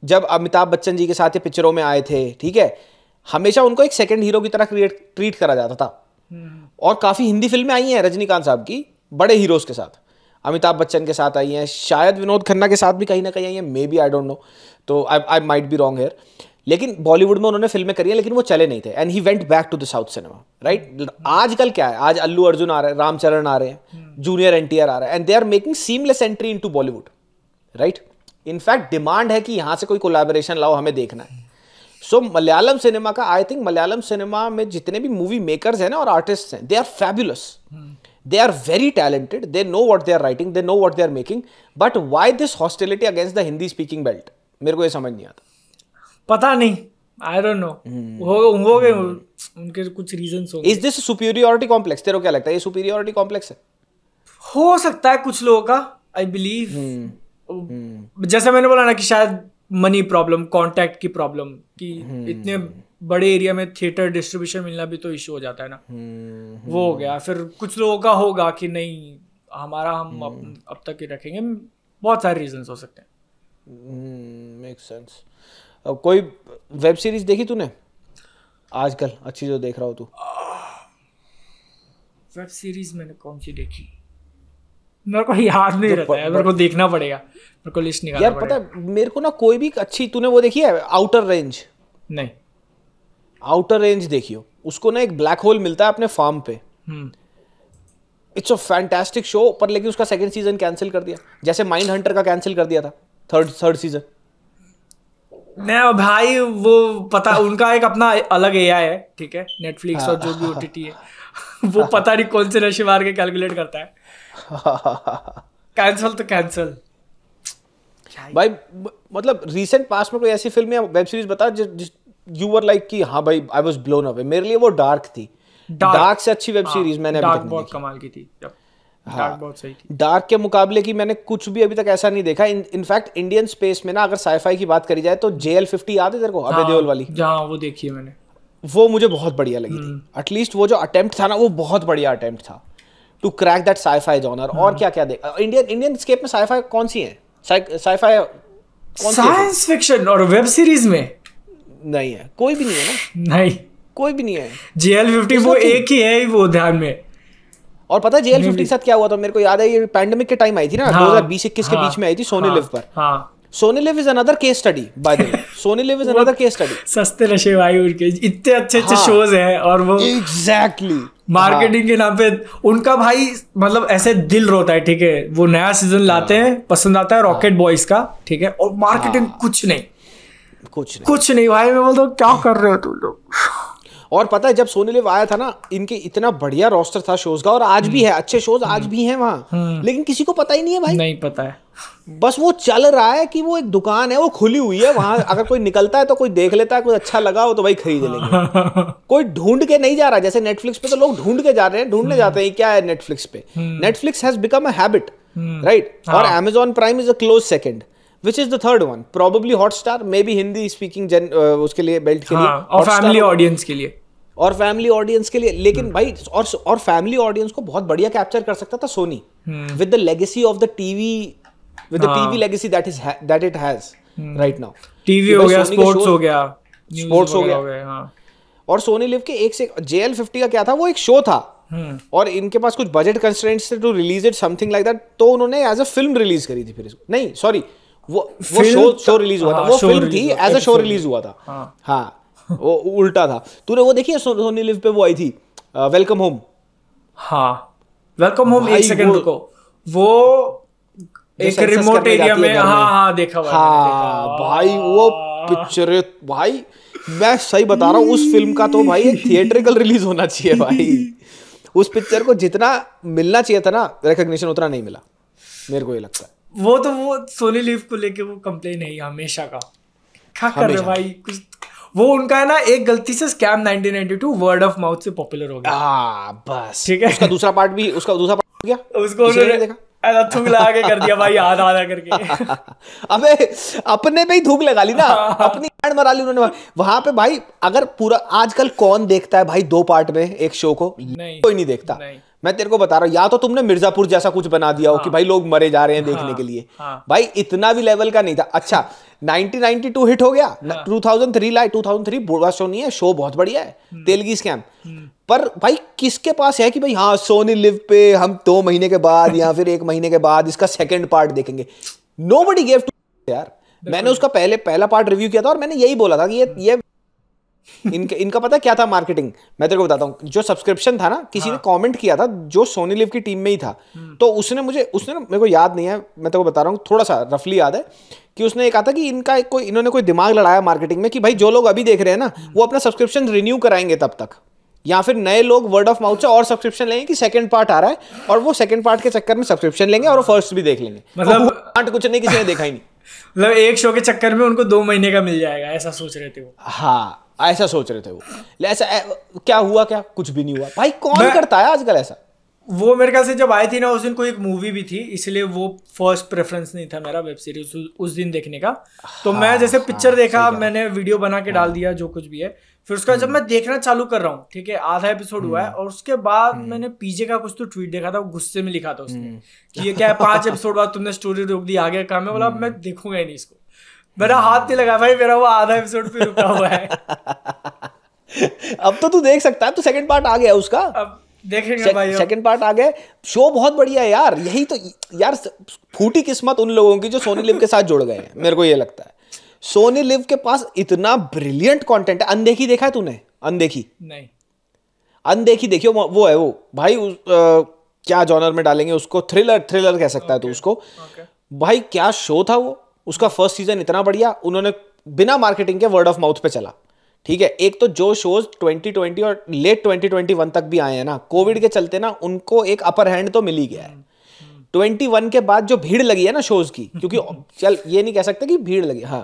[SPEAKER 2] जब अमिताभ बच्चन जी के साथ ये पिक्चरों में आए थे ठीक है हमेशा उनको एक सेकेंड हीरो की तरह क्रिएट ट्रीट करा जाता था हम्म। और काफ़ी हिंदी फिल्में आई हैं रजनीकांत साहब की बड़े हीरोज़ के साथ अमिताभ बच्चन के साथ आई हैं शायद विनोद खन्ना के साथ भी कहीं ना कहीं आई हैं maybe I don't know तो I I might be wrong here लेकिन बॉलीवुड में उन्होंने फिल्में करी हैं लेकिन वो चले नहीं थे and he went back to the south cinema right आजकल क्या है आज अल्लू अर्जुन आ रहे हैं रामचरण आ रहे हैं जूनियर हम्म। एन आ रहे हैं and they are making seamless entry in Bollywood right in fact demand है कि यहाँ से कोई कोलाबोरेशन लाओ हमें देखना है सो so, मलयालम सिनेमा का आई थिंक मलयालम सिनेमा में जितने भी मूवी मेकर्स हैं ना और आर्टिस्ट हैं they are fabulous they are very talented they know what they are writing they know what they are making but why this hostility against the Hindi speaking belt मेरे को ये समझ नहीं आता पता नहीं
[SPEAKER 1] आई डोंट नो हो गए hmm. उनके कुछ रीजंस होंगे इज
[SPEAKER 2] दिस सुपीरियोरिटी कॉम्प्लेक्स तेरे को क्या लगता है ये
[SPEAKER 1] सुपीरियोरिटी कॉम्प्लेक्स है हो सकता है कुछ लोगों का आई बिलीव हम्म। जैसे मैंने बोला ना कि शायद मनी प्रॉब्लम कॉन्टैक्ट की प्रॉब्लम कि हम्म। इतने बड़े एरिया में थिएटर डिस्ट्रीब्यूशन मिलना भी तो इशू हो जाता है ना हम्म। वो हो गया फिर कुछ लोगों का होगा कि नहीं हमारा हम अब, अब तक ही रखेंगे बहुत सारे रीजंस हो सकते हैं मेक सेंस
[SPEAKER 2] अब कोई वेब सीरीज देखी तूने आजकल अच्छी जो देख रहा हो तू
[SPEAKER 1] वेब सीरीज मैंने कौन सी देखी मेरे को याद नहीं रहता है मेरे को देखना पड़ेगा मेरे को लिस्ट निकालना यार पता
[SPEAKER 2] है मेरे को ना कोई भी अच्छी तूने वो देखी है आउटर रेंज नहीं आउटर रेंज देखियो उसको ना एक ब्लैक होल मिलता है अपने फार्म पे इट्स अ फैंटास्टिक शो पर लेकिन उसका सेकंड सीजन कैंसिल कर दिया जैसे माइंड हंटर का कैंसिल कर
[SPEAKER 1] दिया था थर्ड थर्ड सीजन नहीं भाई वो पता उनका एक अपना अलग ए है ठीक है नेटफ्लिक्स और हाँ। जो भी ओटीटी है वो पता नहीं कौन से नशे मार के कैलकुलेट करता है
[SPEAKER 2] कैंसल
[SPEAKER 1] तो कैंसल
[SPEAKER 2] भाई मतलब रीसेंट पास में कोई ऐसी फिल्म या वेब सीरीज बता जिस यू वर लाइक कि हाँ भाई आई वाज ब्लोन अवे मेरे लिए वो डार्क थी डार्क डार्क से अच्छी वेब सीरीज हाँ, मैंने डार्क तक बहुत कमाल की
[SPEAKER 1] थी हाँ
[SPEAKER 2] डार्क के मुकाबले की मैंने कुछ भी अभी तक ऐसा नहीं देखा इनफैक्ट इंडियन स्पेस में ना अगर साईफाई की बात करी जाए तो जे एल फिफ्टी याद है तेरे को अबे हाँ, देओल वाली हाँ वो देखी है मैंने वो मुझे बहुत बढ़िया लगी थी एटलीस्ट हम्म. वो जो अटेम्प्ट था ना वो बहुत बढ़िया अटेम्प्ट था to crack that sci-fi genre और क्या क्या देख इंडियन इंडियन स्केप में साइफाई कौन सी है
[SPEAKER 1] साइफाई साइंस फिक्शन और वेब सीरीज में नहीं है
[SPEAKER 2] कोई भी नहीं है ना नहीं कोई भी नहीं है
[SPEAKER 1] जेएल फिफ्टी तो वो एक ही है वो ध्यान में
[SPEAKER 2] और पता है जेएल फिफ्टी के साथ क्या हुआ था मेरे को याद है ये पैंडेमिक के टाइम आई थी ना हाँ। दो हजार बीस इक्कीस के हाँ। बीच में आई थी सोनी लिव हाँ।
[SPEAKER 1] पर हाँ Sony Liv is another case study by the way Sony Liv is another case study सस्ते नशे भाई उनके इतने अच्छे अच्छे शोज हाँ। हैं और वो एग्जैक्टली मार्केटिंग हाँ। के नाम पे उनका भाई मतलब ऐसे दिल रोता है ठीक है वो नया सीजन लाते हाँ। हैं पसंद आता है रॉकेट बॉयज का ठीक है और मार्केटिंग कुछ नहीं कुछ नहीं। कुछ नहीं भाई मैं बोलता क्या कर
[SPEAKER 2] रहे हो तुम लोग और पता है जब सोनी लिव आया था ना इनके इतना बढ़िया रोस्टर था शोज का और आज भी हम्म। है अच्छे शोज आज हम्म। भी हैं वहाँ हम्म। लेकिन किसी को पता ही नहीं है भाई
[SPEAKER 1] नहीं पता है
[SPEAKER 2] बस वो चल रहा है कि वो एक दुकान है वो खुली हुई है वहां अगर कोई निकलता है तो कोई देख लेता है कोई अच्छा लगा हो तो भाई खरीद लेंगे कोई ढूंढ के नहीं जा रहा जैसे नेटफ्लिक्स पे तो लोग ढूंढ के जा रहे हैं ढूंढने हम्म। जाते हैं क्या है नेटफ्लिक्स पे Netflix has become a habit right और Amazon Prime is a close second which is the third one probably Hotstar maybe Hindi speaking जन उसके लिए बेल्ट हाँ, के लिए और फैमिली ऑडियंस के लिए और फैमिली ऑडियंस के लिए लेकिन hmm. भाई और और फैमिली ऑडियंस को बहुत बढ़िया कैप्चर कर सकता था Sony with the legacy of the TV with the TV legacy that is that it has right now TV हो गया स्पोर्ट्स हो गया स्पोर्ट्स हो गया हाँ। और सोनी लिव के एक से जे एल का क्या था वो एक शो था Hmm. और इनके पास कुछ बजट कंस्ट्रेंट्स थे to release it something like that तो उन्होंने एज अ फिल्म रिलीज करी थी फिर इसको नहीं सॉरी वो वो शो शो रिलीज हुआ था हाँ, वो फिल्म थी एज अ शो रिलीज हुआ था हाँ, हाँ वो उल्टा था तूने वो देखी है सोनी लिव पे वो आई थी वेलकम होम हाँ
[SPEAKER 1] वेलकम होम एक सेकंड रुको वो एक रिमोट एरिया में हाँ
[SPEAKER 2] हाँ देखा हाँ भाई वो पिक्चर भाई मैं सही बता रहा हूँ उस फिल्म का तो भाई थिएटरिकल रिलीज होना चाहिए भाई उस पिक्चर को जितना मिलना चाहिए था ना रिकग्निशन उतना नहीं मिला मेरे को ये लगता
[SPEAKER 1] है वो तो वो सोनी लीव को लेके वो कंप्लेन है हमेशा का क्या कर रहे भाई कुछ वो उनका है ना एक गलती से स्कैम 1992 वर्ड ऑफ माउथ से पॉपुलर हो गया आ, हाँ, बस ठीक है उसका दूसरा
[SPEAKER 2] पार्ट भी उसका दूसरा
[SPEAKER 1] पार्ट हो गया उसको उन्होंने देखा
[SPEAKER 2] ऐसा थूक लगा के कर दिया भाई आधा आधा करके अबे अपने पे ही थूक लगा ली ना अपनी मरा ली उन्होंने वहां पे भाई अगर पूरा आजकल कौन देखता है भाई दो पार्ट में एक शो को नहीं कोई नहीं देखता नहीं। मैं तेरे को बता रहा हूँ या तो तुमने मिर्जापुर जैसा कुछ बना दिया हो कि हाँ। भाई लोग मरे जा रहे हैं हाँ, देखने हाँ, के लिए हाँ, भाई इतना भी लेवल का नहीं था अच्छा 1992 हिट हो गया 2003 लाए 2003 बुरा शो नहीं है शो बहुत बढ़िया है हम्म। तेलगी स्कैम पर भाई किसके पास है कि भाई हाँ सोनी लिव पे हम दो महीने के बाद या फिर एक महीने के बाद इसका सेकेंड पार्ट देखेंगे नो बडी गेव टू यार मैंने उसका पहले पहला पार्ट रिव्यू किया था और मैंने यही बोला था कि ये ये इनका इनका पता क्या था मार्केटिंग मैं तेरे को बताता हूँ जो सब्सक्रिप्शन था ना किसी हाँ। ने कमेंट किया था जो सोनी लिव की टीम में ही था हम्म। तो उसने मुझे उसने ना मेरे को याद नहीं है मैं तेरे को बता रहा हूँ थोड़ा सा रफली याद है कि उसने ये कहा था कि इनका कोई इन्होंने कोई दिमाग लड़ाया मार्केटिंग में कि भाई जो लोग अभी देख रहे हैं ना हम्म। वो अपना सब्सक्रिप्शन रिन्यू कराएंगे तब तक या फिर नए लोग वर्ड ऑफ माउथ से और सब्सक्रिप्शन लेंगे कि सेकंड पार्ट आ रहा है और वो सेकंड पार्ट के चक्कर में सब्सक्रिप्शन लेंगे और फर्स्ट भी देख लेंगे मतलब
[SPEAKER 1] तो कुछ नहीं किसी ने देखा ही नहीं मतलब एक शो के चक्कर में उनको दो महीने का मिल जाएगा ऐसा सोच रहे थे वो
[SPEAKER 2] हाँ ऐसा सोच रहे थे वो
[SPEAKER 1] ऐसा क्या हुआ क्या कुछ भी नहीं हुआ भाई कौन करता है आजकल ऐसा वो मेरे ख्याल से जब आई थी ना उस दिन कोई एक मूवी भी थी इसलिए वो फर्स्ट प्रेफरेंस नहीं था मेरा वेब सीरीज उस दिन देखने का तो हाँ, मैं जैसे पिक्चर हाँ, देखा मैंने वीडियो बना के हाँ, डाल दिया जो कुछ भी है फिर उसका जब हम्म। मैं देखना चालू कर रहा हूँ ठीक है आधा एपिसोड हुआ है हम्म। और उसके बाद हम्म। मैंने पीजे का कुछ तो ट्वीट देखा था वो गुस्से में लिखा था उसने कि ये क्या है पांच एपिसोड बाद तुमने स्टोरी रोक दी आगे काम है बोला मैं देखूंगा ही नहीं इसको मेरा हाथ नहीं लगा भाई मेरा वो आधा एपिसोड फिर रुका हुआ है
[SPEAKER 2] अब तो तू देख सकता है तो सेकंड पार्ट आ गया उसका अब देखेंगे से, भाई सेकंड पार्ट आ गए शो बहुत बढ़िया है यार यही तो यार फूटी किस्मत उन लोगों की जो सोनी लिम के साथ जुड़ गए हैं मेरे को ये लगता है सोनी लिव के पास इतना ब्रिलियंट कंटेंट है अनदेखी देखा है तूने अनदेखी नहीं अनदेखी देखियो वो है वो भाई उस, आ, क्या जॉनर में डालेंगे उसको थ्रिलर थ्रिलर कह सकता okay. है तू उसको okay. भाई क्या शो था वो उसका फर्स्ट सीजन इतना बढ़िया उन्होंने बिना मार्केटिंग के वर्ड ऑफ माउथ पे चला ठीक है एक तो जो शोज 2020 और लेट 2021 तक भी आए हैं ना कोविड के चलते ना उनको एक अपर हैंड तो मिल ही गया है 21 हम्म, हम्म। के बाद जो भीड़ लगी है ना शोज की क्योंकि
[SPEAKER 1] चल ये नहीं कह सकते कि भीड़ लगी हाँ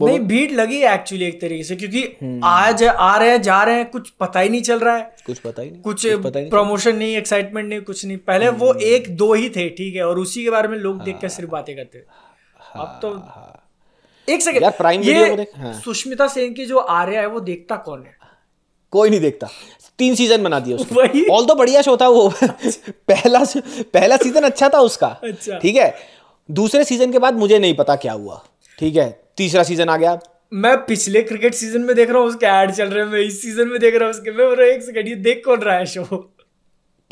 [SPEAKER 1] नहीं भीड़ लगी एक्चुअली एक तरीके से क्योंकि हम्म। आज आ रहे हैं जा रहे हैं कुछ पता ही नहीं चल रहा है कुछ पता ही नहीं कुछ, कुछ पता ही प्रमोशन नहीं एक्साइटमेंट नहीं कुछ नहीं पहले वो हम्म। एक दो ही थे ठीक है और उसी के बारे में लोग देख कर हाँ। सिर्फ बातें करते हाँ, अब तो हाँ। एक सेकेंड प्राइम ये सुष्मिता सेन की जो आर्या है वो देखता कौन है
[SPEAKER 2] कोई नहीं देखता तीन सीजन बना दिया उसको ऑल तो बढ़िया शो था वो पहला पहला सीजन अच्छा था उसका अच्छा। ठीक है दूसरे सीजन के बाद मुझे नहीं पता क्या हुआ ठीक है तीसरा सीजन आ गया
[SPEAKER 1] मैं पिछले क्रिकेट सीजन में देख रहा हूँ उसके एड चल रहे हैं मैं इस सीजन में देख रहा हूँ उसके मैं बोल एक सेकंड ये देख कौन रहा है शो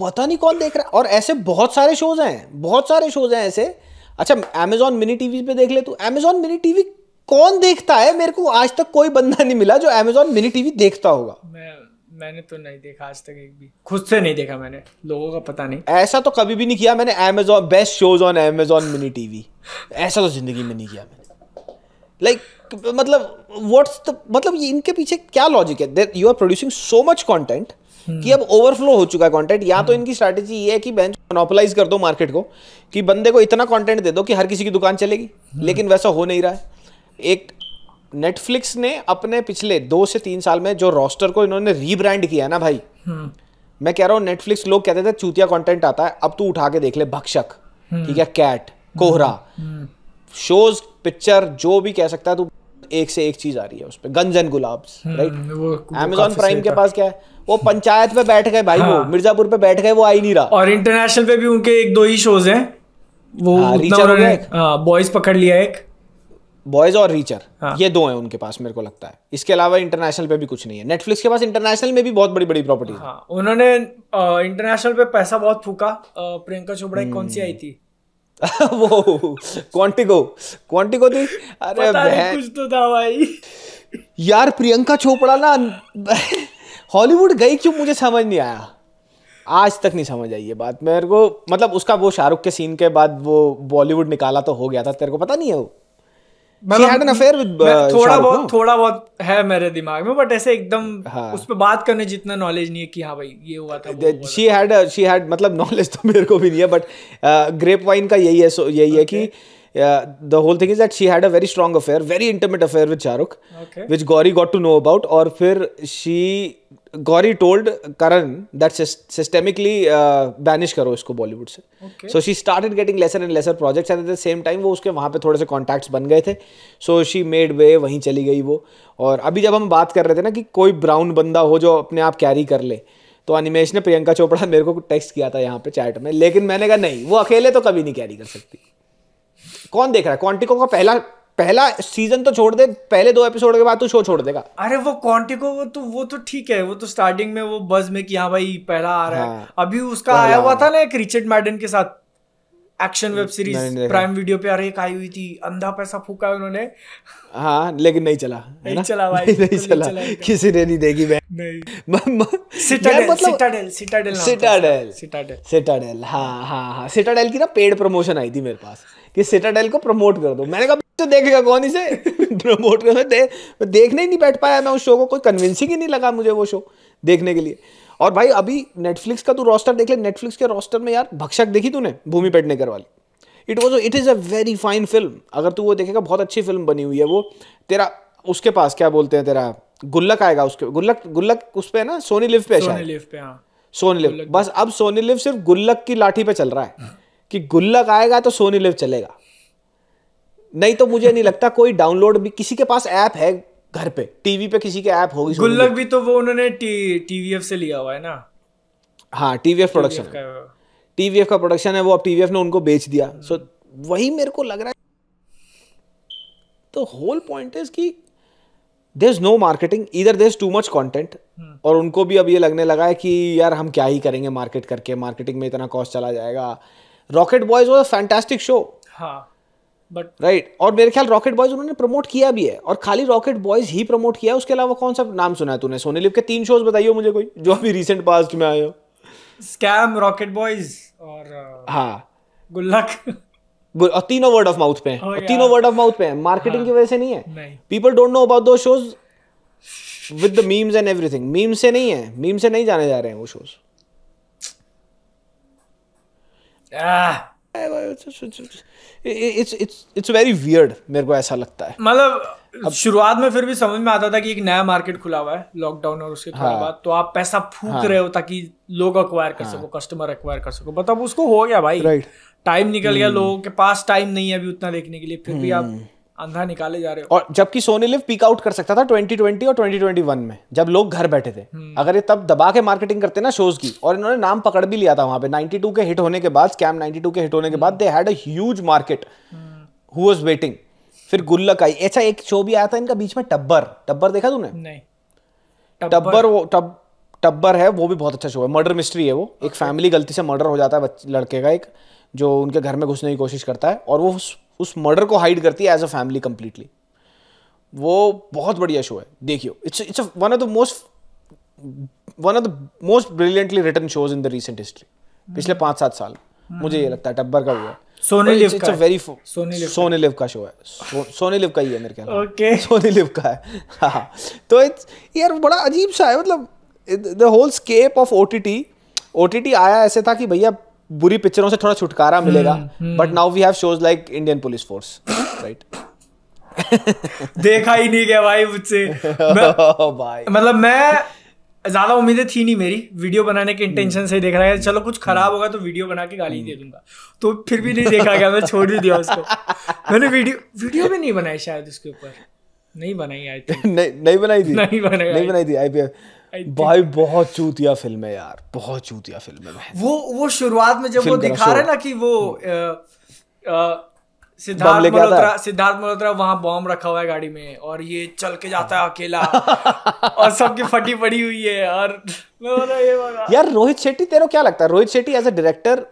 [SPEAKER 1] पता नहीं
[SPEAKER 2] कौन देख रहा है और ऐसे बहुत सारे शोज हैं बहुत सारे शोज हैं ऐसे अच्छा अमेजोन मिनी टीवी पे देख ले तू अमेजोन मिनी टीवी कौन देखता है मेरे को आज तक कोई बंदा नहीं मिला जो अमेजोन मिनी टीवी देखता होगा
[SPEAKER 1] मैं मैंने तो नहीं देखा आज तक एक भी खुद से नहीं देखा मैंने लोगों का पता नहीं
[SPEAKER 2] ऐसा तो कभी भी नहीं किया मैंने Amazon best shows on Amazon mini TV ऐसा तो जिंदगी में नहीं किया मैंने लाइक like, मतलब व्हाट्स द मतलब ये इनके पीछे क्या लॉजिक है you are producing so much content कि अब ओवरफ्लो हो चुका है कंटेंट या तो इनकी स्ट्रेटजी ये है कि बेंच मोनोपोलाइज कर दो मार्केट को कि बंदे को इतना कंटेंट दे दो कि हर किसी की दुकान चलेगी लेकिन वैसा हो नहीं रहा है एक नेटफ्लिक्स ने अपने पिछले दो से तीन साल में जो रोस्टर को इन्होंने रीब्रांड किया ना भाई
[SPEAKER 1] मैं
[SPEAKER 2] कह रहा हूँ नेटफ्लिक्स लोग कहते थे चूतिया कंटेंट आता है अब तू उठा के देख ले भक्षक ठीक है कैट कोहरा शोज पिक्चर जो भी कह सकता है तो एक से एक चीज आ रही है उस पर Guns and Gulaabs right
[SPEAKER 1] Amazon Prime के पास क्या है वो
[SPEAKER 2] पंचायत पे बैठ गए भाई हाँ। वो
[SPEAKER 1] मिर्जापुर पे बैठ गए वो आई नहीं रहा और इंटरनेशनल पे भी उनके एक दो ही शोज हैं वो हाँ,
[SPEAKER 2] बॉयज हाँ, पकड़ लिया एक बॉयज और रीचर हाँ. ये दो हैं उनके पास मेरे को लगता है इसके अलावा इंटरनेशनल पे भी कुछ नहीं है नेटफ्लिक्स के पास इंटरनेशनल में भी बहुत बड़ी बड़ी प्रॉपर्टी हाँ,
[SPEAKER 1] उन्होंने इंटरनेशनल पे पैसा बहुत फूका प्रियंका चोपड़ा कौन सी हम्म। आई थी वो क्वांटिको
[SPEAKER 2] क्वांटिको थी अरे कुछ
[SPEAKER 1] तो था भाई
[SPEAKER 2] यार प्रियंका चोपड़ा ना हॉलीवुड गई क्यों मुझे समझ नहीं आया आज तक नहीं समझ आई ये बात मेरे को मतलब उसका वो शाहरुख के सीन के बाद वो बॉलीवुड निकाला तो हो गया था तेरे को पता नहीं
[SPEAKER 1] है वो मतलब uh, थोड़ा बहुत थोड़ा बहुत है मेरे दिमाग में बट ऐसे एकदम हाँ. उस पर बात करने जितना नॉलेज नहीं है कि हाँ भाई ये हुआ
[SPEAKER 2] था मतलब नॉलेज तो मेरे को भी नहीं है बट ग्रेप वाइन का यही है यही है कि the whole thing is that she had a very strong affair very intimate affair with Shahrukh which Gauri got to know about और फिर she Gauri told Karan that systemically banish करो इसको बॉलीवुड से so she started getting lesser and lesser projects at the same time वो उसके वहाँ पर थोड़े से कॉन्टैक्ट्स बन गए थे सो शी मेड वे वहीं चली गई वो और अभी जब हम बात कर रहे थे ना कि कोई ब्राउन बंदा हो जो अपने आप कैरी कर ले तो अनिमेश ने प्रियंका चोपड़ा मेरे को टेक्स्ट किया था यहाँ पे चैट में लेकिन मैंने कहा नहीं वो अकेले तो कभी नहीं कैरी कर सकती कौन देख रहा है क्वांटिको का पहला पहला सीजन तो छोड़ दे पहले दो एपिसोड के बाद तू शो छोड़ देगा
[SPEAKER 1] अरे वो क्वांटिको वो तो वो तो ठीक है वो तो स्टार्टिंग में वो बज में कि हाँ भाई पहला आ रहा है हाँ। अभी उसका आया हुआ था ना एक रिचर्ड मैडन के साथ action web series Prime video पे अरे एक आई हुई थी अंधा पैसा फूका उन्होंने हाँ लेकिन नहीं चला नहीं ना? चला भाई नहीं, नहीं चला, चला किसी
[SPEAKER 2] ने नहीं देखी मैं
[SPEAKER 1] नहीं
[SPEAKER 2] Citadel
[SPEAKER 1] Citadel Citadel Citadel
[SPEAKER 2] Citadel हाँ हाँ सिटाडेल हाँ। की ना पेड प्रमोशन आई थी मेरे पास कि सिटाडेल को प्रमोट कर दो मैंने कहा तो देखेगा कौन इसे प्रमोट कर दे देखने ही नहीं बैठ पाया मैं उस शो को कोई कन्विंसिंग ही नहीं लगा मुझे वो शो देखने के लिए और भाई अभी नेटफ्लिक्स का तू रोस्टर देख ले नेटफ्लिक्स के रोस्टर में यार भक्षक देखी तूने भूमि पेडनेकर वाली it was it is a very fine film अगर तू वो देखेगा बहुत अच्छी फिल्म बनी हुई है वो तेरा उसके पास क्या बोलते हैं तेरा गुल्लक आएगा उसके गुल्लक गुल्लक उस पर है ना सोनी लिव पे सोनी लिव पे हाँ। सोनी लिव बस अब सोनी लिव सिर्फ गुल्लक की लाठी पे चल रहा है कि गुल्लक आएगा तो सोनी लिव चलेगा नहीं तो मुझे नहीं लगता कोई डाउनलोड भी किसी के पास ऐप है घर पे टीवी पे किसी के ऐप होगी गुल्लक
[SPEAKER 1] भी तो वो उन्होंने टीवीएफ से लिया हुआ है ना
[SPEAKER 2] हाँ टीवीएफ प्रोडक्शन टीवीएफ का प्रोडक्शन है वो अब टीवीएफ ने उनको बेच दिया सो वही मेरे को लग रहा है तो होल पॉइंट इज कि देर इज नो मार्केटिंग इधर there is too much content और उनको भी अब ये लगने लगा है कि यार हम क्या ही करेंगे मार्केट करके मार्केटिंग में इतना कॉस्ट चला जाएगा Rocket Boys was a fantastic show
[SPEAKER 1] हाँ बट
[SPEAKER 2] राइट और मेरे ख्याल रॉकेट बॉयज उन्होंने प्रमोट किया भी है और खाली रॉकेट बॉयज ही प्रमोट किया उसके अलावा कौन सा नाम सुना है तूने सोने लिप के तीन शोज बताइए मुझे कोई जो अभी रिसेंट पास्ट में आए हो
[SPEAKER 1] स्कैम रॉकेट बॉयज और
[SPEAKER 2] uh, हाँ गुल्लक और तीनों वर्ड ऑफ माउथ पे हैं oh, तीनों वर्ड ऑफ माउथ पे हैं मार्केटिंग हाँ, की वजह से नहीं है पीपल डोंट नो अबाउट दो shows with the memes and everything meme से नहीं है मीम से नहीं जाने जा रहे हैं वो शोज
[SPEAKER 1] इट्स वेरी वियर्ड मेरे को ऐसा लगता है मतलब शुरुआत में फिर भी समझ में आता था कि एक नया मार्केट खुला हुआ है लॉकडाउन और उसके हाँ, बाद तो आप पैसा फूक हाँ, रहे हो ताकि लोग अक्वायर कर हाँ, सको कस्टमर अक्वायर कर सको मतलब उसको हो गया भाई राइट टाइम निकल गया hmm। लोगों के पास टाइम नहीं है अभी उतना देखने के लिए फिर भी आप hmm। अंधा निकाले जा रहे हो
[SPEAKER 2] और जबकि सोनी लिव पीक आउट कर सकता था 2020 और 2021 में जब लोग घर बैठे थे हम्म। अगर ये तब दबा के मार्केटिंग करते ना शोज की और इन्होंने नाम पकड़ भी लिया था वहां पे 92 के हिट होने के बाद स्कैम 92 के हिट होने के बाद they had a huge market who was waiting फिर गुल्लक आई अच्छा एक शो भी आया था इनका बीच में टब्बर टब्बर देखा तूने नहीं टब्बर वो टब टब्बर है वो भी बहुत अच्छा शो है मर्डर मिस्ट्री है वो एक फैमिली गलती से मर्डर हो जाता है लड़के का एक जो उनके घर में घुसने की कोशिश करता है और वो उस मर्डर को हाइड करती है एज अ फैमिली कंप्लीटली वो बहुत बढ़िया शो है देखियो it's it's one of the most one of the most brilliantly written shows in the recent history पिछले hmm. पांच सात साल hmm. मुझे ये लगता है टब्बर का हुआ है सोने लिव का ही है मेरे ख्याल ओके सोनी लिव का है हाँ, हाँ। तो इट्स यार बड़ा अजीब सा है मतलब the whole scape of O T T O T T आया ऐसे था कि भैया बुरी पिक्चरों से थोड़ा छुटकारा हम्म, मिलेगा but now we have shows like Indian Police Force right देखा ही नहीं गया
[SPEAKER 1] भाई मुझसे oh, मतलब मैं ज्यादा उम्मीदें थी नहीं मेरी वीडियो बनाने के इंटेंशन hmm. से देख रहा है चलो कुछ खराब hmm. होगा तो वीडियो बना के गाली दे hmm. दूंगा तो फिर भी नहीं देखा गया मैं छोड़ ही दिया उसको मैंने वीडियो वीडियो भी नहीं बनाई शायद उसके ऊपर नहीं बनाई आई
[SPEAKER 2] नहीं नहीं बनाई थी नहीं बनाई नहीं बनाई थी आई भाई बहुत चूतिया फिल्म है यार बहुत चूतिया फिल्म है
[SPEAKER 1] वो वो शुरुआत में जब वो दिखा रहे ना कि वो हम्म। सिद्धार्थ मल्होत्रा सिद्धार्थ मल्होत्रा वहां बॉम्ब रखा हुआ है गाड़ी में और ये चल के जाता है अकेला और सबकी फटी पड़ी हुई है और
[SPEAKER 2] ये यार रोहित शेट्टी तेरे क्या लगता है Rohit Shetty as a director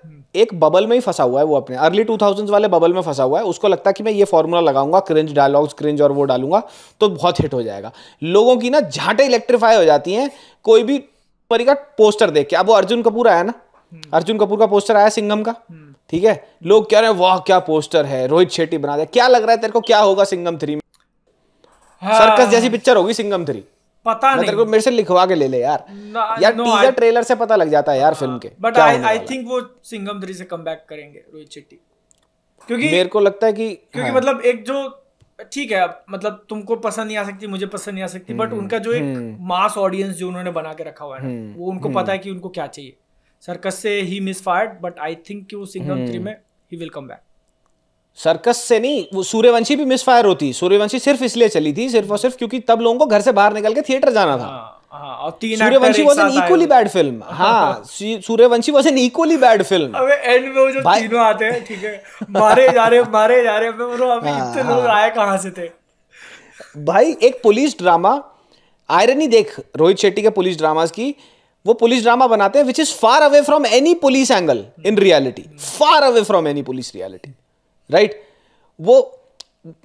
[SPEAKER 2] एक बबल में ही फंसा हुआ है वो अपने अर्ली टू थाउजेंड्स वाले बबल में फंसा हुआ है उसको लगता है कि मैं ये फॉर्मूला लगाऊंगा क्रिंज डायलॉग्स क्रिंज और वो डालूंगा तो बहुत हिट हो जाएगा लोगों की ना झाटे इलेक्ट्रीफाई हो जाती हैं कोई भी परी का पोस्टर देख के अब वो अर्जुन कपूर आया ना हम्म। अर्जुन कपूर का पोस्टर आया सिंगम का हम्म। ठीक है लोग कह रहे हैं वाह क्या पोस्टर है रोहित शेट्टी बना दे क्या लग रहा है तेरे को क्या होगा सिंगम थ्री में सर्कस हाँ। जैसी पिक्चर होगी सिंगम थ्री पता नहीं को मेरे से लिखवा के ले ले यार यार no, टीजर ट्रेलर से पता लग जाता है यार फिल्म के बट आई आई
[SPEAKER 1] थिंक वो सिंघम थ्री से कम बैक करेंगे रोहित शेट्टी क्योंकि मेरे को लगता है कि क्योंकि हाँ। मतलब एक जो ठीक है मतलब तुमको पसंद नहीं आ सकती मुझे पसंद नहीं आ सकती बट हम्म, उनका जो एक मास हम्म। ऑडियंस जो उन्होंने बना के रखा हुआ है ना हम्म, वो उनको पता है कि उनको क्या चाहिए सर्कस से ही misfired but I think कि वो सिंघम थ्री में ही विल कम बैक
[SPEAKER 2] सर्कस से नहीं वो सूर्यवंशी भी मिसफायर होती सूर्यवंशी सिर्फ इसलिए चली थी सिर्फ और सिर्फ क्योंकि तब लोगों को घर से बाहर निकल के थिएटर जाना था
[SPEAKER 1] हाँ, हाँ, Sooryavanshi was an equally bad
[SPEAKER 2] film हाँ Sooryavanshi was an equally bad film अबे
[SPEAKER 1] एंड में वो जो तीनों आते हैं ठीक है मारे जा रहे मारे जा रहे मैं बोलो अभी इतने हाँ, लोग आए कहाँ से थे
[SPEAKER 2] भाई एक पुलिस ड्रामा आयरनी देख रोहित शेट्टी के पुलिस ड्रामास की वो पुलिस ड्रामा बनाते हैं which is far away from any police angle in reality far away from any police reality right वो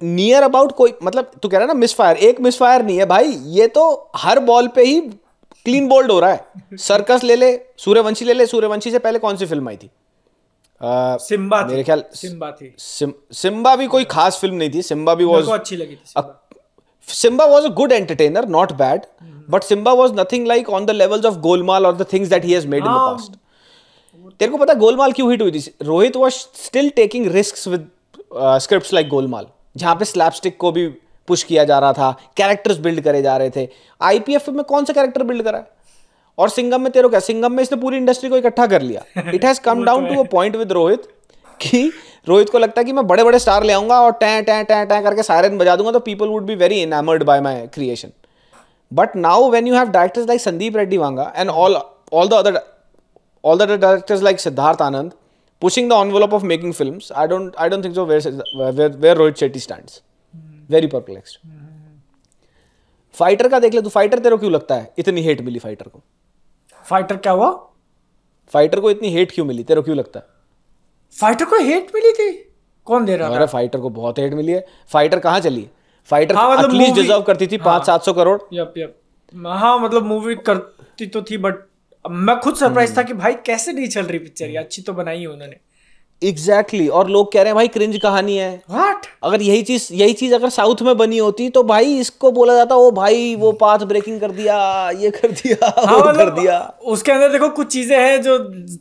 [SPEAKER 2] नियर अबाउट कोई मतलब तू कह रहा है ना मिस फायर एक मिस फायर नहीं है भाई ये तो हर बॉल पे ही क्लीन बोल्ड हो रहा है सर्कस ले ले सूर्यवंशी ले ले सूर्यवंशी से पहले कौन सी फिल्म आई थी सिम्बा मेरे ख्याल सिम्बा थी सिम्बा भी कोई खास फिल्म नहीं थी सिम्बा भी वॉज अच्छी लगी थी Simmba was a good entertainer not bad but Simmba was nothing like on the levels of Golmaal और the things that he has made in the past तेरे को पता गोलमाल क्यों हिट हुई थी Rohit was still taking risk with script like Golmaal जहां पे slapstick को भी पुश किया जा रहा था कैरेक्टर्स बिल्ड करे जा रहे थे आईपीएफ में कौन सा कैरेक्टर बिल्ड करा है और सिंगम में तेरे क्या सिंगम में इसने पूरी इंडस्ट्री को इकट्ठा कर लिया it has come down to a point with Rohit कि रोहित को लगता है कि मैं बड़े बड़े स्टार ले आऊंगा और टै टै टै टै करके सायरन बजा दूंगा तो people would be very enamoured by my creation but now when you have directors like Sandeep Reddy Vanga and all all the other all the directors like Siddharth Anand pushing the envelope of making films. I don't I don't think so where where, where Rohit Shetty stands. Hmm. Very perplexed. Fighter का देख ले तू fighter तेरे को क्यों लगता है इतनी हेट मिली फाइटर को फाइटर क्या हुआ फाइटर को इतनी हेट क्यों मिली तेरे को क्यों लगता है फाइटर को हेट मिली थी कौन दे रहा है फाइटर को बहुत हेट मिली है फाइटर कहाँ चली फाइटर हाँ, मतलब डिजर्व करती थी पांच सात सौ करोड़
[SPEAKER 1] यप यप हाँ मतलब मूवी करती तो थी बट मैं खुद सरप्राइज था हम्म। कि भाई कैसे नहीं चल रही पिक्चर ये हम्म। अच्छी तो बनाई है उन्होंने एग्जैक्टली exactly. और लोग कह रहे हैं भाई क्रिंज कहानी है What? अगर यही
[SPEAKER 2] चीज यही चीज अगर साउथ में बनी होती तो भाई इसको बोला जाता वो भाई वो पाथ ब्रेकिंग कर दिया ये कर दिया
[SPEAKER 1] हाँ, वो कर मतलब दिया उसके अंदर देखो कुछ चीजें हैं जो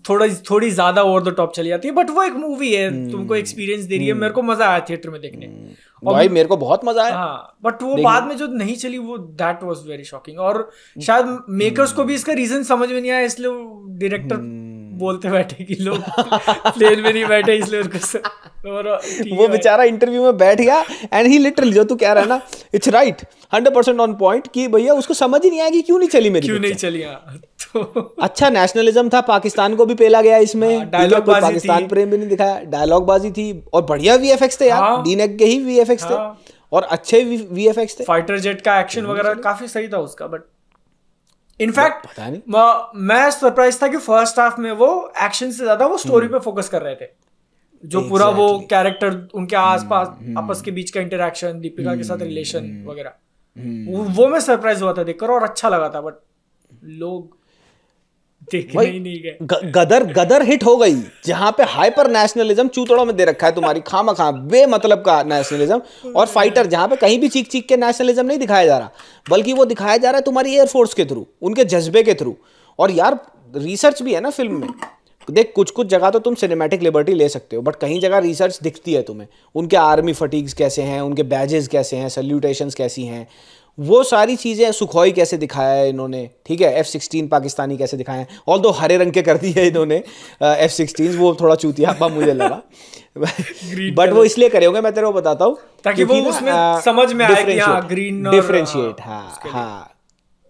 [SPEAKER 1] थोड़ा थोड़ी ज्यादा ओवर द टॉप चली जाती है बट वो एक मूवी है hmm. तुमको एक्सपीरियंस दे रही है hmm. मेरे को मजा आया थिएटर में देखने hmm. और भाई मेरे को बहुत मजा आया हाँ बट वो बाद में जो नहीं चली वो दैट वॉज वेरी शॉकिंग और शायद मेकर्स hmm. को भी इसका रीजन समझ में नहीं आया इसलिए डायरेक्टर बोलते बैठे कि लोग प्लेन में नहीं बैठे इसलिए उनको तो वो बेचारा
[SPEAKER 2] इंटरव्यू में बैठ गया एंड ही लिटरली जो तू कह रहा है ना it's right hundred percent on point कि भैया उसको समझ ही नहीं आया कि क्यों नहीं चली मेरी क्यों नहीं चली हाँ, तो अच्छा नेशनलिज्म था पाकिस्तान को भी पेला गया इसमें डायलॉग हाँ, बाजी पाकिस्तान प्रेम भी नहीं दिखाया डायलॉग बाजी थी और बढ़िया वी एफ थे यार डीन हाँ। नेक e के ही वी थे
[SPEAKER 1] और अच्छे वी थे फाइटर जेट का एक्शन वगैरह काफी सही था उसका बट इनफैक्ट पता नहीं मैं सरप्राइज था कि फर्स्ट हाफ में वो एक्शन से ज्यादा वो स्टोरी हम्म। पे फोकस कर रहे थे जो पूरा वो कैरेक्टर उनके आसपास पास हम्म, हम्म। आपस के बीच का इंटरेक्शन दीपिका के साथ रिलेशन वगैरह वो मैं सरप्राइज हुआ था देखकर और अच्छा लगा था बट लोग भाई नहीं
[SPEAKER 2] गदर गदर हिट हो गई जहां पे हाइपर नेशनलिज्म चूतड़ों में दे रखा है तुम्हारी खामा खा बे मतलब का नेशनलिज्म और फाइटर हम्म। जहां पे कहीं भी चीख चीख के नेशनलिज्म नहीं दिखाया जा रहा बल्कि वो दिखाया जा रहा है तुम्हारी एयरफोर्स के थ्रू उनके जज्बे के थ्रू और यार रिसर्च भी है ना फिल्म में देख कुछ कुछ जगह तो तुम सिनेमैटिक लिबर्टी ले सकते हो बट कहीं जगह रिसर्च दिखती है तुम्हें उनके आर्मी फटीग्स कैसे हैं उनके बैजेस कैसे हैं सल्यूटेशंस कैसी हैं वो सारी चीज़ें सुखोई कैसे दिखाया है इन्होंने ठीक है एफ सिक्सटीन पाकिस्तानी कैसे दिखाए हैं ऑल दो हरे रंग के कर दिए इन्होंने एफ uh, सिक्सटीन वो थोड़ा चूतियापा मुझे लगा बट वो इसलिए करे होंगे मैं तेरे को बताता हूँ ताकि वो उसमें आ, uh, समझ में आए कि ग्रीन डिफ्रेंशिएट हाँ हाँ, हाँ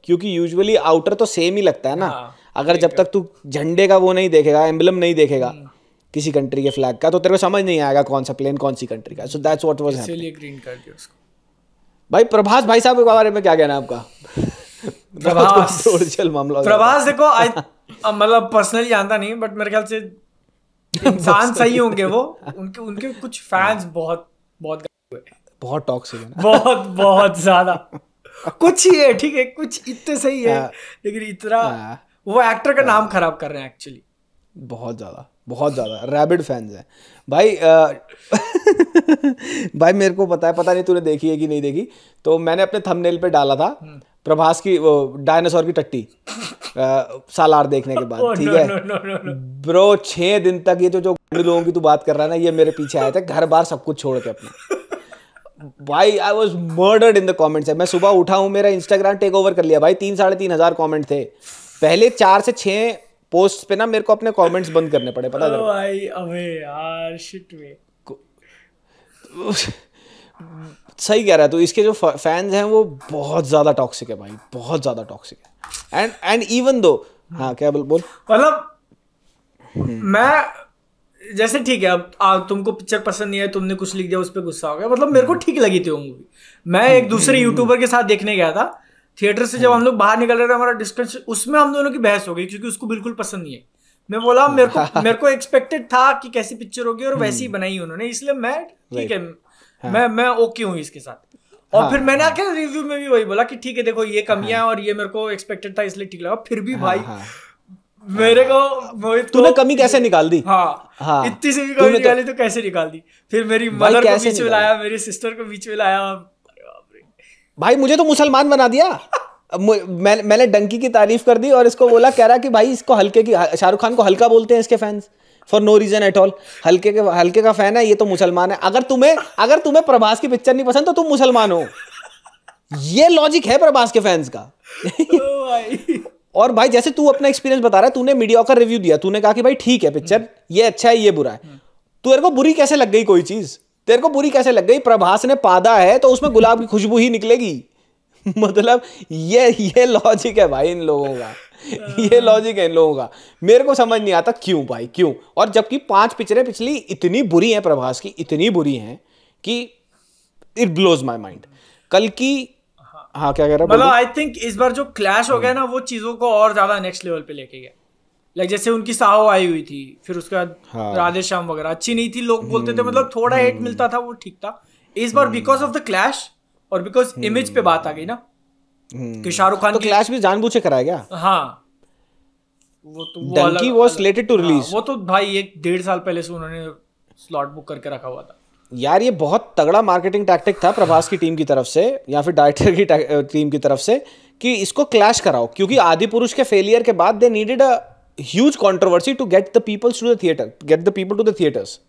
[SPEAKER 2] क्योंकि यूजुअली आउटर तो सेम ही लगता है ना हाँ, अगर जब तक तू झंडे का वो नहीं देखेगा एम्बलम नहीं देखेगा हम्म। किसी कंट्री के फ्लैग का तो तेरे को समझ नहीं आएगा कौन सा प्लेन कौन सी कंट्री का so that's what was happening
[SPEAKER 1] green कर दिया उसको
[SPEAKER 2] भाई प्रभास भाई साहब के बारे में क्या कहना है आपका प्रभास मामला प्रभास देखो आई
[SPEAKER 1] मतलब पर्सनली जानता नहीं बट मेरे ख्याल से इंसान सही होंगे वो उनके उनके कुछ फैंस हाँ। बहुत बहुत
[SPEAKER 2] बहुत टॉक्सिक है
[SPEAKER 1] बहुत बहुत ज्यादा कुछ ही है ठीक है कुछ इतने सही है हाँ। लेकिन इतना हाँ। वो एक्टर का नाम खराब कर रहे हैं एक्चुअली बहुत ज्यादा
[SPEAKER 2] बहुत ज़्यादा रैबिड फैंस हैं भाई आ, भाई मेरे को पता है पता नहीं तूने देखी है कि नहीं देखी तो मैंने अपने थंबनेल पे डाला था हम्म। प्रभास की वो डायनासोर की टट्टी आ, सालार देखने के बाद oh, ठीक
[SPEAKER 1] है ब्रो
[SPEAKER 2] छः दिन तक ये जो जो लोगों की तू बात कर रहा है ना ये मेरे पीछे आए थे घर बार सब कुछ छोड़ के अपने भाई I was murdered in the comments मैं सुबह उठा हूँ मेरा इंस्टाग्राम टेक ओवर कर लिया भाई तीन साढ़े तीन हज़ार कॉमेंट थे पहले चार से छः पोस्ट पे ना मेरे को अपने कमेंट्स बंद करने पड़े पता oh,
[SPEAKER 1] भाई अबे यार शिट में
[SPEAKER 2] सही कह रहा है तो इसके जो फैंस हैं वो बहुत ज़्यादा टॉक्सिक है भाई बहुत ज़्यादा टॉक्सिक
[SPEAKER 1] है एंड एंड इवन दो
[SPEAKER 2] हाँ क्या बोल बोल मतलब हम्म।
[SPEAKER 1] मैं जैसे ठीक है अब आ, तुमको पिक्चर पसंद नहीं है तुमने कुछ लिख दिया उस पर गुस्सा हो गया मतलब मेरे को हम्म। ठीक लगी थी वो मूवी मैं एक हम्म। दूसरे यूट्यूबर के साथ देखने गया था थिएटर से जब हम लोग बाहर निकल रहे थे हमारा डिस्कस उसमें हम दोनों की बहस हो गई क्योंकि उसको बिल्कुल पसंद नहीं है मैं बोला मेरे को मेरे को एक्सपेक्टेड था कि कैसी पिक्चर होगी और वैसी ही हम्म। बनाई उन्होंने इसलिए मैं ठीक है हाँ। मैं मैं ओके हूँ इसके साथ और हाँ। फिर मैंने आके रिव्यू में भी वही बोला कि ठीक है देखो ये कमियां हाँ। और ये मेरे को एक्सपेक्टेड था इसलिए ठीक लगा फिर भी भाई मेरे को तूने तो कमी कैसे निकाल दी हाँ हाँ इतनी से भी कमी तो निकाली तो कैसे निकाल दी फिर मेरी मदर को बीच में लाया मेरी सिस्टर को बीच में लाया
[SPEAKER 2] भाई मुझे तो मुसलमान बना दिया मैं, मैंने डंकी की तारीफ कर दी और इसको बोला कह रहा कि भाई इसको हल्के की शाहरुख खान को हल्का बोलते हैं इसके fans for no reason at all हल्के के हल्के का फैन है ये तो मुसलमान है अगर तुम्हें अगर तुम्हें प्रभास की पिक्चर नहीं पसंद तो तुम मुसलमान हो ये लॉजिक है प्रभास के फैंस का और भाई जैसे तू अपना एक्सपीरियंस बता रहा है तूने मीडिया का रिव्यू दिया तूने कहा कि भाई ठीक है पिक्चर ये अच्छा है ये बुरा है हम्म। तो तेरे को बुरी कैसे लग गई कोई चीज़ तेरे को बुरी कैसे लग गई प्रभास ने पादा है तो उसमें गुलाब की खुशबू ही निकलेगी मतलब ये ये लॉजिक है भाई इन लोगों का ये लॉजिक है इन लोगों का मेरे को समझ नहीं आता क्यों भाई क्यों और जबकि पांच पिक्चरें पिछली इतनी बुरी हैं प्रभास की इतनी बुरी हैं कि इट ब्लोज माई माइंड कल की हाँ।, हाँ क्या कह रहा मतलब आई
[SPEAKER 1] थिंक इस बार जो क्लैश हो गया ना वो चीजों को और ज्यादा नेक्स्ट लेवल पे लेके गया लाइक जैसे उनकी साहो आई हुई थी फिर उसके बाद हाँ. राधे श्याम वगैरह अच्छी नहीं थी लोग बोलते थे मतलब थोड़ा हेट हम्म। मिलता था वो ठीक था इस बार बिकॉज ऑफ द क्लैश और बिकॉज इमेज हम्म। पे बात आ गई ना हम्म। कि शाहरुख खान तो क्लैश भी जानबूझ के कराया गया हाँ वो तो वो Dunki was slated to release वो तो भाई एक डेढ़ साल पहले से उन्होंने स्लॉट बुक करके रखा हुआ था
[SPEAKER 2] यार ये बहुत तगड़ा मार्केटिंग टैक्टिक था प्रभास की टीम की तरफ से या फिर डायरेक्टर की टीम की तरफ से कि इसको क्लैश कराओ क्योंकि आदि पुरुष के फेलियर के बाद they needed a huge controversy to get the peoples to the theatre get the people to the theatres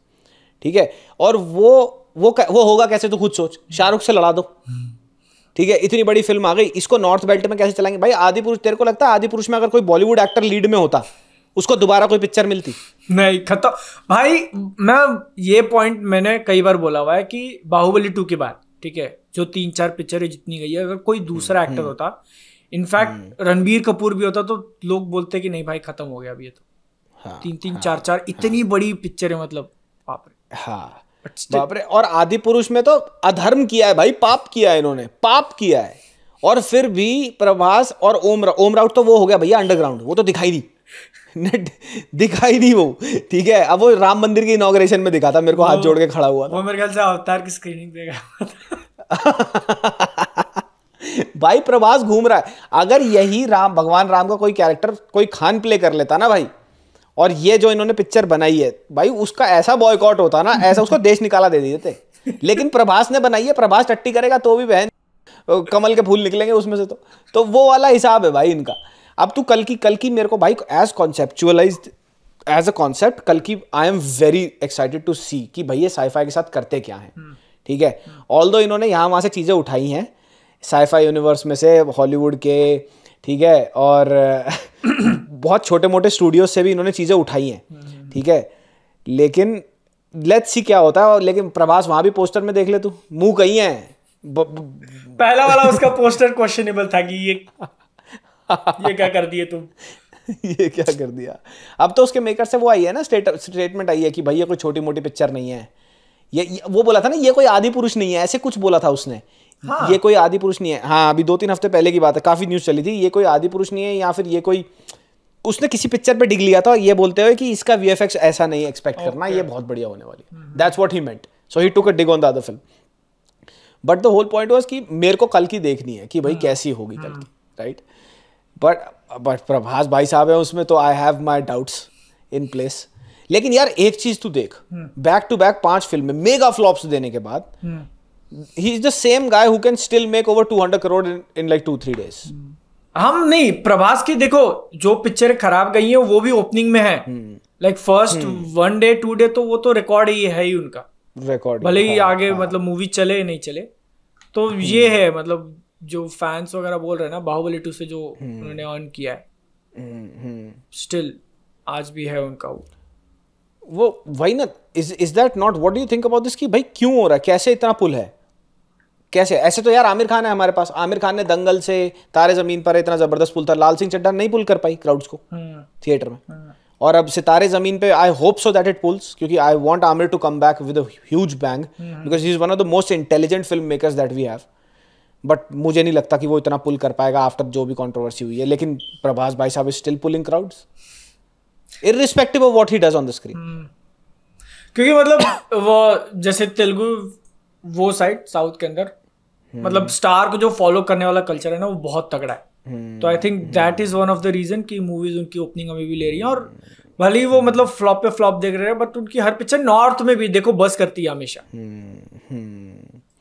[SPEAKER 2] ठीक है और वो वो वो होगा कैसे तो खुद सोच शाहरुख से लड़ा दो ठीक है इतनी बड़ी फिल्म आ गई इसको नॉर्थ बेल्ट में कैसे चलाएंगे भाई आदि पुरुष तेरे को लगता है आदि पुरुष में अगर कोई बॉलीवुड एक्टर लीड में होता उसको दोबारा कोई पिक्चर मिलती
[SPEAKER 1] नहीं खत्म भाई मैं ये पॉइंट मैंने कई बार बोला हुआ है कि बाहुबली टू के बाद ठीक है जो तीन चार पिक्चर जितनी गई है अगर कोई दूसरा एक्टर हम्म, हम्म। होता इनफैक्ट हम्म। रणबीर कपूर भी होता तो लोग बोलते कि नहीं भाई खत्म हो गया अभी ये तो हाँ, तीन तीन हाँ। चार चार इतनी हाँ। बड़ी पिक्चर है मतलब बाप रे हाँ बाप और आदि पुरुष में तो
[SPEAKER 2] अधर्म किया है भाई पाप किया है इन्होंने पाप किया है और फिर भी प्रभास और ओम रा, ओम राउट तो वो हो गया भैया अंडरग्राउंड वो तो दिखाई दी दिखाई दी वो ठीक है अब वो राम मंदिर की इनोग्रेशन में दिखा था मेरे को हाथ जोड़ के खड़ा हुआ था
[SPEAKER 1] वो मेरे ख्याल से अवतार की स्क्रीनिंग देगा
[SPEAKER 2] भाई प्रभास घूम रहा है अगर यही राम भगवान राम का कोई कैरेक्टर कोई खान प्ले कर लेता ना भाई और ये जो इन्होंने पिक्चर बनाई है भाई उसका ऐसा बॉयकॉट होता ना ऐसा उसको देश निकाला दे देते लेकिन प्रभास ने बनाई है प्रभास टट्टी करेगा तो भी बहन कमल के फूल निकलेंगे उसमें से तो तो वो वाला हिसाब है भाई इनका अब तू कल की कल की मेरे को भाई as conceptualize as a concept कल की I am very excited to see कि भाई ये साइफाई के साथ करते क्या है हम्म। ठीक है ऑल दो इन्होंने यहाँ वहाँ से चीज़ें उठाई हैं साइफाई यूनिवर्स में से हॉलीवुड के ठीक है और बहुत छोटे मोटे स्टूडियोज से भी इन्होंने चीज़ें उठाई हैं ठीक है लेकिन लेट्स सी क्या होता है और लेकिन प्रभास वहां भी पोस्टर में देख ले तू मुंह कहीं है ब, ब,
[SPEAKER 1] पहला वाला उसका पोस्टर क्वेश्चनेबल था कि ये ये क्या कर दिए तुम
[SPEAKER 2] ये क्या कर दिया अब
[SPEAKER 1] तो उसके मेकर से वो
[SPEAKER 2] आई है ना स्टेट स्टेटमेंट आई है कि भाई ये कोई छोटी मोटी पिक्चर नहीं है ये, ये वो बोला था ना ये कोई आदि पुरुष नहीं है ऐसे कुछ बोला था उसने हाँ। ये कोई आदि पुरुष नहीं है हाँ अभी दो तीन हफ्ते पहले की बात है काफी न्यूज चली थी ये कोई आदि पुरुष नहीं है या फिर ये कोई उसने किसी पिक्चर पे डिग लिया था ये बोलते हुए कि इसका वी ऐसा नहीं एक्सपेक्ट okay. करना ये बहुत बढ़िया होने वाली that's what he meant so he took a dig on the other film but the whole point was कि मेरे को कल की देखनी है कि भाई हम्म। कैसी होगी कल हम्म। की राइट बट बट प्रभास भाई साहब है उसमें तो I have my doubts in place लेकिन यार एक चीज तू देख बैक टू बैक पांच फिल्में मेगा फ्लॉप्स देने के बाद hmm. He is the same guy who can still make over hundred crore in like two three days हम नहीं
[SPEAKER 1] प्रभास की देखो जो पिक्चर खराब गई है वो भी ओपनिंग में है like first one day two day तो वो तो रिकॉर्ड ही है ही उनका रिकॉर्ड भले ही हाँ, आगे हाँ. मतलब मूवी चले नहीं चले तो हम्म। ये है मतलब जो फैंस वगैरह बोल रहे हैं ना बाहुबली टू से जो हम्म। उन्होंने अर्न किया है स्टिल हम्म, आज भी है उनका वो
[SPEAKER 2] वो वही ना is is that not what do you think about this कि भाई क्यों हो रहा है कैसे इतना पुल है कैसे ऐसे तो यार आमिर खान है हमारे पास आमिर खान ने दंगल से तारे जमीन पर इतना जबरदस्त पुल था लाल सिंह चड्डा नहीं पुल कर पाई क्राउड्स को थिएटर हम्म। में हम्म। और अब Sitaare Zameen Par I hope so that it pulls क्योंकि I want Aamir to come back with huge bang because he is one of the most intelligent film makers that we have but मुझे नहीं लगता कि वो इतना पुल कर पाएगा आफ्टर जो भी कॉन्ट्रोवर्सी हुई है लेकिन प्रभास भाई साहब is still pulling crowds irrespective of what he does on the screen
[SPEAKER 1] क्योंकि मतलब वो जैसे तेलुगु वो साइड साउथ के अंदर मतलब hmm. स्टार को जो फॉलो करने वाला कल्चर है ना वो बहुत तगड़ा है तो I think that is one of the reason की मूवीज उनकी ओपनिंग अभी भी ले रही है और hmm. भले ही वो hmm. मतलब फ्लॉप पे फ्लॉप देख रहे हैं बट उनकी हर पिक्चर नॉर्थ में भी देखो बस करती है हमेशा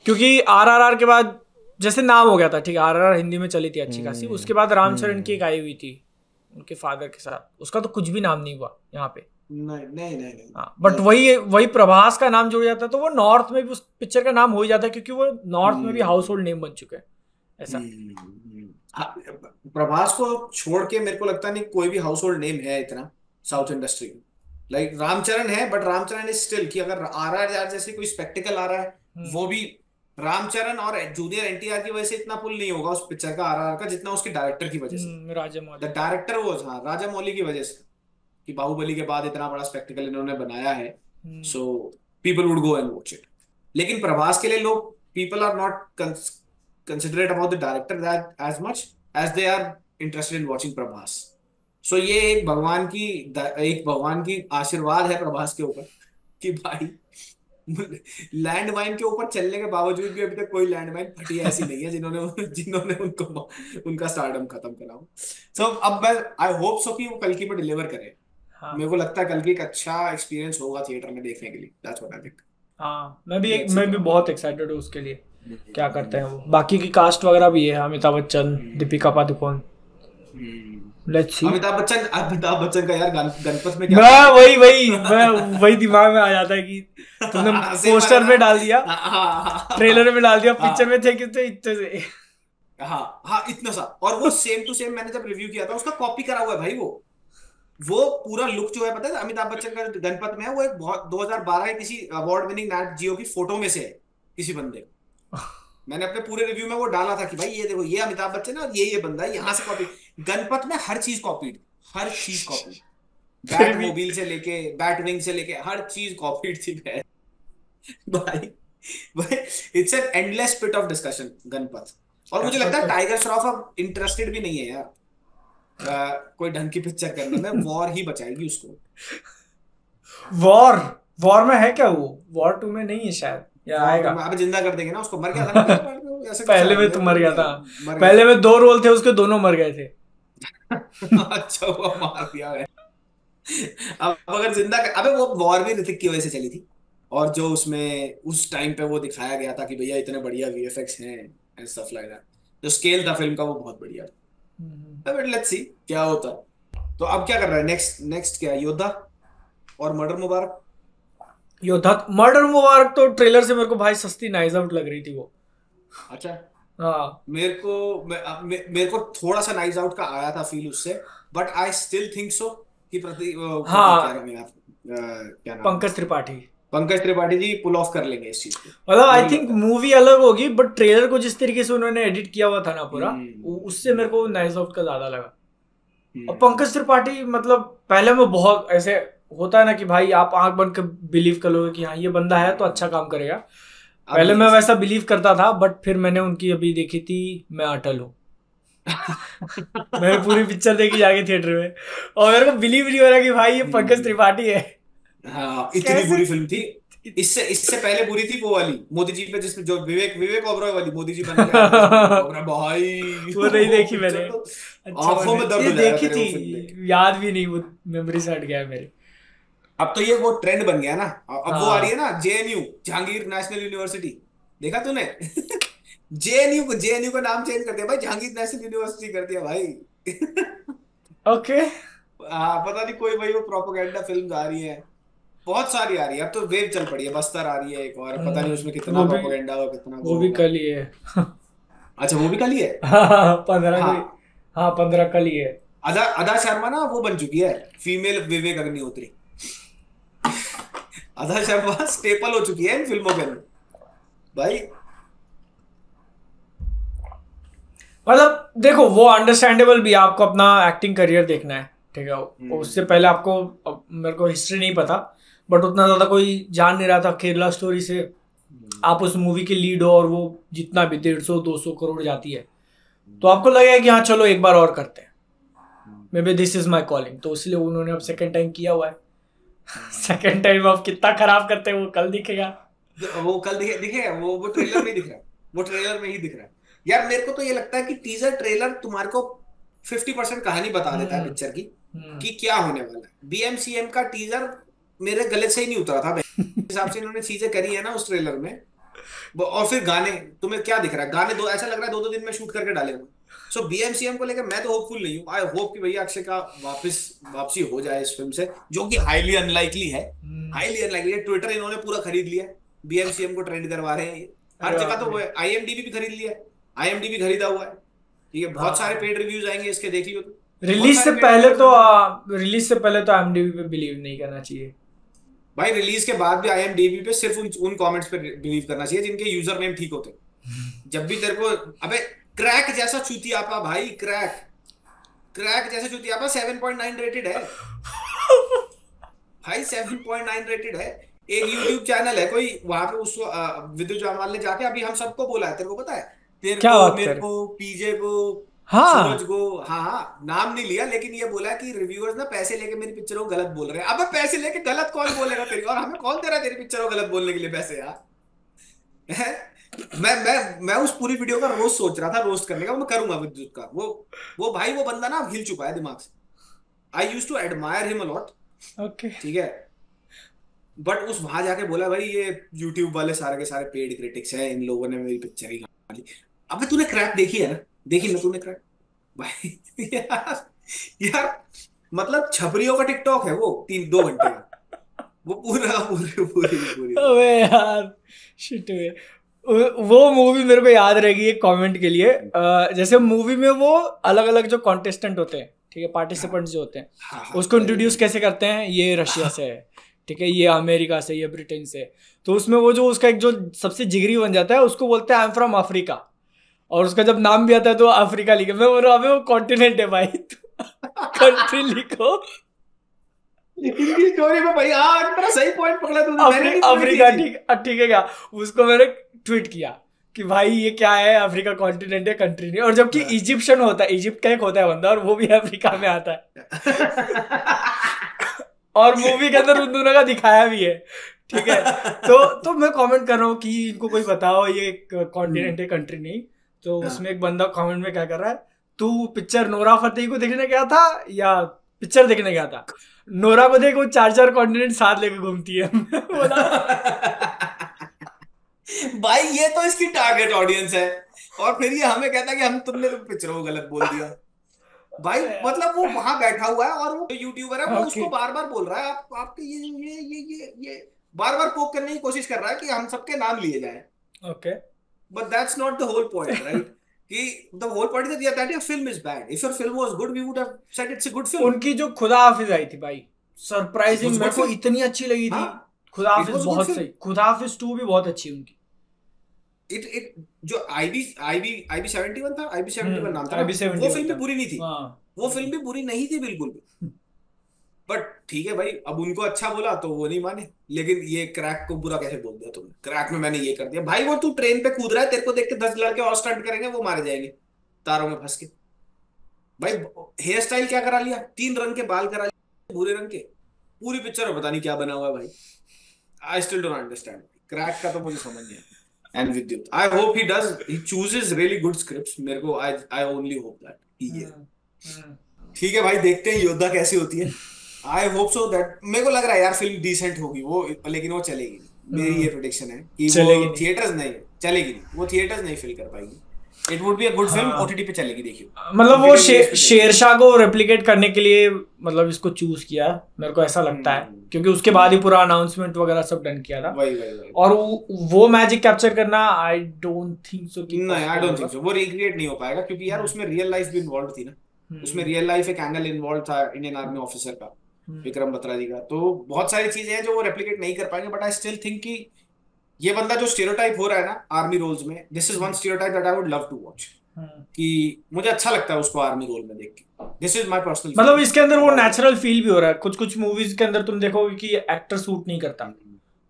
[SPEAKER 1] क्योंकि आरआरआर के बाद जैसे नाम हो गया था ठीक है आरआरआर हिंदी में चली थी अच्छी खासी उसके बाद रामचरण की एक आई हुई थी उनके फादर के साथ उसका तो कुछ भी नाम नहीं हुआ यहाँ पे बट हाँ, वही वही प्रभास का नाम जुड़ जाता है तो वो नॉर्थ में भी उस पिक्चर का नाम हो जाता है क्योंकि वो नॉर्थ में भी हाउस होल्ड नेम बन चुके हैं ऐसा हम्म, हम्म, हम्म। हाँ, प्रभास
[SPEAKER 2] को छोड़ के मेरे को लगता नहीं कोई भी हाउस होल्ड नेम है इतना साउथ इंडस्ट्री में लाइक रामचरण है बट रामचरण इज स्टिल कि अगर आर आर आर जैसे कोई स्पेक्टिकल आ रहा है वो भी रामचरण और जूनियर एन टी आर की वजह से इतना पुल नहीं होगा उस पिक्चर का आर आर का जितना उसके डायरेक्टर की वजह से राजा मौली द डायरेक्टर वो हाँ राजा मौली की वजह से कि बाहुबली के बाद इतना बड़ा स्पेक्टिकल इन्होंने बनाया है so people would go and watch it लेकिन प्रभास के लिए लोग people are not considerate about the director that as much as they are interested in watching Prabhas so ये एक भगवान की एक भगवान की आशीर्वाद है प्रभास के ऊपर कि भाई लैंड माइन के ऊपर चलने के बावजूद भी अभी तक कोई लैंड माइन फटी ऐसी नहीं है जिन्होंने जिन्होंने उनको उनका स्टार्डम खत्म करा हो सो अब मैं आई होप सो कि वो कल की पर डिलीवर करें हाँ मेरे को लगता है कल की एक अच्छा एक्सपीरियंस होगा थिएटर में देखने के लिए दैट्स व्हाट आई थिंक
[SPEAKER 1] हाँ मैं भी एक मैं भी बहुत एक्साइटेड हूँ उसके लिए हम्म। क्या करते हैं वो बाकी की कास्ट वगैरह भी है अमिताभ बच्चन हम्म। Deepika Padukone let's hmm. See Amitabh
[SPEAKER 2] Bachchan Amitabh Bachchan का यार गणपत में क्या मैं वही वही
[SPEAKER 1] मैं वही दिमाग में आ जाता है कि तुमने पोस्टर में डाल दिया ट्रेलर हाँ, हाँ, हाँ, में डाल दिया पिक्चर
[SPEAKER 2] में थे कितने इतने से हाँ हाँ इतना सा और वो सेम टू सेम मैंने जब रिव्यू किया था उसका कॉपी करा हुआ है भाई वो वो पूरा लुक जो है पता है अमिताभ बच्चन का गणपत में है वो एक बहुत 2012 के किसी अवार्ड विनिंग नाट जियो की फोटो में से है किसी बंदे मैंने अपने पूरे रिव्यू में वो डाला था कि भाई ये देखो ये अमिताभ बच्चन है और ये ये बंदा है यहाँ से कॉपी गणपत में हर चीज कॉपीड हर चीज कॉपीड बैटमोबाइल से लेके बैट विंग से लेके हर चीज कॉपीड थी भाई भाई it's an endless pit of discussion Ganapath और मुझे लगता है टाइगर तो- श्रॉफ अब इंटरेस्टेड भी नहीं है यार कोई ढंग की पिक्चर कर लेना वॉर ही बचाएगी उसको
[SPEAKER 1] वॉर वॉर में है क्या वो वॉर टू में नहीं है शायद या आएगा अब जिंदा कर देंगे ना उसको मर गया था पहले में तो मर गया था पहले में दो रोल थे उसके दोनों मर गए थे
[SPEAKER 2] अच्छा मार दिया चली थी और जो उसमें उस टाइम पे वो दिखाया गया था कि भैया इतने बढ़िया वीएफएक्स हैं एंड स्टफ लाइक दैट जो स्केल था फिल्म का वो बहुत बढ़िया था हम्म। बट
[SPEAKER 1] लेट्स सी क्या होता है तो अब क्या कर रहा है नेक्स्ट नेक्स्ट क्या योद्धा और मर्डर मुबारक योद्धा मर्डर मुबारक तो ट्रेलर से मेरे को भाई सस्ती नाइज आउट लग रही थी वो अच्छा हाँ मेरे को मे, मे, मेरे को थोड़ा सा नाइज आउट का
[SPEAKER 2] आया था फील उससे but I still think so कि प्रति हाँ क्या
[SPEAKER 1] नाम पंकज त्रिपाठी पंकज त्रिपाठी जी पुल ऑफ कर लेंगे इस चीज को मतलब आई थिंक मूवी अलग होगी बट ट्रेलर को जिस तरीके से उन्होंने एडिट किया हुआ था ना पूरा हम्म। उससे मेरे को नाइस ऑफ का ज्यादा लगा हम्म। और पंकज त्रिपाठी मतलब पहले में बहुत ऐसे होता है ना कि भाई आप आंख बंद कर बिलीव कर लोगे कि हाँ ये बंदा है तो अच्छा काम करेगा पहले मैं वैसा बिलीव करता था बट फिर मैंने उनकी अभी देखी थी मैं अटल हूँ मैंने पूरी पिक्चर देखी जाके थिएटर में और मेरे को बिलीव नहीं हो रहा कि भाई ये पंकज त्रिपाठी है
[SPEAKER 2] हाँ इतनी बुरी फिल्म थी इससे इससे पहले बुरी थी वो वाली मोदी जी पे जिसमें जो विवेक विवेक ओबरॉय वाली मोदी जी बन गया भाई वो नहीं देखी मैंने अच्छा, आंखों में दर्द देखी थी
[SPEAKER 1] याद भी नहीं वो मेमोरी से हट गया मेरे अब तो ये वो ट्रेंड बन गया ना अब वो आ हाँ। रही है ना
[SPEAKER 2] जेएनयू जहांगीर नेशनल यूनिवर्सिटी देखा तूने जेएनयू को जेएनयू का नाम चेंज कर दिया भाई जहांगीर नेशनल यूनिवर्सिटी कर दिया भाई ओके okay. हाँ, पता नहीं कोई भाई वो प्रोपोगेंडा फिल्म आ रही है बहुत सारी आ रही है अब तो वेव चल पड़ी है बस्तर आ रही है एक और पता नहीं हम्म। उसमें कितना प्रोपेगेंडा और कितना वो भी कल ही है अच्छा वो भी कल ही है हाँ, हाँ, पंद्रह हाँ।, हाँ पंद्रह कल ही है अदा अदा शर्मा ना वो बन चुकी है फीमेल विवेक अग्निहोत्री
[SPEAKER 1] अदा शर्मा स्टेपल हो चुकी है इन फिल्मों के अंदर भाई मतलब देखो वो अंडरस्टैंडेबल भी आपको अपना एक्टिंग करियर देखना है ठीक है हम्म। उससे पहले आपको मेरे को हिस्ट्री नहीं पता बट उतना ज़्यादा कोई जान नहीं रहा था केरला स्टोरी से हम्म। आप उस मूवी के लीड हो और वो जितना भी डेढ़ सौ दो सौ करोड़ जाती है तो आपको लगे कि हाँ चलो एक बार और करते हैं maybe this is my calling तो इसलिए उन्होंने अब सेकेंड टाइम किया हुआ है सेकेंड टाइम आप कितना खराब करते हैं वो कल दिखेगा वो कल दिखे दिखेगा वो वो ट्रेलर में दिख रहा है वो ट्रेलर में ही दिख रहा है
[SPEAKER 2] यार मेरे को तो ये लगता है कि टीजर ट्रेलर तुम्हारे को फिफ्टी परसेंट कहानी बता देता है पिक्चर हम्म। की हम्म। कि क्या होने वाला है बीएमसीएम का टीजर मेरे गले से ही नहीं उतरा था हिसाब से इन्होंने चीजें करी है ना उस ट्रेलर में और फिर गाने तुम्हें क्या दिख रहा है गाने दो ऐसा लग रहा है दो दो दिन में शूट करके डाले हुए सो बीएमसीएम को लेकर मैं तो होपफुल नहीं हूँ आई होप कि भैया अक्षय का वापस वापसी हो जाए इस फिल्म से जो कि हाईली अनलाइकली है हाईली हम्म। अनलाइकली है ट्विटर इन्होंने पूरा खरीद लिया बीएमसीएम को ट्रेंड करवा रहे हैं हर जगह तो वो आईएमडीबी भी खरीद लिया है आईएमडीबी खरीदा हुआ है ठीक है बहुत हाँ। सारे पेड रिव्यूज आएंगे इसके देख लियो तो
[SPEAKER 1] रिलीज तो से पहले तो रिलीज से पहले तो एमडीबी पे बिलीव नहीं करना चाहिए
[SPEAKER 2] भाई रिलीज के बाद भी आईएमडीबी पे सिर्फ उन, उन कमेंट्स पे बिलीव करना चाहिए जिनके यूजर नेम ठीक होते जब भी तेरे को अबे क्रैक जैसा चूतियापा भाई क्रैक क्रैक जैसा चूतियापा 7.9 रेटेड है भाई 7.9 रेटेड है एक यूट्यूब चैनल है कोई वहां पे उस विद्युत जामवाल ने जाके अभी हम सबको बोला है तेरे को पता है तेरे को मेरे को पीजे को हाँ सूरज को हाँ, हाँ नाम नहीं लिया लेकिन ये बोला कि रिव्यूअर्स ना पैसे लेके मेरी पिक्चरों को गलत बोल रहे हैं अब पैसे लेके गलत कौन बोलेगा तेरी और हमें कौन दे रहा है तेरी पिक्चरों को गलत बोलने के लिए पैसे यार हाँ? मैं मैं मैं उस पूरी वीडियो का रोस्ट सोच रहा था रोस्ट करने का वो मैं करूंगा विद्युत का वो वो भाई वो बंदा ना हिल चुका है दिमाग से आई use to admire him a lot okay ठीक है बट उस वहां जाके बोला भाई ये यूट्यूब वाले सारे के सारे पेड क्रिटिक्स हैं इन लोगों ने मेरी पिक्चर ही अब तूने क्रैप देखी है ना देखी ना तूने क्रैक भाई यार यार मतलब छपरियों का टिकटॉक है वो तीन दो घंटे का वो पूरा पूरी पूरी
[SPEAKER 1] अबे यार शिट वे वो मूवी मेरे को याद रहेगी एक कमेंट के लिए हम्म। जैसे मूवी में वो अलग अलग जो कॉन्टेस्टेंट होते हैं ठीक है पार्टिसिपेंट्स हाँ। जो होते हैं हाँ, हाँ, उसको इंट्रोड्यूस कैसे करते हैं ये रशिया से है ठीक है ये अमेरिका से ये ब्रिटेन से तो उसमें वो जो उसका एक जो सबसे जिगरी बन जाता है उसको बोलते हैं आई एम फ्रॉम अफ्रीका और उसका जब नाम भी आता है तो अफ्रीका लिखे मैं बोल रहा हूँ वो कॉन्टिनेंट है भाई कंट्री लिखो
[SPEAKER 2] स्टोरी में भाई हाँ, सही
[SPEAKER 1] ठीक है क्या उसको मैंने ट्वीट किया कि भाई ये क्या है अफ्रीका कंट्री नहीं और जबकि इजिप्शियन हाँ। होता है इजिप्ट का एक होता है बंदा और वो भी अफ्रीका में आता है और मूवी के अंदर उन दोनों का दिखाया भी है ठीक है तो तो मैं कमेंट कर रहा हूँ कि इनको कोई बताओ ये कॉन्टिनेंट है कंट्री नहीं तो हाँ। उसमें एक बंदा कमेंट में क्या कर रहा है तू पिक्चर नोरा फतेही को देखने गया था या पिक्चर देखने गया था नोरा को देख वो चार चार कॉन्टिनेंट साथ लेके घूमती है बोला भाई ये तो इसकी टारगेट
[SPEAKER 2] ऑडियंस है और फिर ये हमें कहता है कि हम तुमने तो पिक्चर को गलत बोल दिया भाई मतलब वो वहां बैठा हुआ है और वो यूट्यूबर है वो उसको बार बार बोल रहा है
[SPEAKER 1] आप आपके ये ये ये
[SPEAKER 2] ये, ये बार बार पोक करने की कोशिश कर रहा है कि हम सबके नाम लिए जाए okay okay. but that's not the whole point, right? कि the whole point is that your film is bad if your film was good we would
[SPEAKER 1] have said it's a good film उनकी जो खुदा हाफिज आई थी भाई surprising मेरे को इतनी अच्छी लगी थी हाँ। खुदा हाफिज बहुत सही खुदा हाफिज 2 भी बहुत अच्छी उनकी इट इट
[SPEAKER 2] जो आईबी आईबी आईबी 71 था आईबी 71 हम्म, नाम था वो फिल्म भी बुरी नहीं थी हाँ। वो फिल्म भी बुरी नहीं थी बिल्कुल भी बट ठीक है भाई अब उनको अच्छा बोला तो वो नहीं माने लेकिन ये क्रैक को बुरा कैसे बोल दिया तुमने क्रैक में मैंने ये कर दिया भाई वो तू ट्रेन पे कूद रहा है तेरे को देख के दस लड़के और स्टंट करेंगे वो मारे जाएंगे तारों में फंस के भाई हेयर स्टाइल क्या करा लिया तीन रंग के बाल करा लिया भूरे रंग के पूरी पिक्चर में पता नहीं क्या बना हुआ है भाई I still don't understand Crack का तो मुझे समझ नहीं आया and Vidyut I hope he does he chooses really good scripts मेरे को I I only hope that ठीक है भाई देखते हैं योद्धा कैसी होती है आई होप सो दैट मेरे को लग रहा है यार फिल्म डिसेंट होगी वो लेकिन वो चलेगी मेरी हम्म। ये प्रेडिक्शन है कि वो थिएटर्स नहीं चलेगी नहीं वो थिएटर्स नहीं फिल कर पाएगी it would be a good film OTT पे चलेगी देखियो मतलब वो
[SPEAKER 1] शेरशाह को रेप्लिकेट करने के लिए मतलब इसको चूज किया मेरे को ऐसा लगता है हम्म। क्योंकि उसके बाद ही पूरा अनाउंसमेंट वगैरह सब डन किया था वही वही और वो मैजिक कैप्चर करना आई डोंट थिंक सो नहीं आई डोंट थिंक सो
[SPEAKER 2] वो रिक्रिएट नहीं हो पाएगा क्योंकि यार हम्म। उसमें रियल लाइफ भी इन्वॉल्व थी ना उसमें रियल लाइफ एक एंगल इन्वॉल्व था इंडियन आर्मी ऑफिसर का हम्म। विक्रम बत्रा जी का तो बहुत सारी चीजें हैं जो वो रेप्लीकेट नहीं कर पाएंगे बट आई स्टिल थिंक कि ये बंदा जो स्टेरियोटाइप हो रहा है ना आर्मी रोल्स में this is one stereotype that I would love to watch कि मुझे अच्छा लगता है उसको आर्मी रोल में देख के दिस इज माय पर्सनल मतलब इसके
[SPEAKER 1] अंदर वो नेचुरल फील भी हो रहा है कुछ कुछ मूवीज के अंदर तुम देखोगे कि एक्टर सूट नहीं करता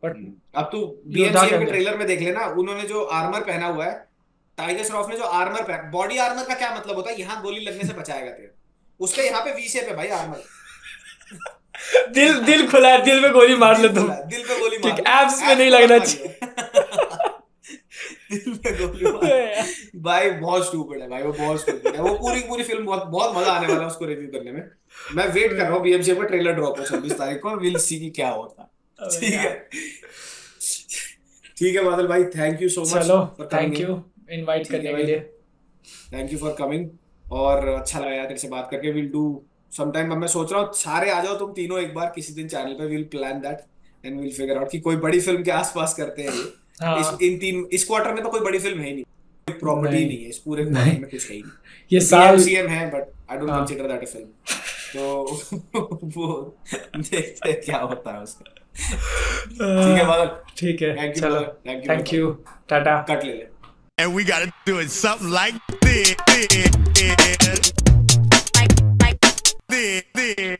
[SPEAKER 1] बट हम्म। हम्म। अब तू बीएमसी के ट्रेलर
[SPEAKER 2] में देख लेना उन्होंने जो आर्मर पहना हुआ है टाइगर श्रॉफ ने जो आर्मर पहना बॉडी आर्मर का क्या मतलब होता है यहाँ गोली लगने से बचाएगा तेरे उसके यहाँ पे वी शेप है भाई आर्मर
[SPEAKER 1] दिल दिल खुला है दिल में गोली मार ले तुम दिल पे गोली मार एप्स में नहीं लगना चाहिए
[SPEAKER 2] भाई बहुत स्टूपिड है भाई वो बहुत स्टूपिड है वो पूरी पूरी फिल्म बहुत बहुत मजा आने वाला है उसको रिव्यू करने में मैं वेट कर रहा हूँ बीएमसी पर ट्रेलर ड्रॉप हो छब्बीस तारीख को विल सी की क्या होता ठीक है ठीक है बादल भाई थैंक यू सो मच चलो थैंक यू इनवाइट करने के लिए थैंक यू फॉर कमिंग और अच्छा लगा यार तेरे से बात करके विल डू समटाइम मैं सोच रहा हूँ सारे आ जाओ तुम तीनों एक बार किसी दिन चैनल पे will plan that and will figure out कि कोई बड़ी फिल्म के आसपास करते हैं ये हाँ। इस इन तीन इस क्वार्टर में तो कोई बड़ी फिल्म है ही नहीं
[SPEAKER 1] प्रॉपर्टी नहीं।, है इस पूरे क्वार्टर में कुछ है ही नहीं ये साल सीएम है but I don't consider that a film तो वो देखते हैं क्या होता है उसका ठीक है मदन ठीक है चलो थैंक यू टाटा कट ले ले And we gotta do it something like this. ¡Sí!